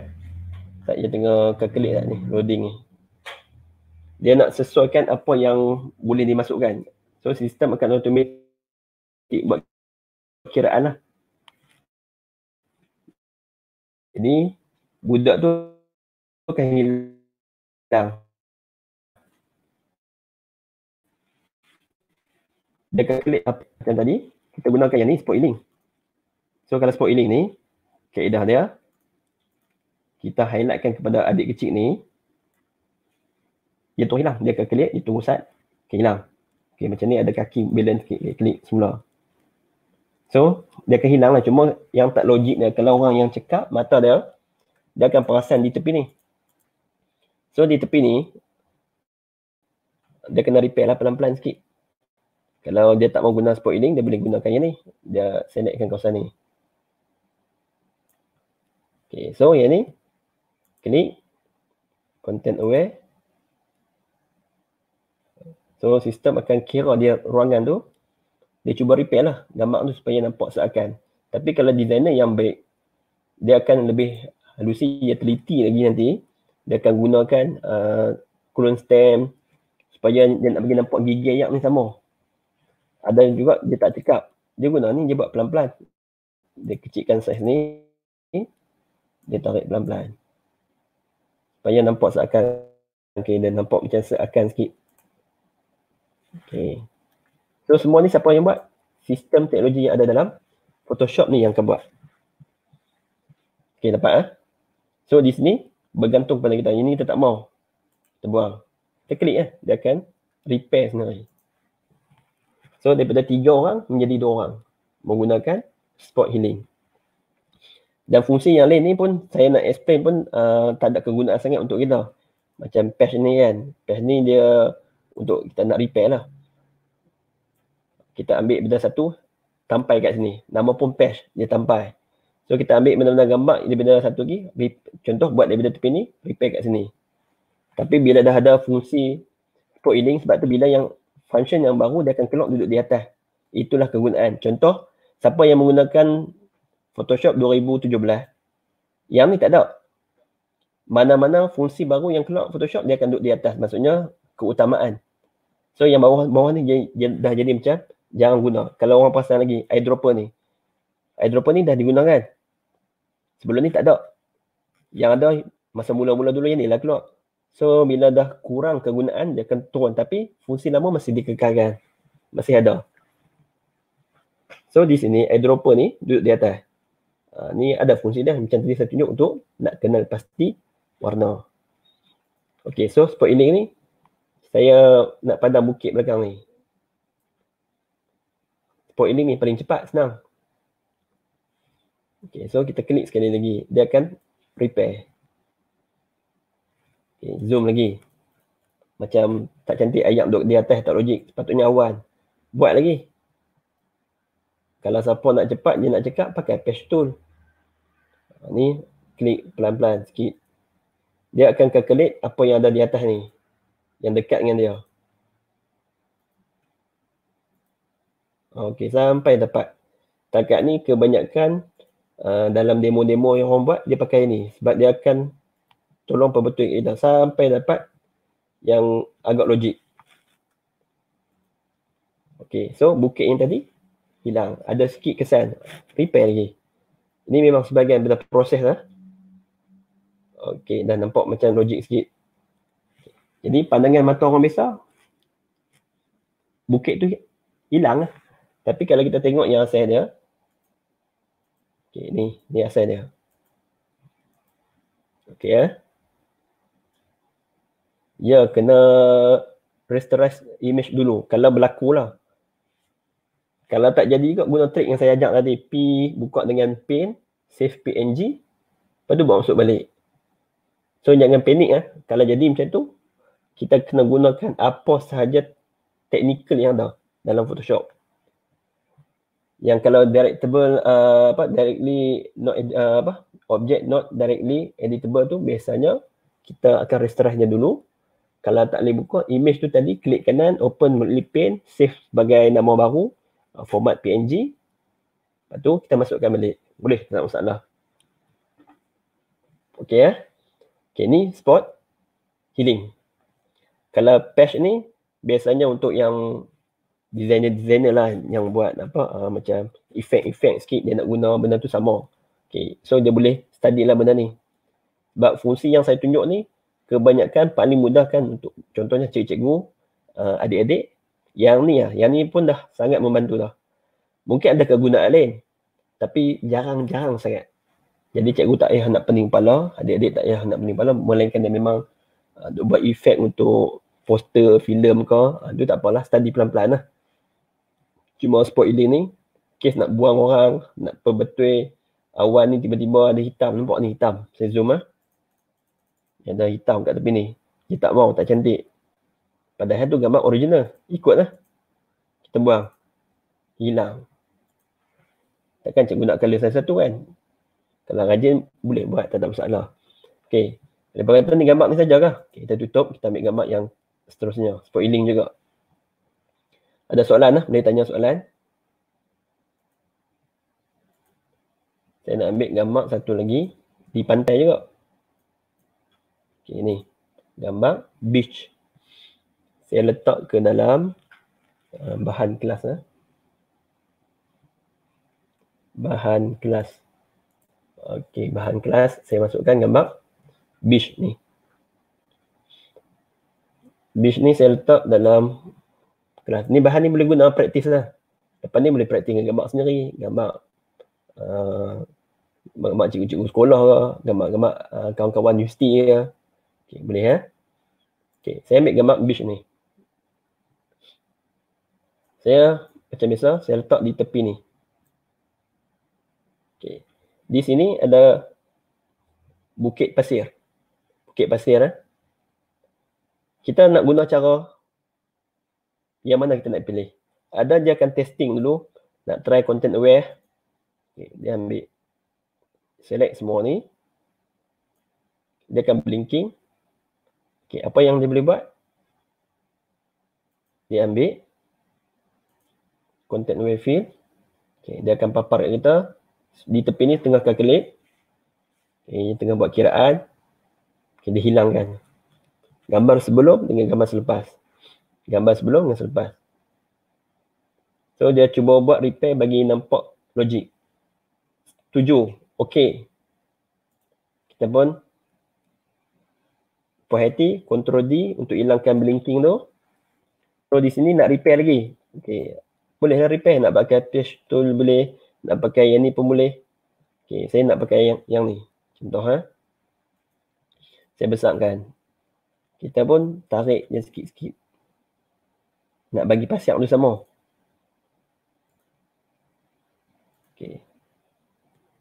tak dia tengah calculate lah ni loading ni dia nak sesuaikan apa yang boleh dimasukkan so sistem akan automatik buat kiraan lah jadi budak tu akan hilang dia akan klik apa yang tadi kita gunakan yang ni spot link So kalau spoiling ni, kaedah dia, kita highlightkan kepada adik kecil ni, dia tu hilang. Dia akan klik, dia tunggu saat, akan hilang. Okay, macam ni ada kaki balance klik, klik, klik semula. So, dia akan hilang lah. Cuma yang tak logik dia, kalau orang yang cekap mata dia, dia akan perasan di tepi ni. So, di tepi ni, dia kena repair lah pelan-pelan sikit. Kalau dia tak mau guna spoiling, dia boleh gunakan yang ni. Dia selectkan kawasan ni. Okay, so yang ni klik content aware. So sistem akan kira dia ruangan tu dia cuba repair lah gambar tu supaya nampak seakan. Tapi kalau designer yang baik dia akan lebih halusi dia teliti lagi nanti dia akan gunakan uh, clone stamp supaya dia nak bagi nampak gigi ayam ni sama. Ada yang juga dia tak cekap. Dia guna ni dia buat pelan-pelan. Dia kecilkan saiz ni, dia tarik pelan-pelan. Supaya nampak seakan. Okay, dia nampak macam seakan sikit. Okay. So semua ni siapa yang buat? Sistem teknologi yang ada dalam Photoshop ni yang akan buat. Okay, dapat ah. Ha? So di sini bergantung pada kita. Ini kita tak mau. Kita buang. Kita klik eh. Dia akan repair sendiri. So daripada tiga orang menjadi dua orang menggunakan spot healing dan fungsi yang lain ni pun saya nak explain pun uh, tak ada kegunaan sangat untuk kita macam patch ni kan patch ni dia untuk kita nak repair lah kita ambil benda satu tampai kat sini nama pun patch dia tampai so kita ambil benda-benda gambar dia benda satu lagi contoh buat dari benda tepi ni repair kat sini tapi bila dah ada fungsi port healing sebab tu bila yang function yang baru dia akan keluar duduk di atas itulah kegunaan contoh siapa yang menggunakan Photoshop 2017. Yang ni tak ada. Mana-mana fungsi baru yang keluar Photoshop dia akan duduk di atas. Maksudnya keutamaan. So yang bawah bawah ni dah jadi macam jangan guna. Kalau orang perasan lagi eyedropper ni. Eyedropper ni dah digunakan. Sebelum ni tak ada. Yang ada masa mula-mula dulu yang ni lah keluar. So bila dah kurang kegunaan dia akan turun tapi fungsi lama masih dikekalkan. Masih ada. So di sini eyedropper ni duduk di atas. Uh, ni ada fungsi dah macam tadi saya tunjuk untuk nak kenal pasti warna. Okey, so spot ini ni saya nak pandang bukit belakang ni. Spot ini ni paling cepat, senang. Okey, so kita klik sekali lagi. Dia akan prepare. Okay, zoom lagi. Macam tak cantik ayam duduk di atas tak logik. Sepatutnya awan. Buat lagi. Kalau siapa nak cepat dia nak cakap pakai patch tool ni klik pelan-pelan sikit dia akan calculate apa yang ada di atas ni yang dekat dengan dia Okey sampai dapat takat ni kebanyakan uh, dalam demo-demo yang orang buat dia pakai ni sebab dia akan tolong perbetul kita sampai dapat yang agak logik Okey so bukit yang tadi hilang ada sikit kesan prepare lagi ini memang sebagian benda proses lah. Okay, dah nampak macam logik sikit. Jadi pandangan mata orang biasa, bukit tu hilang lah. Tapi kalau kita tengok yang asal dia, okay, ni, ni asal dia. Okay ya. Eh. Ya, kena restore image dulu. Kalau berlaku lah. Kalau tak jadi juga guna trick yang saya ajak tadi P buka dengan pin save PNG lepas tu buat masuk balik. So jangan panik eh. Kalau jadi macam tu kita kena gunakan apa sahaja technical yang ada dalam Photoshop. Yang kalau directable uh, apa directly not uh, apa object not directly editable tu biasanya kita akan restorehnya dulu. Kalau tak boleh buka image tu tadi klik kanan open manually paint save sebagai nama baru Uh, format PNG. Lepas tu kita masukkan balik. Boleh tak masalah. Okey ya. Eh? Okey ni spot healing. Kalau patch ni biasanya untuk yang designer-designer lah yang buat apa uh, macam effect-effect sikit dia nak guna benda tu sama. Okey. So dia boleh study lah benda ni. Sebab fungsi yang saya tunjuk ni kebanyakan paling mudah kan untuk contohnya cikgu-cikgu uh, adik-adik yang ni lah, yang ni pun dah sangat membantu lah. Mungkin ada kegunaan lain, tapi jarang-jarang sangat. Jadi cikgu tak payah nak pening kepala, adik-adik tak payah nak pening kepala, melainkan dia memang uh, buat efek untuk poster, filem ke, uh, ah, itu tak apalah, study pelan-pelan lah. Cuma sport ini, ni, kes nak buang orang, nak perbetul awan ni tiba-tiba ada hitam, nampak ni hitam, saya zoom lah. Ada hitam kat tepi ni, dia tak mau, tak cantik, Padahal tu gambar original. Ikutlah. Kita buang. Hilang. Takkan cikgu nak color satu-satu kan? Kalau rajin boleh buat tak ada masalah. Okey. Lepas tu ni gambar ni sajalah. Okay, kita tutup. Kita ambil gambar yang seterusnya. Spoiling juga. Ada soalan lah. Boleh tanya soalan. Saya nak ambil gambar satu lagi. Di pantai juga. Okey ni. Gambar beach saya letak ke dalam uh, bahan kelas eh. bahan kelas okey bahan kelas saya masukkan gambar beach ni beach ni saya letak dalam kelas ni bahan ni boleh guna praktis lah lepas ni boleh praktis dengan gambar sendiri gambar uh, gambar cikgu-cikgu sekolah lah gambar-gambar uh, kawan-kawan universiti ke okay, boleh ya eh? okey saya ambil gambar beach ni saya macam biasa saya letak di tepi ni Okay, di sini ada bukit pasir bukit pasir eh kita nak guna cara yang mana kita nak pilih ada dia akan testing dulu nak try content aware okay, dia ambil select semua ni dia akan blinking Okay, apa yang dia boleh buat dia ambil contact nowhere field. Okay, dia akan papar kat kita. Di tepi ni tengah klik. Okay, tengah buat kiraan. Okay, dia hilangkan. Gambar sebelum dengan gambar selepas. Gambar sebelum dengan selepas. So dia cuba buat repair bagi nampak logik. Tujuh. Okay. Kita pun puas hati. Control D untuk hilangkan blinking tu. So di sini nak repair lagi. Okay bolehlah repair nak pakai pH tool boleh nak pakai yang ni pun boleh okay, saya nak pakai yang yang ni contoh ha saya besarkan kita pun tarik je sikit-sikit nak bagi pasir dulu sama okay.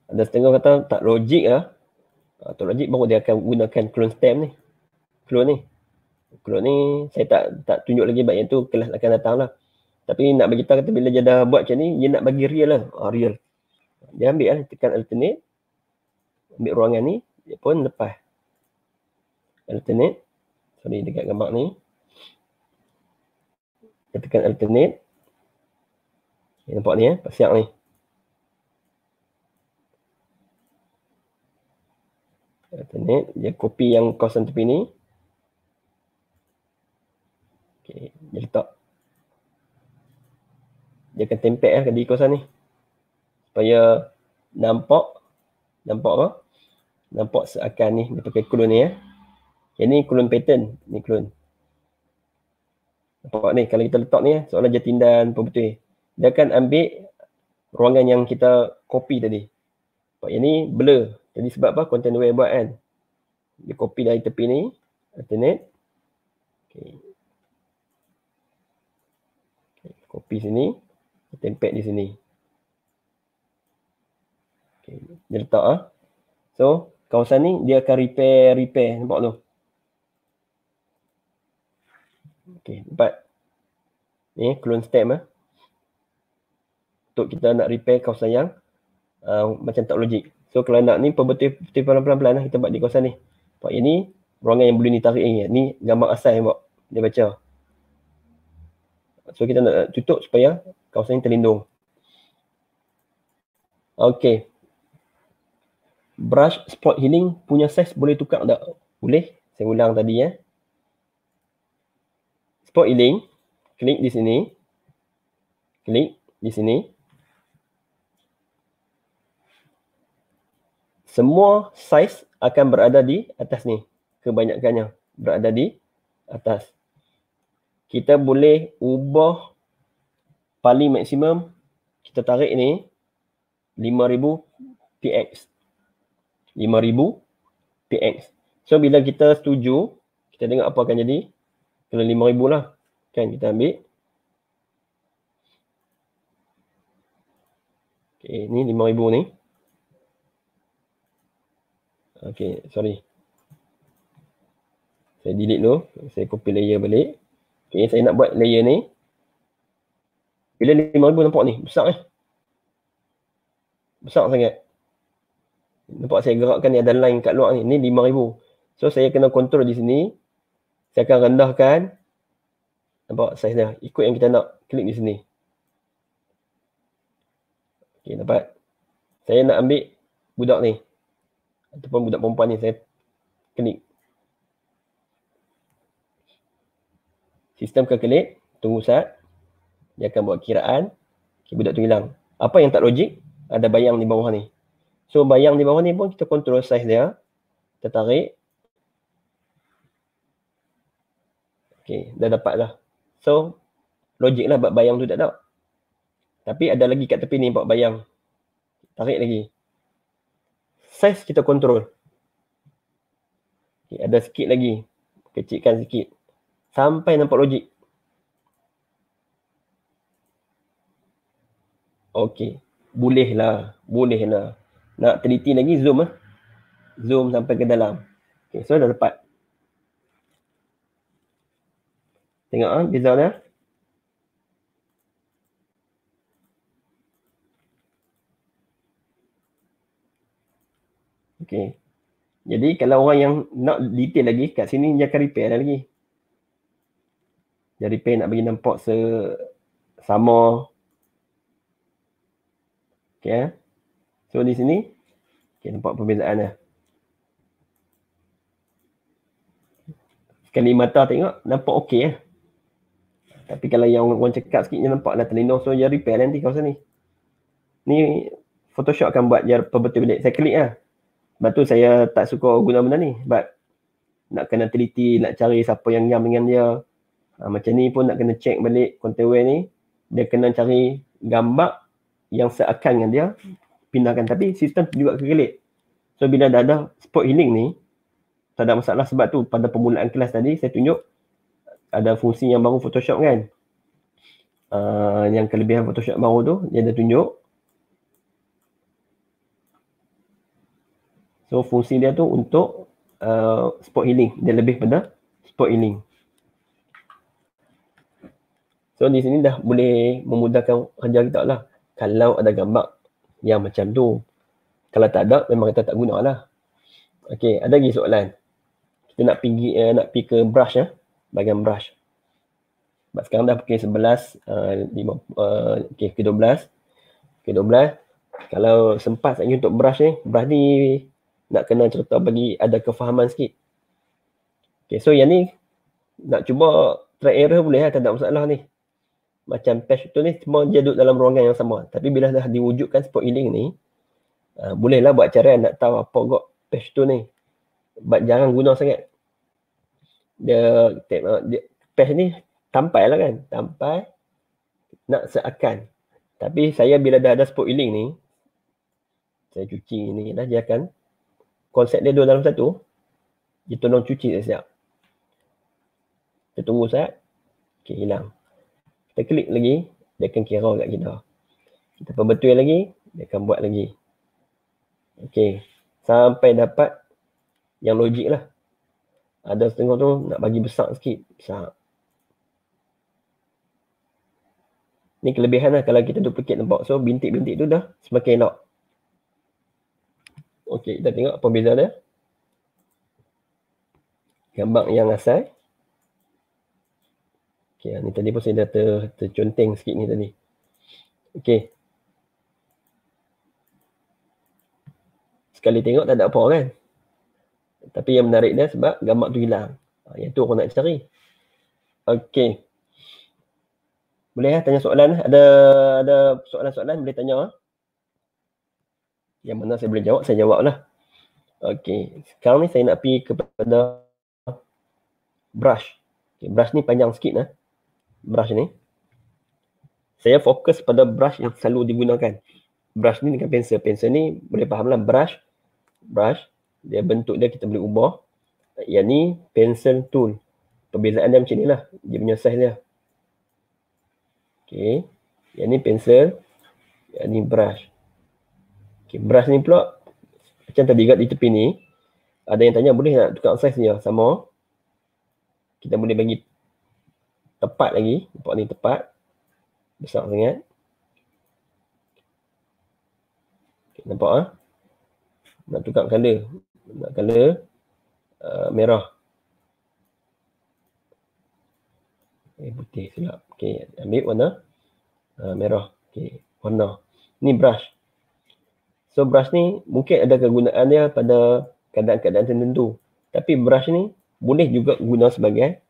ada setengah kata tak logik lah ha? Ah, tak logik baru dia akan gunakan clone stamp ni clone ni clone ni saya tak tak tunjuk lagi banyak tu kelas akan datang lah tapi nak bagi tahu kata bila dia dah buat macam ni, dia nak bagi real lah. Ha, real. Dia ambil lah, tekan alternate. Ambil ruangan ni, dia pun lepas. Alternate. Sorry, dekat gambar ni. Dia tekan alternate. nampak ni eh, pasiak ni. Alternate. Dia copy yang kosan tepi ni. Okay, dia letak dia akan tempek lah eh, di kawasan ni supaya nampak nampak apa nampak seakan ni dia pakai clone ni ya yang ni clone pattern ni clone nampak ni kalau kita letak ni ya soalan jatindan pun betul dia akan ambil ruangan yang kita copy tadi nampak yang ni blur jadi sebab apa content aware buat kan dia copy dari tepi ni internet. okay. copy sini tempat di sini. Okay. Dia letak ah. Ha? So kawasan ni dia akan repair repair nampak tu. Okay, nampak. Ni clone step ah. Ha? Untuk kita nak repair kawasan yang uh, macam tak logik. So kalau nak ni perbetul-betul pelan-pelan lah kita buat di kawasan ni. Nampak ini ruangan yang boleh ni tarik ni. Ni gambar asal yang buat dia baca. So kita nak tutup supaya kawasan ini terlindung. Okey. Brush spot healing punya size boleh tukar tak? Boleh. Saya ulang tadi ya. Spot healing. Klik di sini. Klik di sini. Semua size akan berada di atas ni. Kebanyakannya berada di atas. Kita boleh ubah paling maksimum kita tarik ni 5000 px 5000 px so bila kita setuju kita tengok apa akan jadi kena 5000 lah kan kita ambil okey ni 5000 ni okey sorry saya delete dulu saya copy layer balik okey saya nak buat layer ni bila lima ribu nampak ni, besar eh. Besar sangat. Nampak saya gerakkan ni ada line kat luar ni. Ni lima ribu. So saya kena kontrol di sini. Saya akan rendahkan. Nampak saiz dia. Ikut yang kita nak. Klik di sini. Okay, dapat. Saya nak ambil budak ni. Ataupun budak perempuan ni. Saya klik. Sistem akan klik. Tunggu saat dia akan buat kiraan okay, budak tu hilang apa yang tak logik ada bayang di bawah ni so bayang di bawah ni pun kita kontrol saiz dia kita tarik Okay, dah dapat lah so logik lah buat bayang tu tak ada tapi ada lagi kat tepi ni buat bayang tarik lagi saiz kita kontrol okay, ada sikit lagi kecilkan sikit sampai nampak logik Okey. Boleh lah. Boleh lah. Nak teliti lagi zoom lah. Zoom sampai ke dalam. Okey. So dah dapat. Tengok ah, Bizar dia. Eh? Okey. Jadi kalau orang yang nak detail lagi kat sini dia akan repair lagi. Jadi repair nak bagi nampak se sama Okay. Eh? So di sini, okay, nampak perbezaan lah. Sekali mata tengok, nampak okey lah. Tapi kalau yang orang cekap sikit, dia nampak lah telinga. So dia repair nanti kawasan ni. Ni Photoshop akan buat dia perbetul bilik. Saya klik lah. Eh? Sebab tu saya tak suka guna benda ni. Sebab nak kena teliti, nak cari siapa yang ngam dengan dia. Ha, macam ni pun nak kena check balik konten ni. Dia kena cari gambar yang seakan dengan dia pindahkan tapi sistem juga kegelit so bila dah ada spot healing ni tak ada masalah sebab tu pada permulaan kelas tadi saya tunjuk ada fungsi yang baru photoshop kan uh, yang kelebihan photoshop baru tu dia dah tunjuk so fungsi dia tu untuk uh, spot healing dia lebih pada spot healing So di sini dah boleh memudahkan hajar kita lah kalau ada gambar yang macam tu. Kalau tak ada, memang kita tak guna lah. Okay, ada lagi soalan. Kita nak pergi eh, nak pergi ke brush ya, eh? bagian brush. Sebab sekarang dah pukul sebelas, uh, 5, uh, okay, pukul 12. Pukul 12. Kalau sempat saya untuk brush ni, eh? brush ni nak kena cerita bagi ada kefahaman sikit. Okay, so yang ni nak cuba try error boleh lah, tak ada masalah ni macam patch tu ni semua dia duduk dalam ruangan yang sama. Tapi bila dah diwujudkan spot healing ni, uh, bolehlah buat cara nak tahu apa got patch tu ni. But jangan guna sangat. Dia, ah, dia, dia patch ni tampai lah kan. Tampai nak seakan. Tapi saya bila dah ada spot healing ni, saya cuci ni lah dia akan konsep dia dua dalam satu. Dia tolong cuci siap-siap. Kita tunggu sekejap. Okay, hilang kita klik lagi, dia akan kira kat kita. Kita perbetul lagi, dia akan buat lagi. Okey, sampai dapat yang logik lah. Ada setengah tu nak bagi besar sikit. Besar. Ni kelebihan lah kalau kita duplicate nampak. So bintik-bintik tu dah semakin enak. Okey, kita tengok apa beza dia. Gambar yang asal. Okey, ni tadi pun saya dah ter, terconteng sikit ni tadi. Okey. Sekali tengok tak ada apa kan? Tapi yang menarik dia sebab gambar tu hilang. Ah, yang tu orang nak cari. Okey. Boleh ya, tanya soalan? Eh? Ada ada soalan-soalan boleh tanya? Eh? Yang mana saya boleh jawab, saya jawab lah. Okey. Sekarang ni saya nak pergi kepada brush. Okay, brush ni panjang sikit lah brush ni saya fokus pada brush yang selalu digunakan brush ni dengan pensel pensel ni boleh fahamlah brush brush dia bentuk dia kita boleh ubah yang ni pencil tool perbezaan dia macam ni lah dia punya size dia Okay. yang ni pencil yang ni brush Okay. brush ni pula macam tadi kat di tepi ni ada yang tanya boleh nak tukar size ni ya? sama kita boleh bagi tepat lagi nampak ni tepat besar sangat okay, nampak ah ha? nak tukar color nak color uh, merah eh putih silap Okay, ambil warna uh, merah Okay, warna ni brush so brush ni mungkin ada kegunaan dia pada keadaan-keadaan tertentu tapi brush ni boleh juga guna sebagai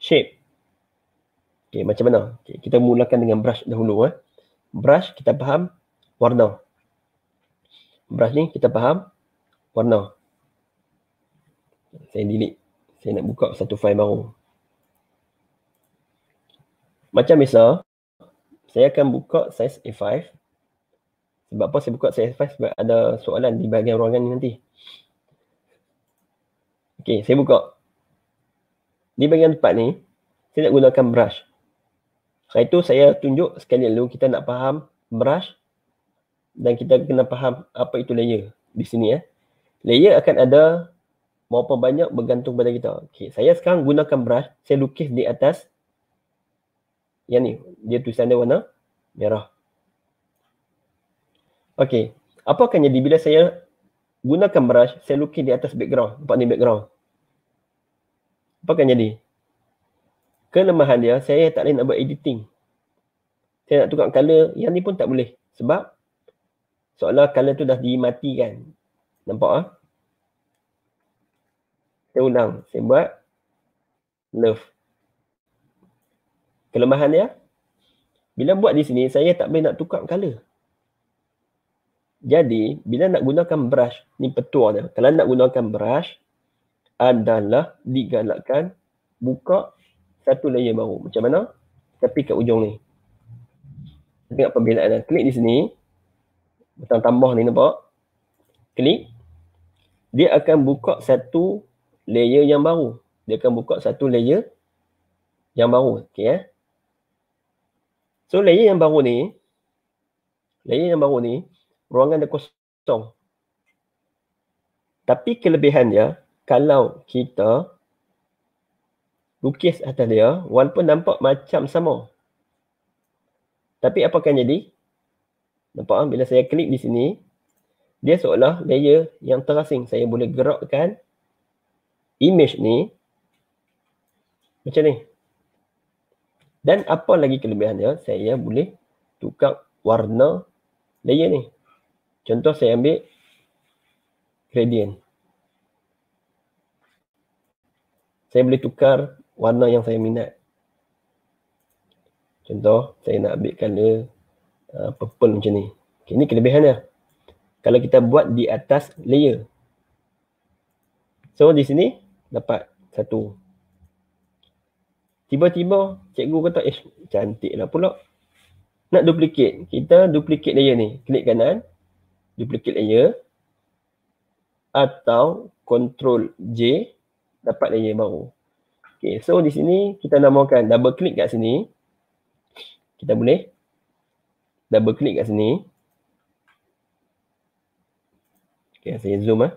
shape Okay, macam mana? Okay, kita mulakan dengan brush dahulu. Eh. Brush kita faham warna. Brush ni kita faham warna. Saya delete. Saya nak buka satu file baru. Macam biasa, saya akan buka size A5. Sebab apa saya buka size A5? Sebab ada soalan di bahagian ruangan ni nanti. Okay, saya buka. Di bahagian tempat ni, saya nak gunakan brush. Sebab itu saya tunjuk sekali dulu kita nak faham brush dan kita kena faham apa itu layer di sini ya. Eh. Layer akan ada berapa banyak bergantung pada kita. Okay, saya sekarang gunakan brush, saya lukis di atas yang ni, dia tulisan dia warna merah. Okey, apa akan jadi bila saya gunakan brush, saya lukis di atas background, nampak ni background. Apa akan jadi? kelemahan dia saya tak boleh nak buat editing saya nak tukar color yang ni pun tak boleh sebab soalnya color tu dah dimatikan nampak ah ha? saya undang, saya buat love kelemahan dia bila buat di sini saya tak boleh nak tukar color jadi bila nak gunakan brush ni petua dia kalau nak gunakan brush adalah digalakkan buka satu layer baru. Macam mana? Tapi kat ujung ni. Tengok pembelaan. Klik di sini. Butang tambah ni nampak? Klik. Dia akan buka satu layer yang baru. Dia akan buka satu layer yang baru. Okay, eh? So layer yang baru ni, layer yang baru ni, ruangan dia kosong. Tapi kelebihan dia, kalau kita lukis atas dia walaupun nampak macam sama. Tapi apa akan jadi? Nampak kan? Bila saya klik di sini, dia seolah layer yang terasing. Saya boleh gerakkan image ni macam ni. Dan apa lagi kelebihan dia? Saya boleh tukar warna layer ni. Contoh saya ambil gradient. Saya boleh tukar warna yang saya minat. Contoh, saya nak ambil colour uh, purple macam ni. Okay, ni kelebihannya. Kalau kita buat di atas layer. So, di sini dapat satu. Tiba-tiba, cikgu kata, eh, cantiklah pula. Nak duplicate. Kita duplicate layer ni. Klik kanan. Duplicate layer. Atau, Control J. Dapat layer baru. Okay, so di sini kita namakan double click kat sini. Kita boleh double click kat sini. Okay, saya zoom ah.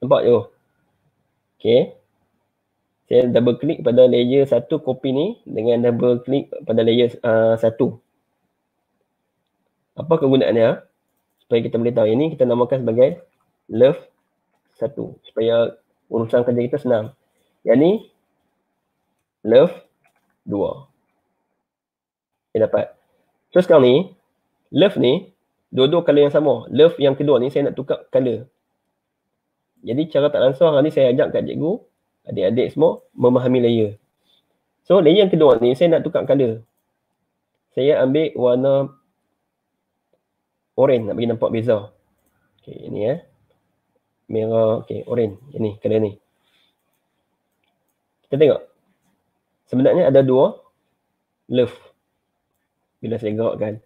Nampak tu? Okay. Saya double click pada layer satu copy ni dengan double click pada layer uh, satu. Apa kegunaannya? Supaya kita boleh tahu. Yang ni kita namakan sebagai love satu supaya urusan kerja kita senang. Yang ni love dua. Kita dapat. So sekarang ni love ni dua-dua color yang sama. Love yang kedua ni saya nak tukar color. Jadi cara tak langsung hari ni saya ajak kat cikgu adik-adik semua memahami layer. So layer yang kedua ni saya nak tukar color. Saya ambil warna orange nak bagi nampak beza. Okay, ini eh. Ya merah, okay, orange. Ini kena ni. Kita tengok. Sebenarnya ada dua love. Bila saya kan,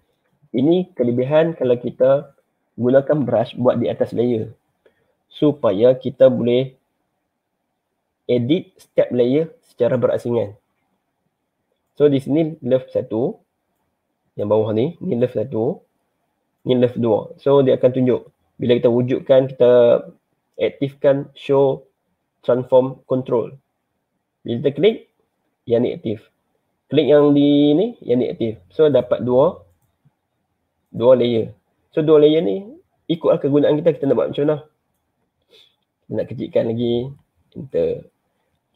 Ini kelebihan kalau kita gunakan brush buat di atas layer. Supaya kita boleh edit step layer secara berasingan. So di sini left satu. Yang bawah ni, ni left satu. Ni left dua. So dia akan tunjuk. Bila kita wujudkan, kita aktifkan show transform control. Bila kita klik, yang ni aktif. Klik yang di ni, yang ni aktif. So dapat dua dua layer. So dua layer ni ikutlah kegunaan kita kita nak buat macam mana. nak kecilkan lagi kita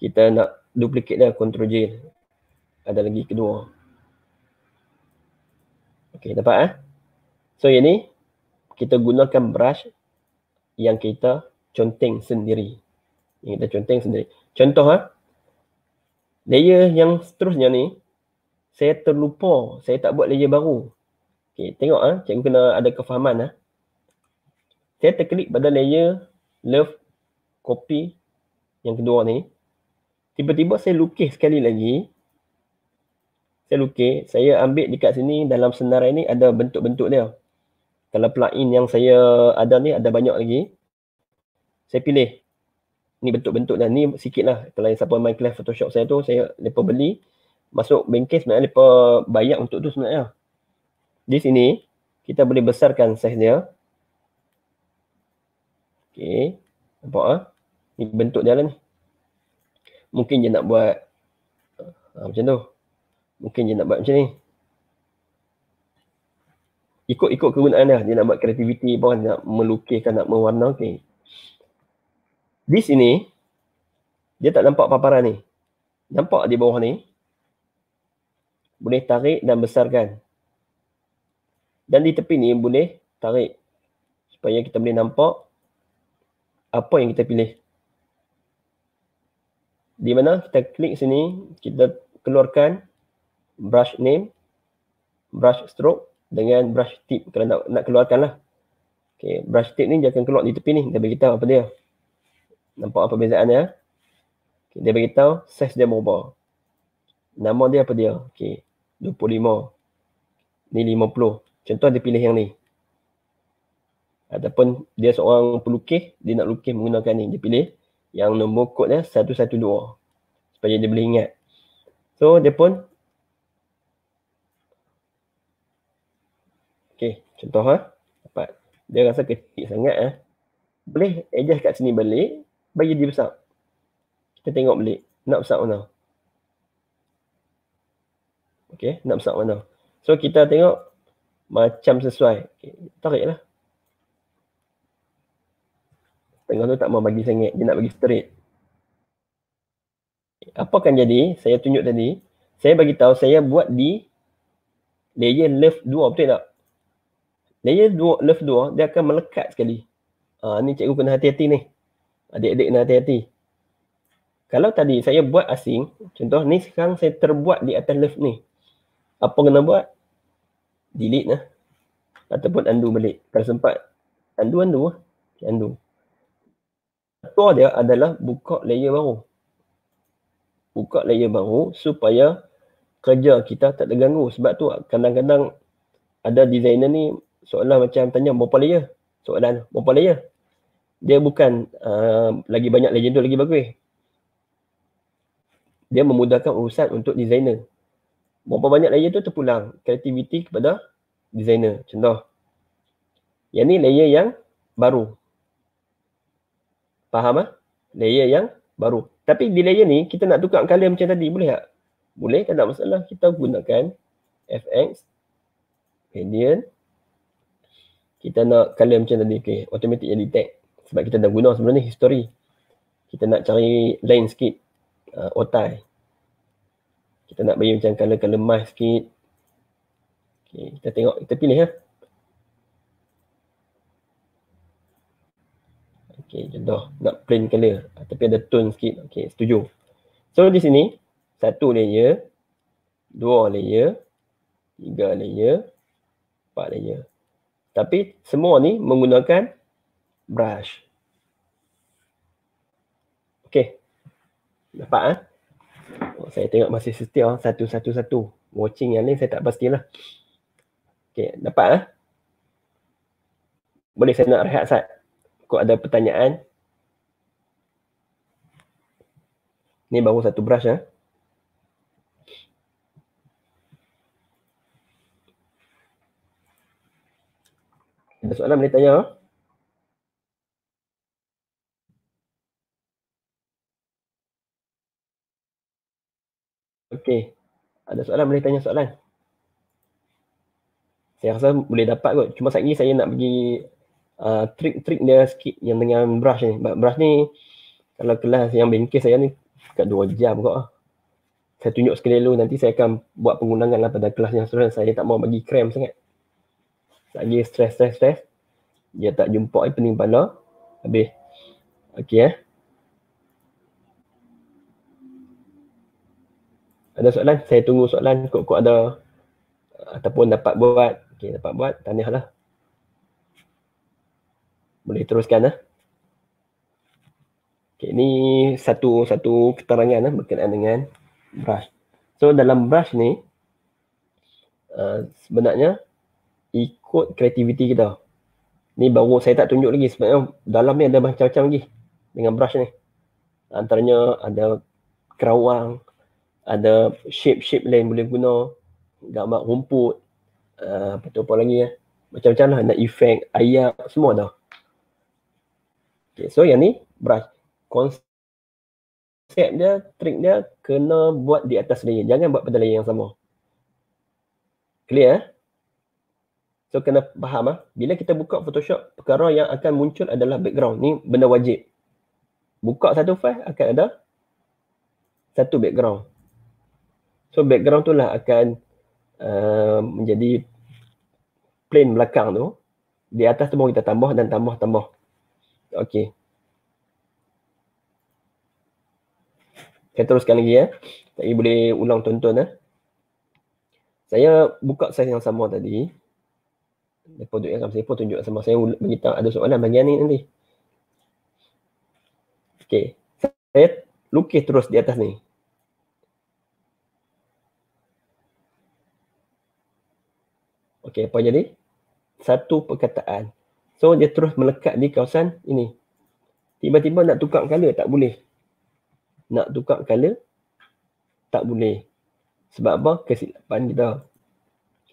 kita nak duplicate dah control J. Ada lagi kedua. Okay, dapat eh. So yang ni kita gunakan brush yang kita conteng sendiri. Yang kita conteng sendiri. Contoh ha, layer yang seterusnya ni, saya terlupa, saya tak buat layer baru. Okay, tengok ah, ha? cikgu kena ada kefahaman ah. Saya terklik pada layer love copy yang kedua ni. Tiba-tiba saya lukis sekali lagi. Saya lukis, saya ambil dekat sini dalam senarai ni ada bentuk-bentuk dia. Kalau plugin yang saya ada ni ada banyak lagi saya pilih ni bentuk-bentuk dan ni sikit lah kalau siapa main kelas photoshop saya tu saya lepas beli masuk bengkel sebenarnya lepas bayar untuk tu sebenarnya di sini kita boleh besarkan saiz dia ok nampak ah ha? ni bentuk dia lah ni mungkin dia nak buat ha, macam tu mungkin dia nak buat macam ni ikut-ikut kegunaan dia dia nak buat kreativiti pun nak melukiskan nak mewarna okay this ini dia tak nampak paparan ni. Nampak di bawah ni. Boleh tarik dan besarkan. Dan di tepi ni boleh tarik supaya kita boleh nampak apa yang kita pilih. Di mana kita klik sini, kita keluarkan brush name, brush stroke dengan brush tip kalau nak, nak keluarkan lah. Okay, brush tip ni dia akan keluar di tepi ni. Dia beritahu apa dia. Nampak apa perbezaannya? Okay, dia beritahu size dia mobile. Nama dia apa dia? Okey. 25. Ni 50. Contoh dia pilih yang ni. Ataupun dia seorang pelukis, dia nak lukis menggunakan ni. Dia pilih yang nombor kod dia 112. Supaya dia boleh ingat. So dia pun Okey, contoh ha. Dapat. Dia rasa kecil sangat eh. Boleh adjust kat sini balik bagi dia besar. Kita tengok balik. Nak besar mana? Okay, nak besar mana? So kita tengok macam sesuai. Okay, tarik lah. Tengah tu tak mau bagi sengit. Dia nak bagi straight. Apa akan jadi? Saya tunjuk tadi. Saya bagi tahu saya buat di layer left 2. Betul tak? Layer 2, left 2 dia akan melekat sekali. Ah uh, ni cikgu kena hati-hati ni adik-adik kena hati-hati. Kalau tadi saya buat asing, contoh ni sekarang saya terbuat di atas left ni. Apa kena buat? Delete lah. Ataupun undo balik. Kalau sempat, undo, undo lah. Okay, undo. Satu dia adalah buka layer baru. Buka layer baru supaya kerja kita tak terganggu. Sebab tu kadang-kadang ada designer ni soalan macam tanya berapa layer? Soalan berapa layer? dia bukan uh, lagi banyak legenda lagi bagus. Dia memudahkan urusan untuk designer. Berapa banyak layer tu terpulang kreativiti kepada designer. Contoh. Yang ni layer yang baru. Faham ah? Layer yang baru. Tapi di layer ni kita nak tukar color macam tadi boleh tak? Boleh tak ada masalah. Kita gunakan FX gradient. Kita nak color macam tadi. Okay. Automatic jadi tag sebab kita dah guna sebenarnya history kita nak cari lain sikit uh, otai kita nak bagi macam color color mask sikit okey kita tengok kita pilih ya okey contoh nak plain color tapi ada tone sikit okey setuju so di sini satu layer dua layer tiga layer empat layer tapi semua ni menggunakan brush. Okey. Dapat ah. Eh? Ha? Oh, saya tengok masih setia oh, satu satu satu. Watching yang ni saya tak pastilah. Okey, dapat ah. Eh? Ha? Boleh saya nak rehat sat. Kau ada pertanyaan? Ni baru satu brush ah. Ha? Ada soalan boleh tanya ah. Okey. Ada soalan boleh tanya soalan. Saya rasa boleh dapat kot. Cuma saat saya nak bagi trick-trick uh, trik dia sikit yang dengan brush ni. Brush ni kalau kelas yang bengkel saya ni dekat 2 jam kot. Saya tunjuk sekali dulu nanti saya akan buat pengundangan lah pada kelas yang seterusnya. Saya tak mau bagi krem sangat. Lagi stress, stress, stress. Dia tak jumpa eh, pening pala. Habis. Okey eh. Ya. ada soalan saya tunggu soalan kok-kok ada uh, ataupun dapat buat okey dapat buat tanyalah boleh teruskan lah. Okay, ini satu satu keterangan lah berkenaan dengan brush. So dalam brush ni uh, sebenarnya ikut kreativiti kita. Ni baru saya tak tunjuk lagi sebenarnya oh, dalam ni ada macam-macam lagi dengan brush ni. Antaranya ada kerawang, ada shape-shape lain boleh guna gambar rumput uh, apa tu apa lagi ya macam-macam lah nak effect ayat semua dah okay, so yang ni brush konsep dia trick dia kena buat di atas layer jangan buat pada layer yang sama clear eh? so kena faham ah bila kita buka photoshop perkara yang akan muncul adalah background ni benda wajib buka satu file akan ada satu background So background tu lah akan uh, menjadi plane belakang tu. Di atas tu baru kita tambah dan tambah-tambah. Okay. Saya teruskan lagi ya. Saya boleh ulang tonton ya. Saya buka saiz yang sama tadi. Lepas tu yang saya pun tunjuk sama saya beritahu ada soalan bagian ni nanti. Okay. Saya lukis terus di atas ni. Okey, apa jadi? Satu perkataan. So dia terus melekat di kawasan ini. Tiba-tiba nak tukar color tak boleh. Nak tukar color tak boleh. Sebab apa? Kesilapan kita.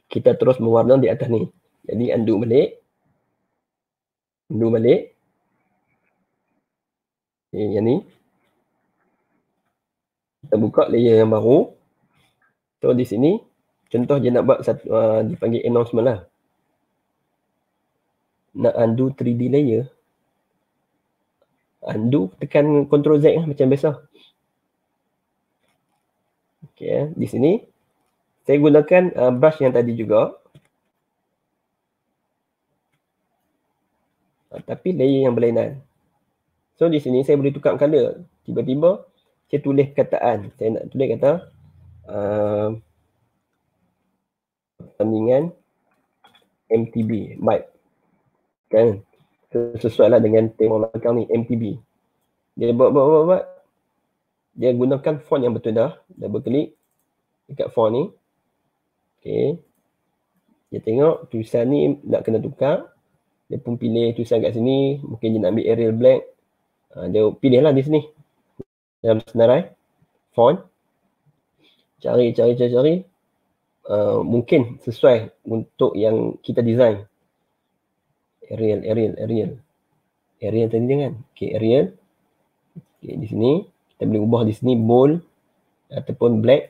Kita terus mewarna di atas ni. Jadi undo balik. Undo balik. Okay, yang ni. Kita buka layer yang baru. So di sini Contoh dia nak buat satu uh, dipanggil announcement lah. Nak undo 3D layer. Undo tekan control Z lah macam biasa. Okay, eh, di sini saya gunakan uh, brush yang tadi juga. Uh, tapi layer yang berlainan. So di sini saya boleh tukar color. Tiba-tiba saya tulis kataan. Saya nak tulis kata uh, pertandingan MTB, baik kan sesuai lah dengan tema belakang ni MTB dia buat buat buat buat dia gunakan font yang betul dah double klik dekat font ni okay. dia tengok tulisan ni nak kena tukar dia pun pilih tulisan kat sini mungkin dia nak ambil Arial Black ha, dia pilih lah di sini dalam senarai font cari cari cari cari Uh, mungkin sesuai untuk yang kita design. Aerial, aerial, aerial. Aerial tadi dengan, Okay, aerial. Okay, di sini. Kita boleh ubah di sini bold ataupun black.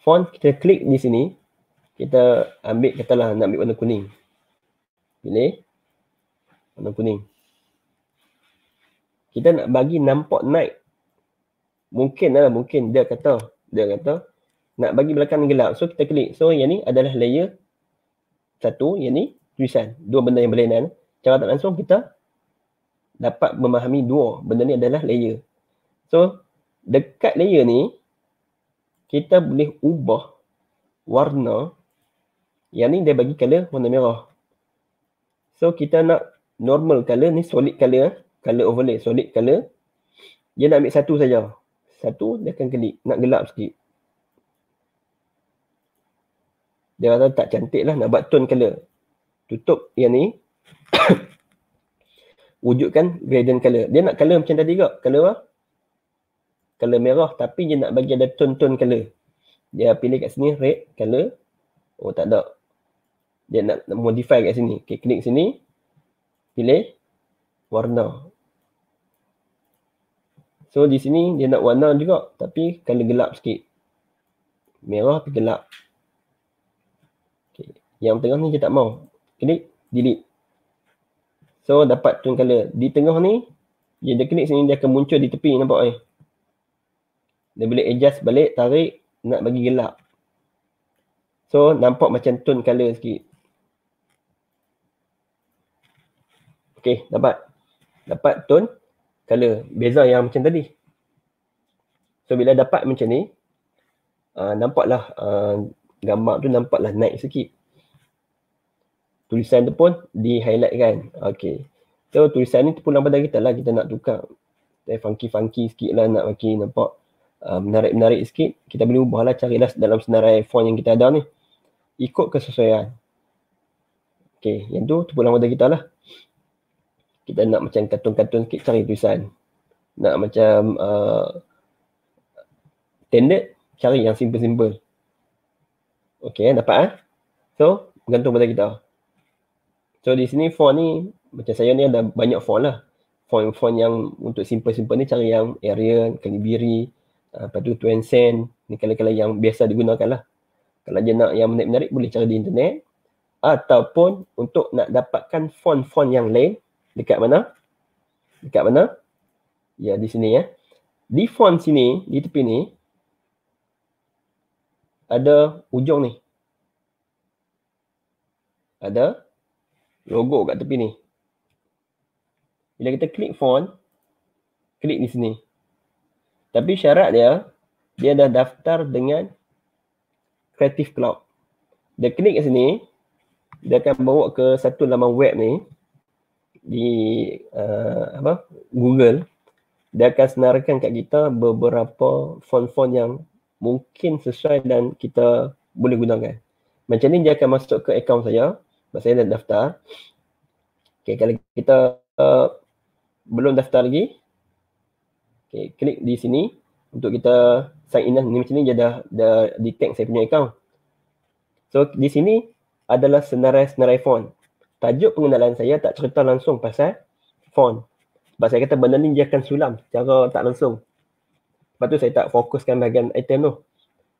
Font, kita klik di sini. Kita ambil, katalah nak ambil warna kuning. Ini, Warna kuning. Kita nak bagi nampak naik. Mungkin lah, mungkin. Dia kata, dia kata, nak bagi belakang ni gelap. So kita klik. So yang ni adalah layer satu, yang ni tulisan. Dua benda yang berlainan. Cara tak langsung kita dapat memahami dua benda ni adalah layer. So dekat layer ni kita boleh ubah warna yang ni dia bagi color warna merah. So kita nak normal color ni solid color, eh. color overlay solid color. Dia nak ambil satu saja. Satu dia akan klik nak gelap sikit. dia kata tak cantik lah nak buat tone color tutup yang ni wujudkan gradient color dia nak color macam tadi kot color apa color merah tapi dia nak bagi ada tone-tone color dia pilih kat sini red color oh tak ada dia nak modify kat sini okay, klik sini pilih warna so di sini dia nak warna juga tapi color gelap sikit merah tapi gelap yang tengah ni dia tak mau. Klik, delete. So dapat tone color. Di tengah ni, dia, dia klik sini dia akan muncul di tepi nampak eh. Dia boleh adjust balik, tarik, nak bagi gelap. So nampak macam tone color sikit. Okay, dapat. Dapat tone color. Beza yang macam tadi. So bila dapat macam ni, uh, nampaklah uh, gambar tu nampaklah naik sikit tulisan tu pun di highlight kan okey so tulisan ni pun lambat kita lah kita nak tukar eh, funky funky sikit lah nak makin nampak uh, menarik-menarik sikit kita boleh ubah lah carilah dalam senarai font yang kita ada ni ikut kesesuaian okey yang tu tu pun lambat kita lah kita nak macam kartun-kartun sikit cari tulisan nak macam uh, standard cari yang simple-simple okey eh, dapat ah eh? so bergantung pada kita So di sini font ni macam saya ni ada banyak font lah. Font-font yang untuk simple-simple ni cari yang area, kalibiri, uh, ah, lepas tu Twinsand, ni kala-kala yang biasa digunakan lah. Kalau dia nak yang menarik-menarik boleh cari di internet ataupun untuk nak dapatkan font-font yang lain dekat mana? Dekat mana? Ya di sini ya. Di font sini, di tepi ni ada ujung ni. Ada logo kat tepi ni. Bila kita klik font, klik di sini. Tapi syarat dia, dia dah daftar dengan Creative Cloud. Dia klik kat sini, dia akan bawa ke satu laman web ni di uh, apa Google. Dia akan senarakan kat kita beberapa font-font yang mungkin sesuai dan kita boleh gunakan. Macam ni dia akan masuk ke account saya. Sebab saya dah daftar. Okay, kalau kita uh, belum daftar lagi, okay, klik di sini untuk kita sign in. Ini lah. macam ni dia dah, dah detect saya punya account. So, di sini adalah senarai-senarai font. Tajuk pengenalan saya tak cerita langsung pasal font. Sebab saya kata benda ni dia akan sulam secara tak langsung. Lepas tu saya tak fokuskan bahagian item tu.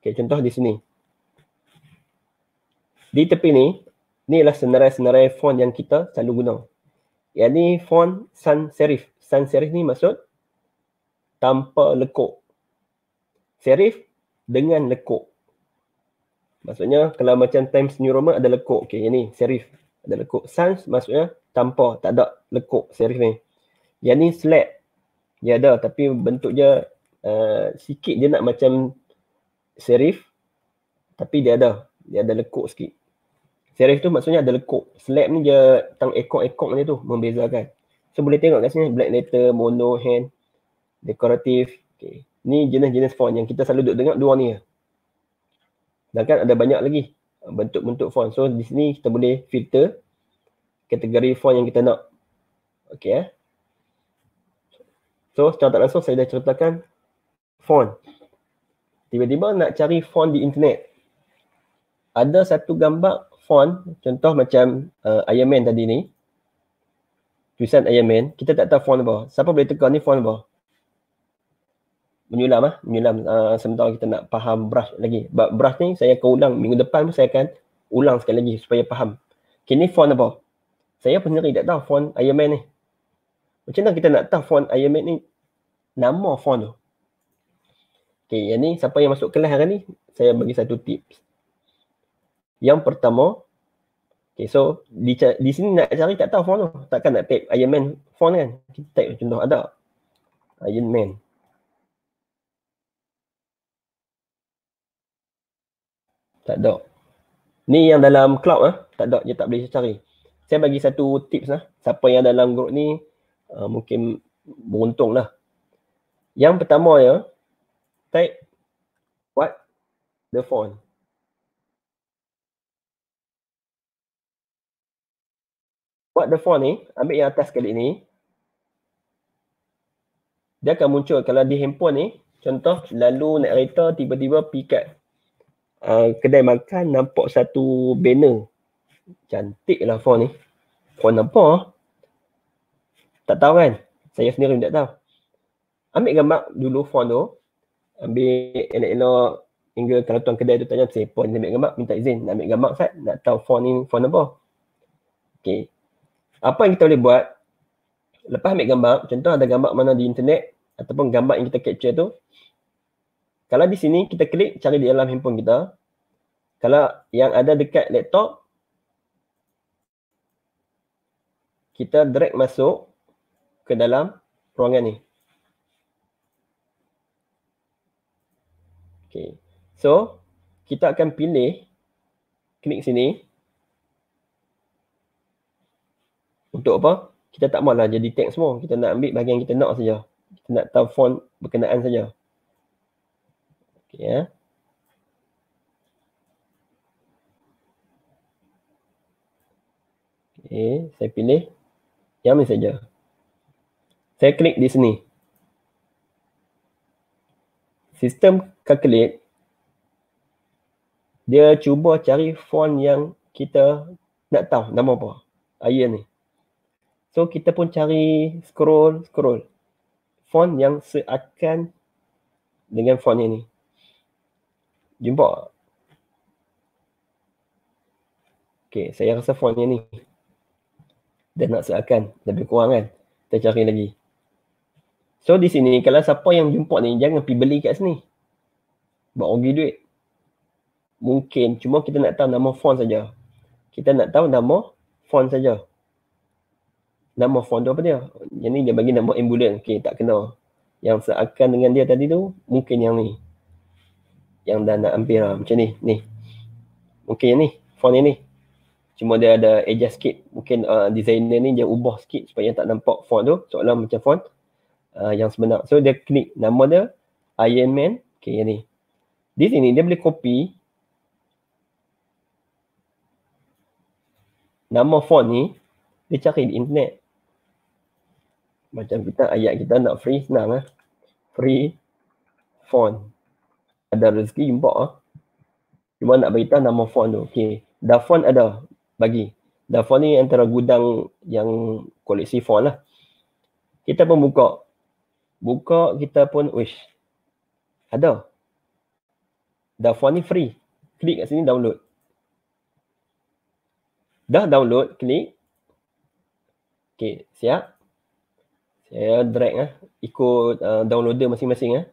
Okay, contoh di sini. Di tepi ni, ni lah senarai-senarai font yang kita selalu guna. Yang ni font sans serif. Sans serif ni maksud tanpa lekuk. Serif dengan lekuk. Maksudnya kalau macam Times New Roman ada lekuk. Okay, yang ni serif. Ada lekuk. Sans maksudnya tanpa. Tak ada lekuk serif ni. Yang ni slab. Dia ada tapi bentuk dia uh, eh, sikit je nak macam serif. Tapi dia ada. Dia ada lekuk sikit. Serif tu maksudnya ada lekuk. Slab ni je, tentang ekok-ekok ni tu membezakan. So boleh tengok kat sini black letter, mono, hand, decorative. Okay. Ni jenis-jenis font yang kita selalu duduk tengok dua ni. Sedangkan ada banyak lagi uh, bentuk-bentuk font. So di sini kita boleh filter kategori font yang kita nak. Okay eh. So secara tak langsung saya dah ceritakan font. Tiba-tiba nak cari font di internet. Ada satu gambar font contoh macam uh, Iron Man tadi ni tulisan Iron Man kita tak tahu font apa siapa boleh tukar ni font apa menyulam ah menyulam uh, sementara kita nak faham brush lagi But brush ni saya akan ulang minggu depan pun saya akan ulang sekali lagi supaya faham okay, ni font apa saya pun sendiri tak tahu font Iron Man ni macam mana kita nak tahu font Iron Man ni nama font tu Okay, yang ni siapa yang masuk kelas hari ni, saya bagi satu tips. Yang pertama, okay, so di, di sini nak cari tak tahu font tu. Takkan nak type Iron Man font kan? Kita type contoh ada. Iron Man. Tak ada. Ni yang dalam cloud ah, ha? tak ada je tak boleh cari. Saya bagi satu tips lah. Ha? Siapa yang dalam group ni uh, mungkin beruntung lah. Yang pertama ya, type what the phone. buat the four ni, ambil yang atas kali ni. Dia akan muncul kalau di handphone ni, contoh lalu naik kereta tiba-tiba pergi kat uh, kedai makan nampak satu banner. Cantik lah phone ni. Phone apa? Tak tahu kan? Saya sendiri pun tak tahu. Ambil gambar dulu phone tu. Ambil elok-elok hingga kalau tuan kedai tu tanya, saya pun ambil gambar, minta izin. Nak ambil gambar, Fat. Nak tahu phone ni, phone apa? Okay apa yang kita boleh buat lepas ambil gambar contoh ada gambar mana di internet ataupun gambar yang kita capture tu kalau di sini kita klik cari di dalam handphone kita kalau yang ada dekat laptop kita drag masuk ke dalam ruangan ni okay. so kita akan pilih klik sini untuk apa? Kita tak maulah jadi tag semua. Kita nak ambil bahagian kita nak saja. Kita nak tahu font berkenaan saja. Okey ya. Okey, saya pilih yang ni saja. Saya klik di sini. Sistem calculate dia cuba cari font yang kita nak tahu nama apa. Ayah ni. So kita pun cari scroll scroll font yang seakan dengan font ini. Jumpa. Okay, saya rasa font ini Dan nak seakan lebih kurang kan. Kita cari lagi. So di sini kalau siapa yang jumpa ni jangan pergi beli kat sini. bawa rugi duit. Mungkin cuma kita nak tahu nama font saja. Kita nak tahu nama font saja nama phone tu apa dia? Yang ni dia bagi nama ambulans. Okey, tak kena. Yang seakan dengan dia tadi tu, mungkin yang ni. Yang dah nak ambil lah. Macam ni, ni. Mungkin yang ni, phone yang ni. Cuma dia ada adjust sikit. Mungkin uh, designer ni dia ubah sikit supaya tak nampak font tu. Soalan macam font uh, yang sebenar. So dia klik nama dia Iron Man. Okay yang ni. Di sini dia boleh copy nama font ni dia cari di internet. Macam kita ayat kita nak free senang lah. Free phone Ada rezeki import lah. Cuma nak beritahu nama font tu. Okay. Dah phone ada. Bagi. Dah phone ni antara gudang yang koleksi phone lah. Kita pun buka. Buka kita pun wish. Ada. Dah phone ni free. Klik kat sini download. Dah download. Klik. Okay. Siap saya drag lah ikut uh, downloader masing-masing lah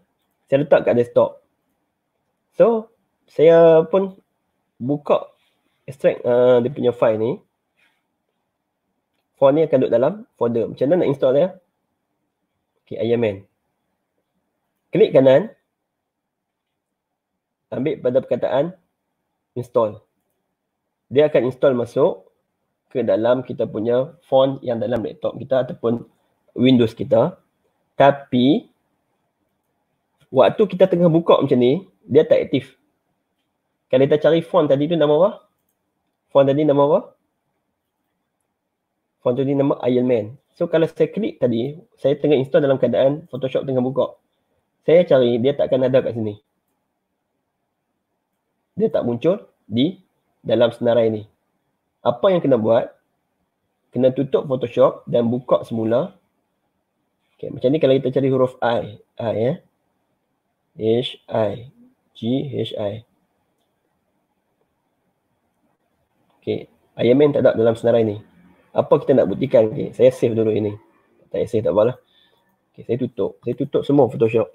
saya letak kat desktop so saya pun buka extract uh, dia punya file ni font ni akan duduk dalam folder macam mana nak install dia ya? okay ayaman klik kanan ambil pada perkataan install dia akan install masuk ke dalam kita punya font yang dalam laptop kita ataupun Windows kita tapi waktu kita tengah buka macam ni dia tak aktif kalau kita cari font tadi tu nama apa font tadi nama apa font tadi nama Iron Man so kalau saya klik tadi saya tengah install dalam keadaan Photoshop tengah buka saya cari dia tak akan ada kat sini dia tak muncul di dalam senarai ni apa yang kena buat kena tutup Photoshop dan buka semula Okay, macam ni kalau kita cari huruf I, I ya. H, I, G, H, I. Okay, Ironman tak ada dalam senarai ni. Apa kita nak buktikan? Okay, saya save dulu ini. Tak save tak apalah. Okay, saya tutup. Saya tutup semua Photoshop.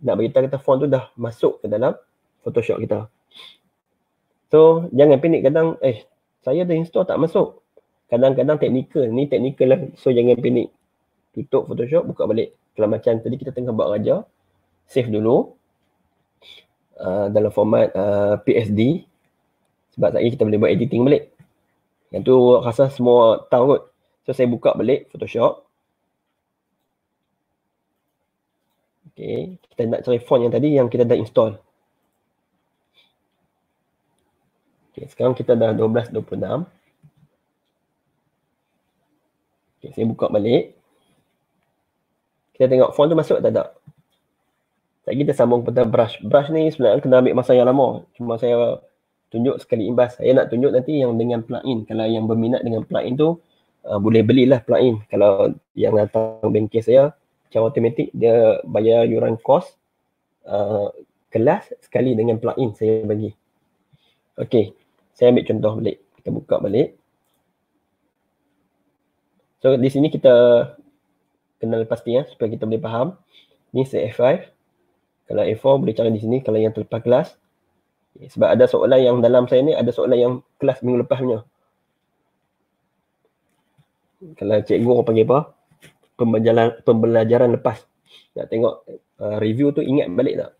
Nak bagi kita font tu dah masuk ke dalam Photoshop kita. So, jangan panik kadang, eh, saya dah install tak masuk. Kadang-kadang teknikal. Ni teknikal lah. So, jangan panik tutup Photoshop, buka balik. Kalau macam tadi kita tengah buat raja, save dulu uh, dalam format uh, PSD sebab saat kita boleh buat editing balik. Yang tu rasa semua tahu kot. So saya buka balik Photoshop. Okay, kita nak cari font yang tadi yang kita dah install. Okay, sekarang kita dah 12.26. Okay, saya buka balik kita tengok phone tu masuk tak tak Lagi kita sambung pada brush brush ni sebenarnya kena ambil masa yang lama cuma saya tunjuk sekali imbas saya nak tunjuk nanti yang dengan plugin kalau yang berminat dengan plugin tu uh, boleh belilah plugin kalau yang datang bengkel saya secara automatik dia bayar yuran kos uh, kelas sekali dengan plugin saya bagi Okey, saya ambil contoh balik kita buka balik So di sini kita kenal pasti ya supaya kita boleh faham. Ni set A5. Kalau A4 boleh cari di sini kalau yang terlepas kelas. Okay, sebab ada soalan yang dalam saya ni ada soalan yang kelas minggu lepas punya. Kalau cikgu orang panggil apa? Pembelajaran, pembelajaran lepas. Nak tengok uh, review tu ingat balik tak?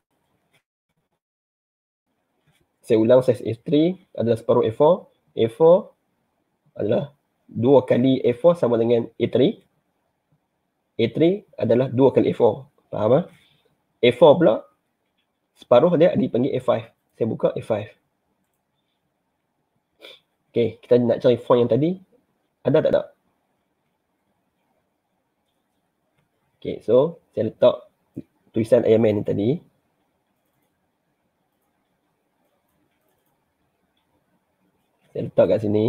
Saya ulang saiz A3 adalah separuh A4. A4 adalah dua kali A4 sama dengan A3. A3 adalah 2 kali A4. Faham eh? A4 pula separuh dia dipanggil A5. Saya buka A5. Okay, kita nak cari font yang tadi. Ada tak tak? Okey, so saya letak tulisan Ironman ni tadi. Saya letak kat sini.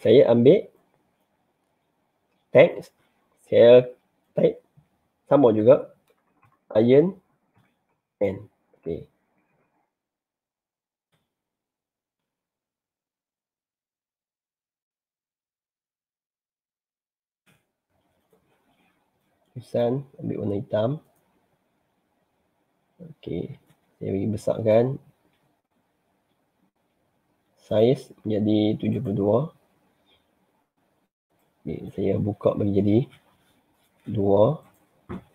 saya ambil text saya type sama juga iron n okey tulisan ambil warna hitam okey saya bagi besarkan size menjadi 72 Okay, saya buka menjadi dua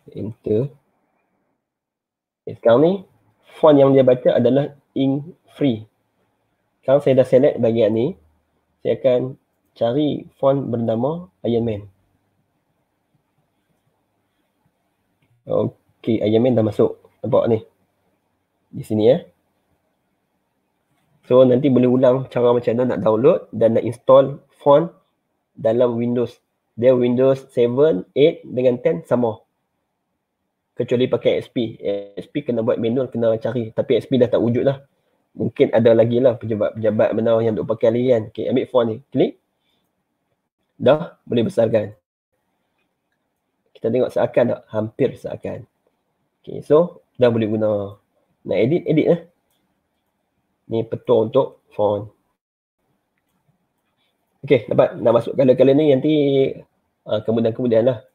enter. Okay, sekarang ni font yang dia baca adalah ink free. Sekarang saya dah select bagian ni, saya akan cari font bernama Iron Man. Okey, Iron Man dah masuk. Nampak ni. Di sini ya. Eh. So nanti boleh ulang cara macam mana nak download dan nak install font dalam Windows. Dia Windows 7, 8 dengan 10 sama. Kecuali pakai XP. XP kena buat manual, kena cari. Tapi XP dah tak wujud lah. Mungkin ada lagi lah pejabat-pejabat mana yang duk pakai lagi kan. Okay, ambil font ni. Klik. Dah boleh besarkan. Kita tengok seakan tak? Hampir seakan. Okay, so dah boleh guna. Nak edit, edit lah. Ni petua untuk phone. Okey, dapat nak masuk kala-kala ni nanti uh, ah, kemudian-kemudian lah.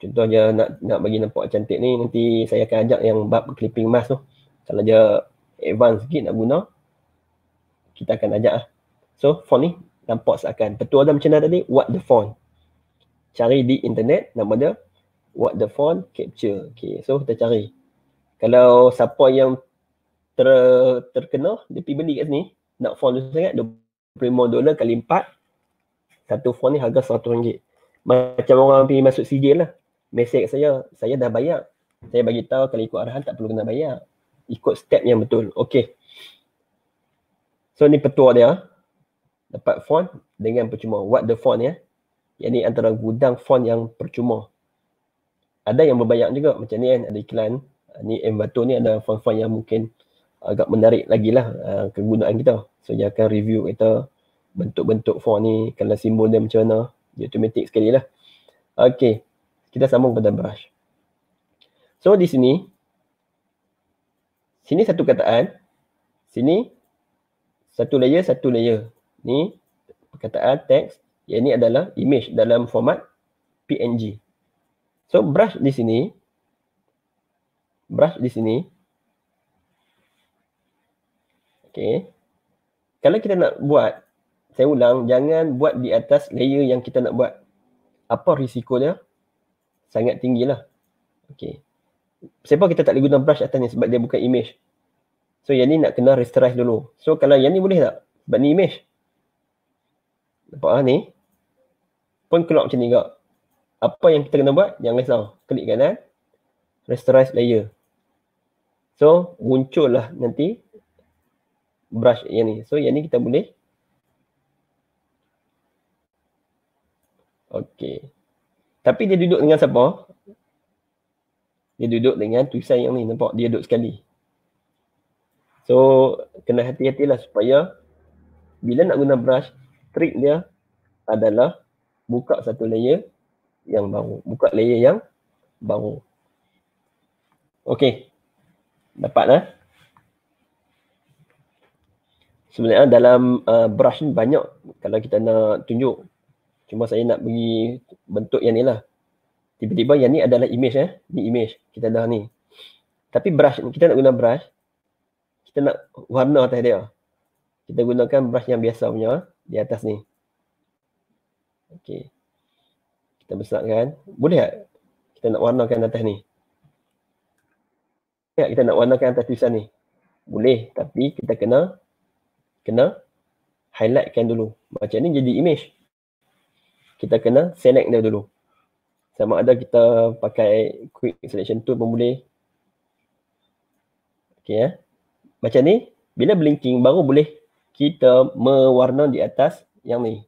Contohnya nak nak bagi nampak cantik ni nanti saya akan ajak yang bab clipping mask tu. Kalau dia advance sikit nak guna, kita akan ajak lah. So font ni nampak seakan. Petua dah macam mana tadi? What the font? Cari di internet nama dia what the font capture. Okay, so kita cari. Kalau siapa yang ter terkena, dia pergi beli kat sini. Nak font tu sangat, 25 dolar kali 4 satu font ni harga satu ringgit. Macam orang pergi masuk CJ lah. Mesej saya, saya dah bayar. Saya bagi tahu kalau ikut arahan tak perlu kena bayar. Ikut step yang betul. Okey. So ni petua dia. Dapat font dengan percuma. What the phone ya. Yang ni antara gudang font yang percuma. Ada yang berbayar juga macam ni kan. Ada iklan. Ni Envato ni ada font-font yang mungkin agak menarik lagi lah uh, kegunaan kita. So dia akan review kita bentuk-bentuk for ni kalau simbol dia macam mana dia automatic sekali lah ok kita sambung pada brush so di sini sini satu kataan sini satu layer satu layer ni perkataan teks yang ni adalah image dalam format PNG so brush di sini brush di sini ok kalau kita nak buat saya ulang, jangan buat di atas layer yang kita nak buat. Apa risiko dia? Sangat tinggi lah. Okay. Sebab kita tak boleh guna brush atas ni sebab dia bukan image. So yang ni nak kena rasterize dulu. So kalau yang ni boleh tak? Sebab ni image. Nampak lah ni. Pun keluar macam ni juga. Apa yang kita kena buat? Jangan risau. Klik kanan. Rasterize layer. So muncullah nanti brush yang ni. So yang ni kita boleh Okey. Tapi dia duduk dengan siapa? Dia duduk dengan tulisan yang ni nampak dia duduk sekali. So kena hati-hatilah supaya bila nak guna brush trick dia adalah buka satu layer yang baru. Buka layer yang baru. Okey. Dapat dah. Sebenarnya dalam uh, brush ni banyak kalau kita nak tunjuk Cuma saya nak bagi bentuk yang ni lah. Tiba-tiba yang ni adalah image eh. Ni image. Kita dah ni. Tapi brush, kita nak guna brush. Kita nak warna atas dia. Kita gunakan brush yang biasa punya eh, di atas ni. Okay. Kita besarkan. Boleh tak? Kita nak warnakan atas ni. Ya, kita nak warnakan atas tulisan ni? Boleh. Tapi kita kena kena highlightkan dulu. Macam ni jadi image kita kena select dia dulu. Sama ada kita pakai quick selection tool pun boleh. Okay, eh. Macam ni, bila blinking baru boleh kita mewarna di atas yang ni.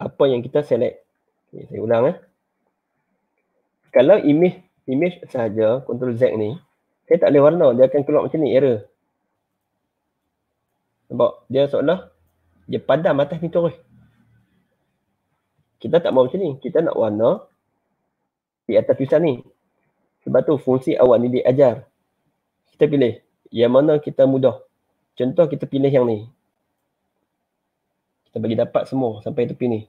Apa yang kita select. Okay, saya ulang. Eh. Kalau image image sahaja, control Z ni, saya tak boleh warna. Dia akan keluar macam ni, error. Nampak? Dia seolah dia padam atas ni terus. Kita tak mau macam ni. Kita nak warna di atas tulisan ni. Sebab tu fungsi awak ni diajar. Kita pilih yang mana kita mudah. Contoh kita pilih yang ni. Kita bagi dapat semua sampai tepi ni.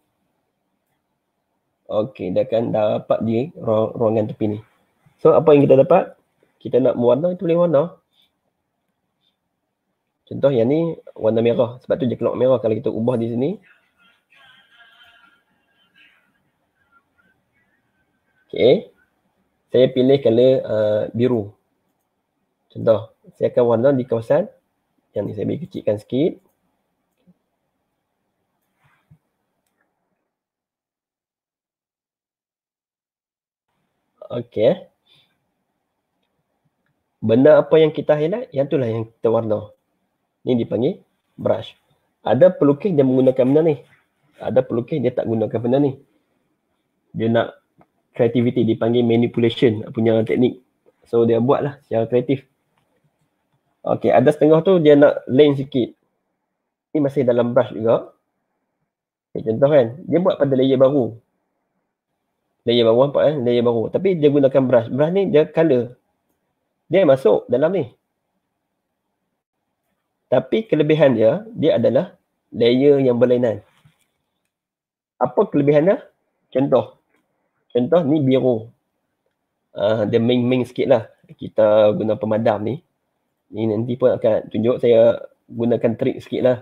Okey, dia akan dapat di ruangan tepi ni. So apa yang kita dapat? Kita nak warna itu boleh warna. Contoh yang ni warna merah. Sebab tu je keluar merah kalau kita ubah di sini. Okay. Saya pilih color uh, biru. Contoh. Saya akan warna di kawasan yang ni saya boleh kecilkan sikit. Okay. Benda apa yang kita highlight, yang itulah yang kita warna. Ni dipanggil brush. Ada pelukis dia menggunakan benda ni. Ada pelukis dia tak gunakan benda ni. Dia nak creativity dipanggil manipulation punya teknik. So dia buatlah secara kreatif. Okay, ada setengah tu dia nak lain sikit. Ini masih dalam brush juga. Okay, contoh kan, dia buat pada layer baru. Layer baru nampak kan, eh, layer baru. Tapi dia gunakan brush. Brush ni dia color. Dia masuk dalam ni. Tapi kelebihan dia, dia adalah layer yang berlainan. Apa kelebihan dia? Contoh. Contoh ni biru. Uh, dia main-main sikit lah. Kita guna pemadam ni. Ni nanti pun akan tunjuk saya gunakan trik sikit lah.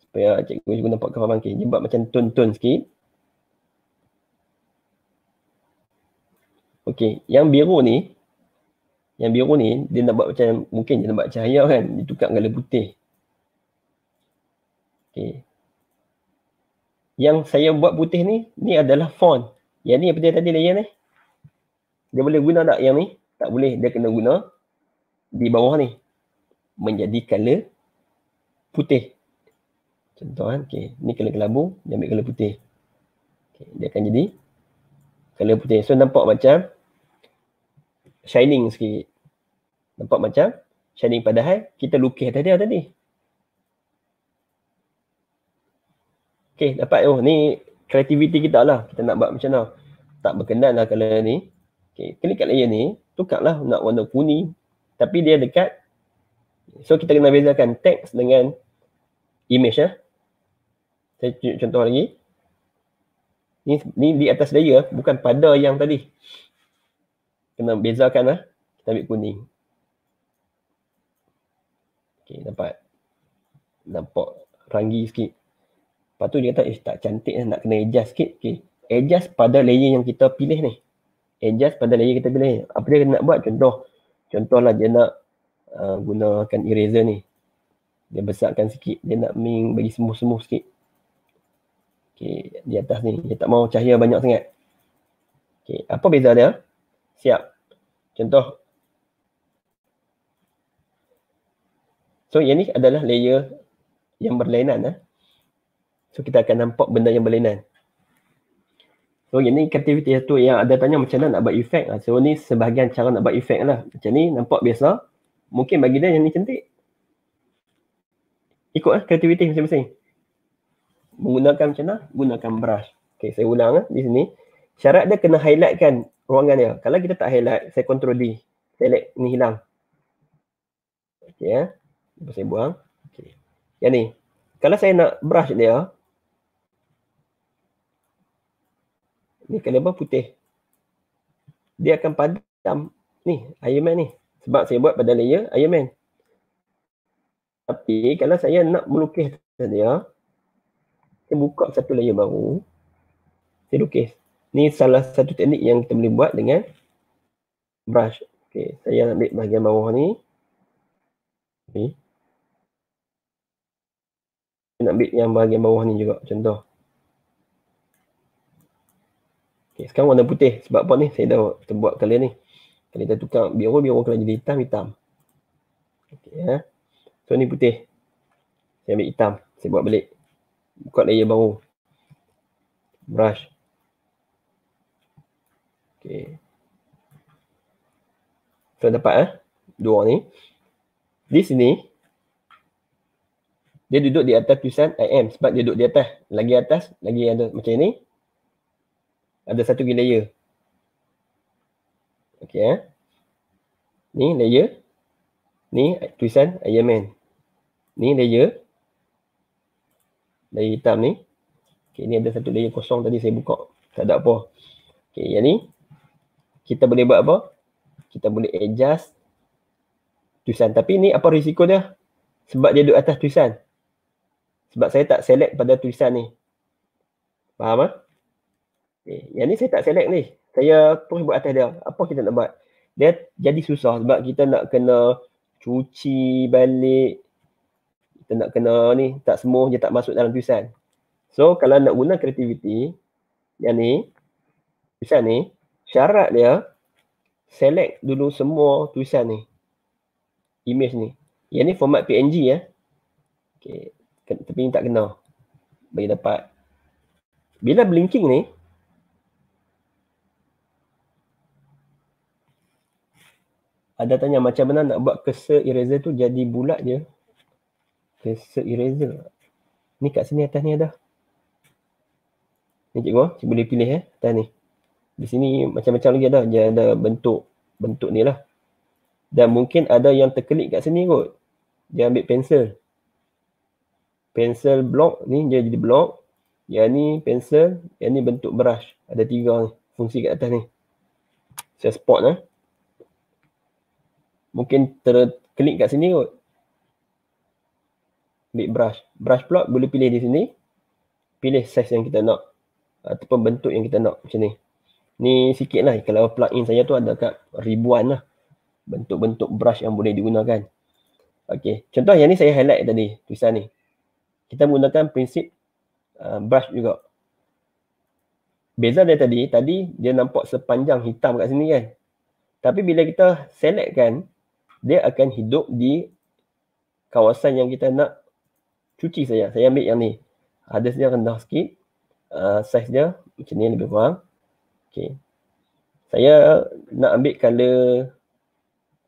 Supaya cikgu juga nampak kapal bangkit. Dia buat macam tun-tun sikit. Okey, yang biru ni yang biru ni dia nak buat macam mungkin dia nak buat cahaya kan dia tukar dengan putih okey yang saya buat putih ni ni adalah font yang ni apa dia tadi layer ni dia boleh guna tak yang ni tak boleh dia kena guna di bawah ni menjadi color putih contoh kan okey ni color kelabu dia ambil color putih okey dia akan jadi color putih so nampak macam shining sikit. Nampak macam shining padahal kita lukis tadi atau tadi. Okay, dapat. Oh, ni kreativiti kita lah. Kita nak buat macam mana. Tak berkenan lah kalau ni. Okay, klik kat layer ni. Tukar lah nak warna kuning. Tapi dia dekat. So, kita kena bezakan teks dengan image ya. Saya tunjuk contoh lagi. Ni, ni di atas layer, bukan pada yang tadi kena bezakan lah. Kita ambil kuning. Okay, nampak? Nampak ranggi sikit. Lepas tu dia kata, eh tak cantik lah. Nak kena adjust sikit. Okay. Adjust pada layer yang kita pilih ni. Adjust pada layer kita pilih. Apa dia nak buat? Contoh. Contohlah dia nak uh, gunakan eraser ni. Dia besarkan sikit. Dia nak main bagi smooth-smooth sikit. Okay, di atas ni. Dia tak mau cahaya banyak sangat. Okay, apa beza dia? Siap. Contoh. So yang ni adalah layer yang berlainan. Eh. So kita akan nampak benda yang berlainan. So yang ni aktiviti satu yang ada tanya macam mana nak buat efek. Ah, so ni sebahagian cara nak buat efek lah. Macam ni nampak biasa. Mungkin bagi dia yang ni cantik. Ikutlah eh, kreativiti masing-masing. Menggunakan macam mana? Gunakan brush. Okay, saya ulang lah di sini. Syarat dia kena highlightkan ruangan dia. Kalau kita tak highlight, saya control D. Select ni hilang. Okey ya. Lepas saya buang. Okey. Yang ni. Kalau saya nak brush dia. Ni kalau putih. Dia akan padam. Ni, Iron Man ni. Sebab saya buat pada layer Iron Man. Tapi kalau saya nak melukis dia. Saya buka satu layer baru. Saya lukis ni salah satu teknik yang kita boleh buat dengan brush. Okey, saya ambil bahagian bawah ni. Ni. Okay. Nak ambil yang bahagian bawah ni juga contoh. Okey, sekarang warna putih sebab apa ni? Saya dah kita buat kali ni. Kali kita tukar biru biru kena jadi hitam hitam. Okey ya. So ni putih. Saya ambil hitam, saya buat balik. Buka layer baru. Brush. Okay. Tuan dapat eh? Dua ni. Di sini, dia duduk di atas tulisan I am sebab dia duduk di atas. Lagi atas, lagi ada macam ni. Ada satu lagi layer. Okay eh? Ni layer. Ni tulisan I am Ni layer. Layer hitam ni. Okay ni ada satu layer kosong tadi saya buka. Tak ada apa. Okay yang ni kita boleh buat apa? Kita boleh adjust tulisan. Tapi ni apa risiko dia? Sebab dia duduk atas tulisan. Sebab saya tak select pada tulisan ni. Faham tak? Ah? Okay. Eh, yang ni saya tak select ni. Saya terus buat atas dia. Apa kita nak buat? Dia jadi susah sebab kita nak kena cuci balik. Kita nak kena ni tak semua je tak masuk dalam tulisan. So kalau nak guna kreativiti yang ni tulisan ni syarat dia select dulu semua tulisan ni image ni yang ni format png ya okey tapi ni tak kena bagi dapat bila blinking ni ada tanya macam mana nak buat cursor eraser tu jadi bulat je cursor eraser ni kat sini atas ni ada ni cikgu boleh pilih eh atas ni di sini macam-macam lagi ada dia ada bentuk bentuk ni lah dan mungkin ada yang terkelip kat sini kot dia ambil pensel pensel blok ni dia jadi blok. yang ni pensel yang ni bentuk brush ada tiga fungsi kat atas ni saya spot lah mungkin terkelip kat sini kot ambil brush brush block boleh pilih di sini pilih size yang kita nak ataupun bentuk yang kita nak macam ni ni sikit lah kalau plugin saya tu ada kat ribuan lah bentuk-bentuk brush yang boleh digunakan Okey, contoh yang ni saya highlight tadi tulisan ni kita menggunakan prinsip uh, brush juga beza dia tadi, tadi dia nampak sepanjang hitam kat sini kan tapi bila kita select kan dia akan hidup di kawasan yang kita nak cuci saja. saya ambil yang ni ada sini rendah sikit uh, size dia macam ni lebih kurang Okay. Saya nak ambil color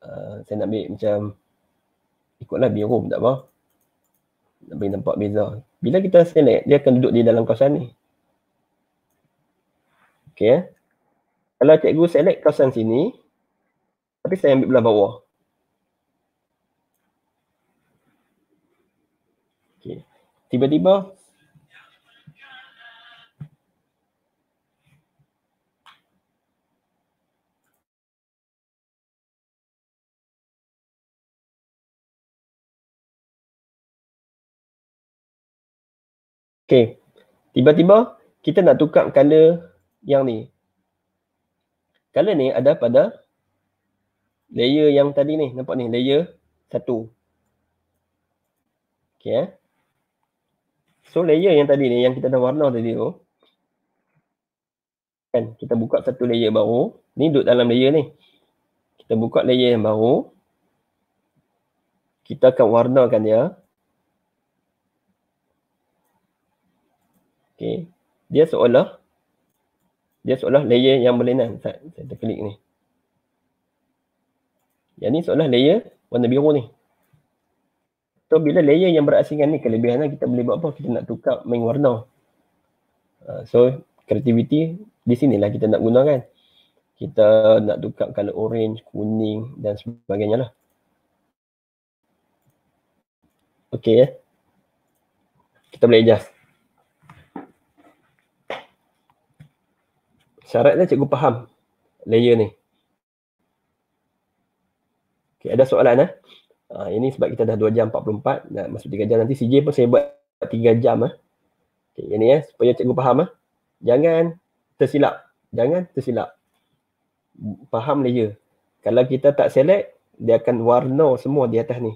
uh, saya nak ambil macam ikutlah biru tak apa. Nak bagi nampak beza. Bila kita select, dia akan duduk di dalam kawasan ni. Okay. Eh? Kalau cikgu select kawasan sini, tapi saya ambil belah bawah. Okay. Tiba-tiba Okay. Tiba-tiba kita nak tukar color yang ni. Color ni ada pada layer yang tadi ni. Nampak ni? Layer satu. Okay. Eh? So layer yang tadi ni yang kita dah warna tadi tu. Kan? Kita buka satu layer baru. Ni duduk dalam layer ni. Kita buka layer yang baru. Kita akan warnakan dia. Okay. Dia seolah dia seolah layer yang berlainan. saya terklik ni. Yang ni seolah layer warna biru ni. So bila layer yang berasingan ni kelebihannya lah, kita boleh buat apa? Kita nak tukar main warna. Uh, so kreativiti di sini lah kita nak gunakan. Kita nak tukar color orange, kuning dan sebagainya lah. Okay ya. Kita boleh adjust. syaratnya cikgu faham layer ni. Okay, ada soalan eh? Ha, ini sebab kita dah 2 jam 44, nak masuk 3 jam nanti CJ pun saya buat 3 jam eh. Okay, ini eh, supaya cikgu faham eh. Jangan tersilap. Jangan tersilap. Faham layer. Kalau kita tak select, dia akan warna semua di atas ni.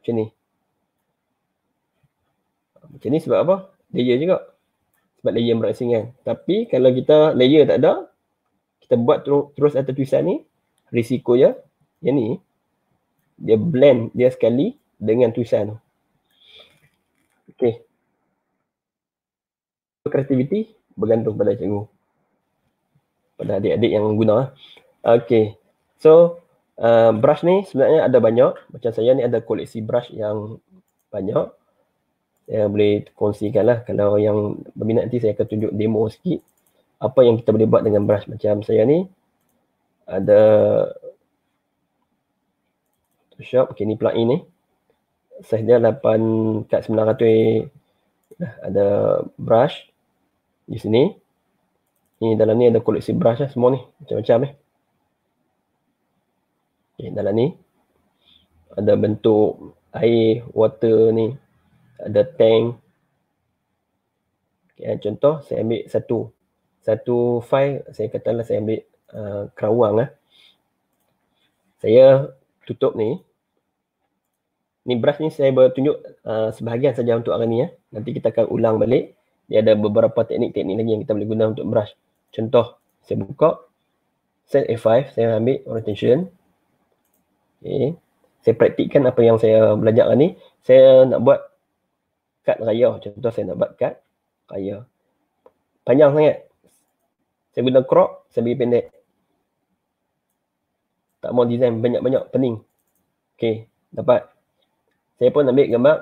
Macam ni. Macam ni sebab apa? Layer juga sebab layer meraksing kan. Tapi kalau kita layer tak ada, kita buat terus, terus atas tulisan ni, risiko dia, yang ni, dia blend dia sekali dengan tulisan tu. Okay. Kreativiti bergantung pada cikgu. Pada adik-adik yang guna. Okay. So, uh, brush ni sebenarnya ada banyak. Macam saya ni ada koleksi brush yang banyak uh, boleh kongsikan lah kalau yang berminat nanti saya akan tunjuk demo sikit apa yang kita boleh buat dengan brush macam saya ni ada Photoshop, ok ni plugin ni size dia 8 kat 900 ada brush di sini ni dalam ni ada koleksi brush lah semua ni macam-macam eh ok dalam ni ada bentuk air, water ni ada tank. Okay, eh, contoh saya ambil satu. Satu file saya katalah saya ambil uh, kerawang lah. Saya tutup ni. Ni brush ni saya bertunjuk uh, sebahagian saja untuk hari ni ya. Nanti kita akan ulang balik. Dia ada beberapa teknik-teknik lagi yang kita boleh guna untuk brush. Contoh saya buka set A5 saya ambil orientation. Okay. Saya praktikkan apa yang saya belajar hari ni. Saya nak buat kad raya contoh saya nak buat kad raya panjang sangat saya guna crop saya bagi pendek tak mahu design banyak-banyak pening okey dapat saya pun ambil gambar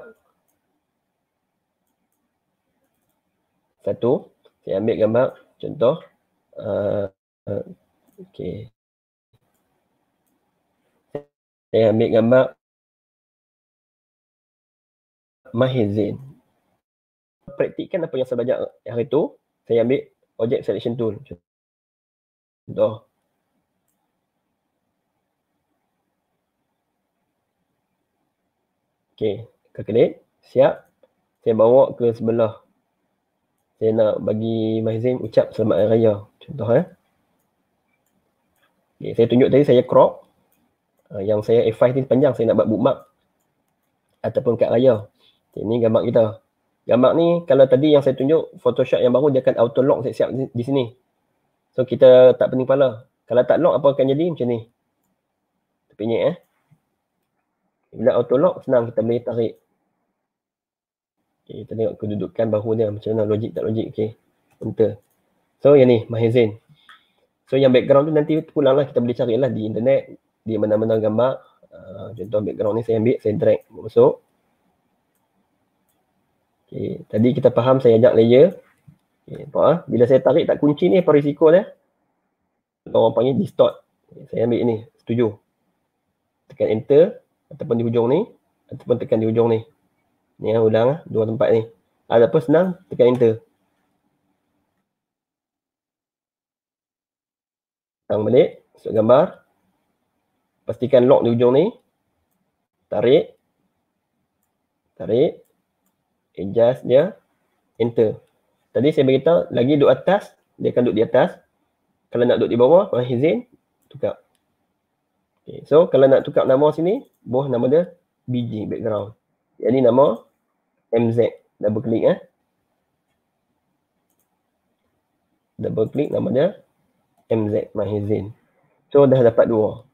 satu saya ambil gambar contoh uh, okey saya ambil gambar Mahir praktikkan apa yang saya belajar hari tu, saya ambil object selection tool. Contoh. Okay, kekelip. Siap. Saya bawa ke sebelah. Saya nak bagi Mahizim ucap selamat hari raya. Contoh eh. Okay, saya tunjuk tadi saya crop. Uh, yang saya F5 ni panjang saya nak buat bookmark. Ataupun kat raya. Okay, ni gambar kita gambar ni kalau tadi yang saya tunjuk Photoshop yang baru dia akan auto lock siap-siap di sini. So kita tak pening kepala. Kalau tak lock apa akan jadi macam ni. Tapi ni eh. Bila auto lock senang kita boleh tarik. Okay, kita tengok kedudukan bahu dia macam mana logik tak logik okey. Enter. So yang ni Mahezin. So yang background tu nanti pulanglah kita boleh carilah di internet di mana-mana gambar. Uh, contoh background ni saya ambil, saya drag masuk. Okay. Tadi kita faham saya ajak layer. Okay. Nampak, ah? Bila saya tarik tak kunci ni apa risiko dia? Orang panggil distort. Saya ambil ni, setuju. Tekan enter ataupun di hujung ni ataupun tekan di hujung ni. Ni ya, ulang lah, dua tempat ni. Ada ah, apa senang, tekan enter. Tang balik, masuk gambar. Pastikan lock di hujung ni. Tarik. Tarik adjust dia enter tadi saya beritahu lagi duduk atas dia akan duduk di atas kalau nak duduk di bawah kalau izin tukar okay. so kalau nak tukar nama sini boh nama dia BG background jadi nama MZ double click eh double click nama dia MZ Mahizin so dah dapat dua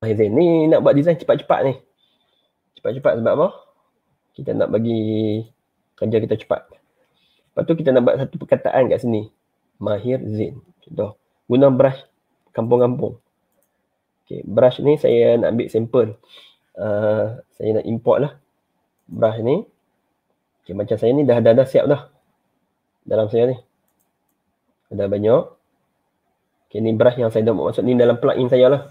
Mahizin ni nak buat design cepat-cepat ni cepat-cepat sebab apa kita nak bagi kerja kita cepat. Lepas tu kita nak buat satu perkataan kat sini. Mahir Zain. Contoh. Guna brush kampung-kampung. Okay, brush ni saya nak ambil sampel. Uh, saya nak import lah. Brush ni. Okay, macam saya ni dah dah, dah siap dah. Dalam saya ni. Ada banyak. Okay, ni brush yang saya dah masuk ni dalam plugin saya lah.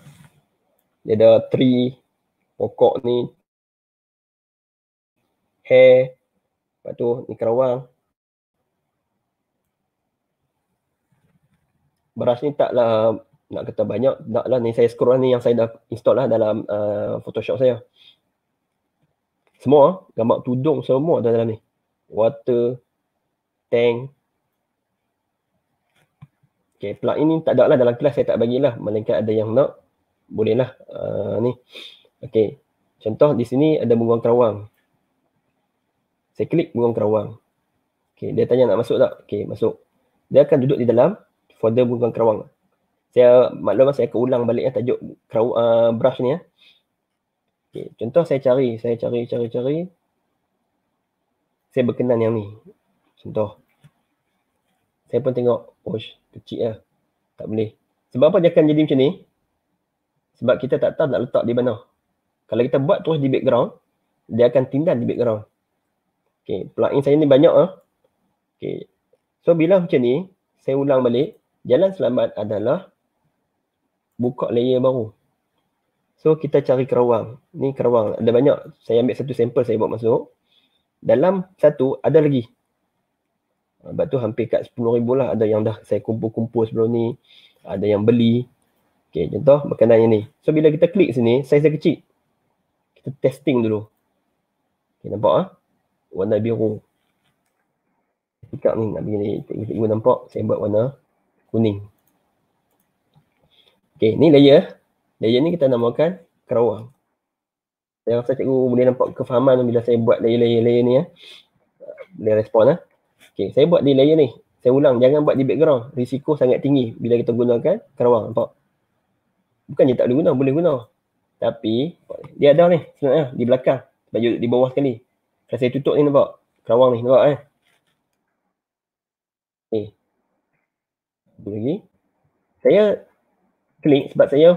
Dia ada tree pokok ni, hair lepas tu ni kerawang beras ni taklah nak kata banyak taklah ni saya scroll lah ni yang saya dah install lah dalam uh, photoshop saya semua gambar tudung semua ada dalam ni water tank Okay, plug ini tak ada lah dalam kelas saya tak bagilah melainkan ada yang nak bolehlah uh, ni okey contoh di sini ada bunga kerawang saya klik burung kerawang. Okay, dia tanya nak masuk tak? Okay, masuk. Dia akan duduk di dalam folder burung kerawang. Saya maklum lah, saya akan ulang balik ya, tajuk kraw, uh, brush ni ya. Okay, contoh saya cari, saya cari, cari, cari. Saya berkenan yang ni. Contoh. Saya pun tengok, oh kecil lah. Tak boleh. Sebab apa dia akan jadi macam ni? Sebab kita tak tahu nak letak di mana. Kalau kita buat terus di background, dia akan tindan di background. Okay, plug-in saya ni banyak lah. Okay, so bila macam ni, saya ulang balik, jalan selamat adalah buka layer baru. So kita cari kerawang. Ni kerawang ada banyak. Saya ambil satu sampel saya buat masuk. Dalam satu ada lagi. Ah, Sebab tu hampir kat 10,000 lah ada yang dah saya kumpul-kumpul sebelum ni. Ada yang beli. Okay, contoh makanan yang ni. So bila kita klik sini, saiz saya kecil. Kita testing dulu. Okay, nampak ah? Ha? warna biru. Pikap ni nak bagi cikgu-cikgu nampak saya buat warna kuning. Okey, ni layer. Layer ni kita namakan kerawang. Saya rasa cikgu boleh nampak kefahaman bila saya buat layer-layer layer ni ya. Boleh respon lah. Okey, saya buat di layer ni. Saya ulang, jangan buat di background. Risiko sangat tinggi bila kita gunakan kerawang. Nampak? Bukan je tak boleh guna, boleh guna. Tapi dia ada ni sebenarnya di belakang. Sebab di bawah sekali. Dah saya tutup ni nampak. Kawang ni nampak eh. Okay. Eh. Satu lagi. Saya klik sebab saya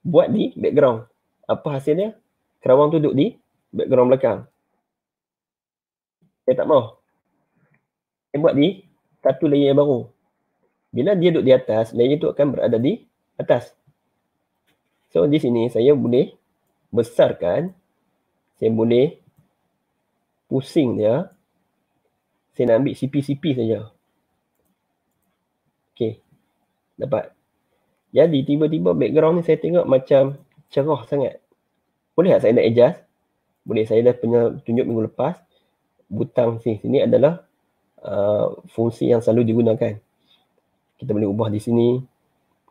buat di background. Apa hasilnya? Kerawang tu duduk di background belakang. Saya tak mau. Saya buat di satu layer baru. Bila dia duduk di atas, layer tu akan berada di atas. So di sini saya boleh besarkan. Saya boleh pusing dia saya nak ambil CP-CP saja. Okay. Dapat. Jadi tiba-tiba background ni saya tengok macam cerah sangat. Boleh tak saya nak adjust? Boleh saya dah punya tunjuk minggu lepas. Butang sini, sini adalah uh, fungsi yang selalu digunakan. Kita boleh ubah di sini.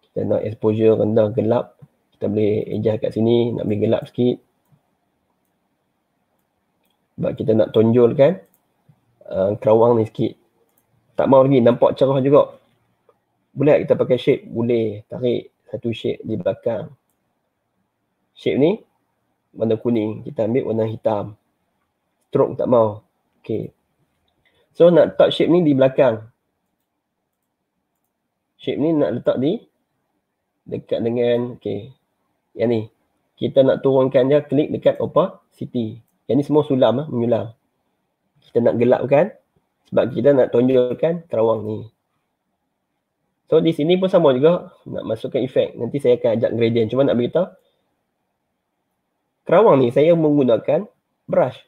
Kita nak exposure rendah gelap. Kita boleh adjust kat sini. Nak ambil gelap sikit sebab kita nak tonjolkan uh, kerawang ni sikit tak mau lagi nampak cerah juga boleh kita pakai shape boleh tarik satu shape di belakang shape ni warna kuning kita ambil warna hitam stroke tak mau okay, so nak letak shape ni di belakang shape ni nak letak di dekat dengan okay, yang ni kita nak turunkan dia klik dekat opacity yang ni semua sulam, eh, menyulam. Kita nak gelapkan sebab kita nak tunjukkan terawang ni. So di sini pun sama juga nak masukkan efek. Nanti saya akan ajak gradient. Cuma nak beritahu kerawang ni saya menggunakan brush.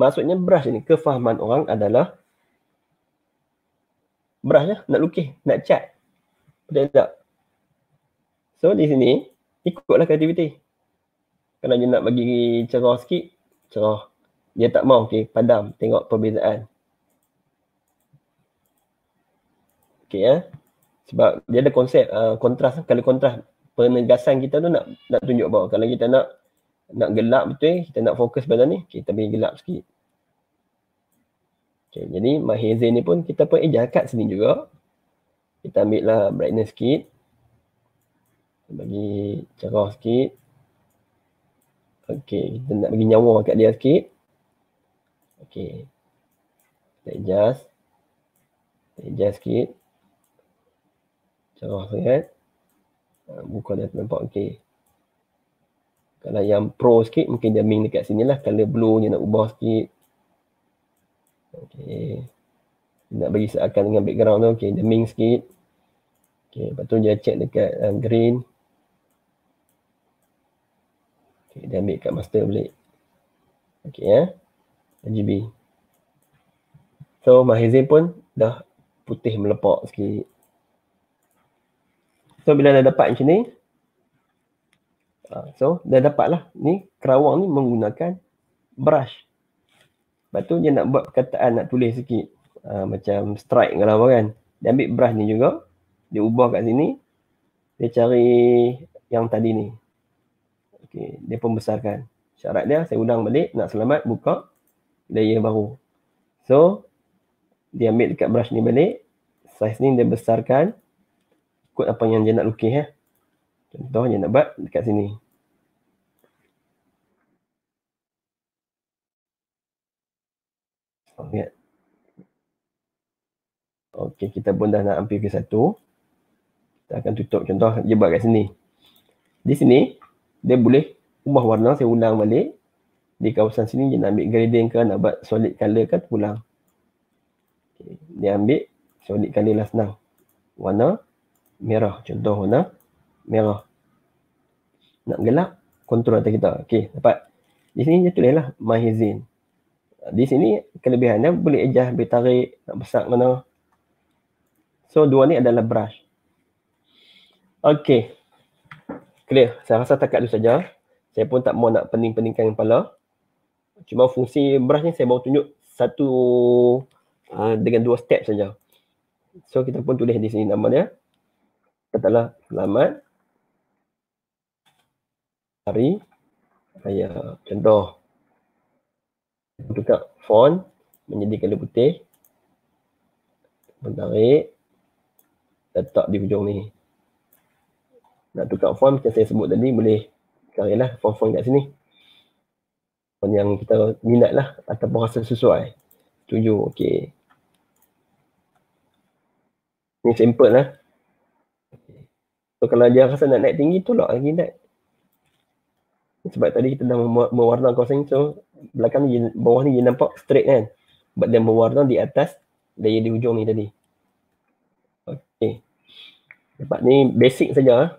Maksudnya brush ni kefahaman orang adalah brush lah nak lukis, nak cat. Betul tak? So di sini ikutlah kreativiti. Kalau dia nak bagi cerah sikit, So dia tak mau okay, padam tengok perbezaan. Okay ya. Eh? Sebab dia ada konsep uh, kontras. Kalau kontras penegasan kita tu nak nak tunjuk bahawa kalau kita nak nak gelap betul kita nak fokus pada ni kita okay, gelap sikit okay, jadi mahezin ni pun kita pun eh jakat sini juga kita ambil lah brightness sikit bagi cerah sikit Okey, kita nak bagi nyawa kat dia sikit. Okey. Kita adjust. Kita adjust sikit. Cerah sangat. Kan? Ha, buka dia nampak okey. Kalau yang pro sikit mungkin dia ming dekat sini lah. kalau blue nak ubah sikit. Okey. Nak bagi seakan dengan background tu. Okey, dia ming sikit. Okey, lepas tu dia check dekat uh, green. Okay, dia ambil kat master balik. Okay, ya. Yeah. RGB. So, Mahizin pun dah putih melepak sikit. So, bila dah dapat macam ni, uh, so, dah dapat lah. Ni, kerawang ni menggunakan brush. Lepas tu, dia nak buat perkataan, nak tulis sikit. Uh, macam strike kalau apa kan. Dia ambil brush ni juga. Dia ubah kat sini. Dia cari yang tadi ni. Okey, dia pembesarkan. Syarat dia saya undang balik nak selamat buka layer baru. So dia ambil dekat brush ni balik. Saiz ni dia besarkan ikut apa yang dia nak lukis eh. Contoh dia nak buat dekat sini. Okay. Okay kita pun dah nak hampir ke satu. Kita akan tutup contoh dia buat kat sini. Di sini, dia boleh ubah warna saya ulang balik di kawasan sini dia nak ambil gradient ke nak buat solid color ke pulang okay. dia ambil solid color lah senang warna merah contoh warna merah nak gelap kontrol atas kita ok dapat di sini dia tulis lah mahizin di sini kelebihannya boleh adjust boleh tarik nak besar mana so dua ni adalah brush Okey, Clear. Saya rasa takat tu saja. Saya pun tak mau nak pening-peningkan kepala. Cuma fungsi brush ni saya baru tunjuk satu uh, dengan dua step saja. So kita pun tulis di sini nama dia. Katalah selamat hari raya. Contoh. Tukar font menjadi kala putih. Menarik. Letak di hujung ni nak tukar form macam saya sebut tadi boleh carilah form-form kat sini form yang kita minat lah ataupun rasa sesuai tuju okey ni simple lah so kalau dia rasa nak naik tinggi tolak lagi naik sebab tadi kita dah mewarna kawasan ni so belakang ni bawah ni dia nampak straight kan sebab dia mewarna di atas dan di hujung ni tadi okey sebab ni basic saja ah.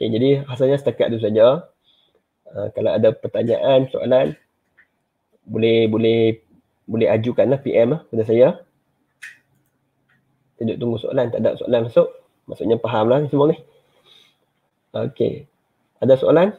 Okay, jadi rasanya setakat itu saja. Uh, kalau ada pertanyaan, soalan, boleh boleh boleh ajukanlah PM kepada lah saya. Tidak tunggu soalan, tak ada soalan masuk. Maksudnya fahamlah semua ni. Okey. Ada soalan?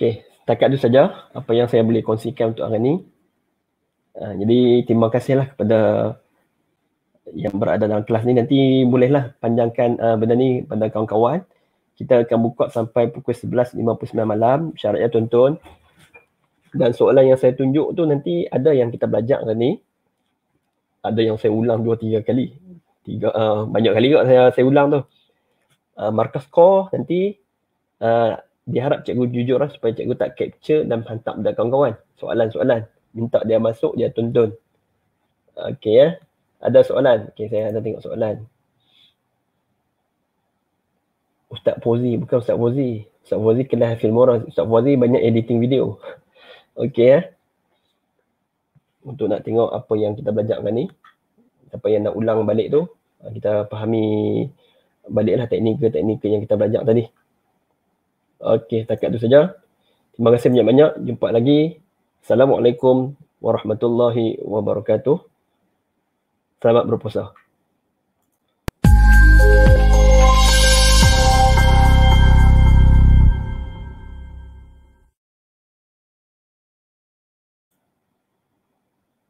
Okay, setakat itu saja apa yang saya boleh kongsikan untuk hari ini. Uh, ah, jadi terima kasihlah kepada yang berada dalam kelas ni nanti bolehlah panjangkan uh, benda ni pada kawan-kawan. Kita akan buka sampai pukul 11.59 malam syaratnya tuan-tuan. Dan soalan yang saya tunjuk tu nanti ada yang kita belajar hari ni. Ada yang saya ulang dua tiga kali. Tiga, uh, banyak kali kot saya, saya ulang tu. Uh, markah skor nanti uh, diharap cikgu jujur lah supaya cikgu tak capture dan hantar pada kawan-kawan soalan-soalan minta dia masuk dia tuntun okey ya ada soalan okey saya ada tengok soalan Ustaz Fauzi bukan Ustaz Fauzi Ustaz Fauzi kena film orang Ustaz Fauzi banyak editing video okey ya untuk nak tengok apa yang kita belajar kan ni apa yang nak ulang balik tu kita fahami baliklah teknik ke teknik yang kita belajar tadi Okey, takat tu saja. Terima kasih banyak-banyak. Jumpa lagi. Assalamualaikum warahmatullahi wabarakatuh. Selamat berpuasa.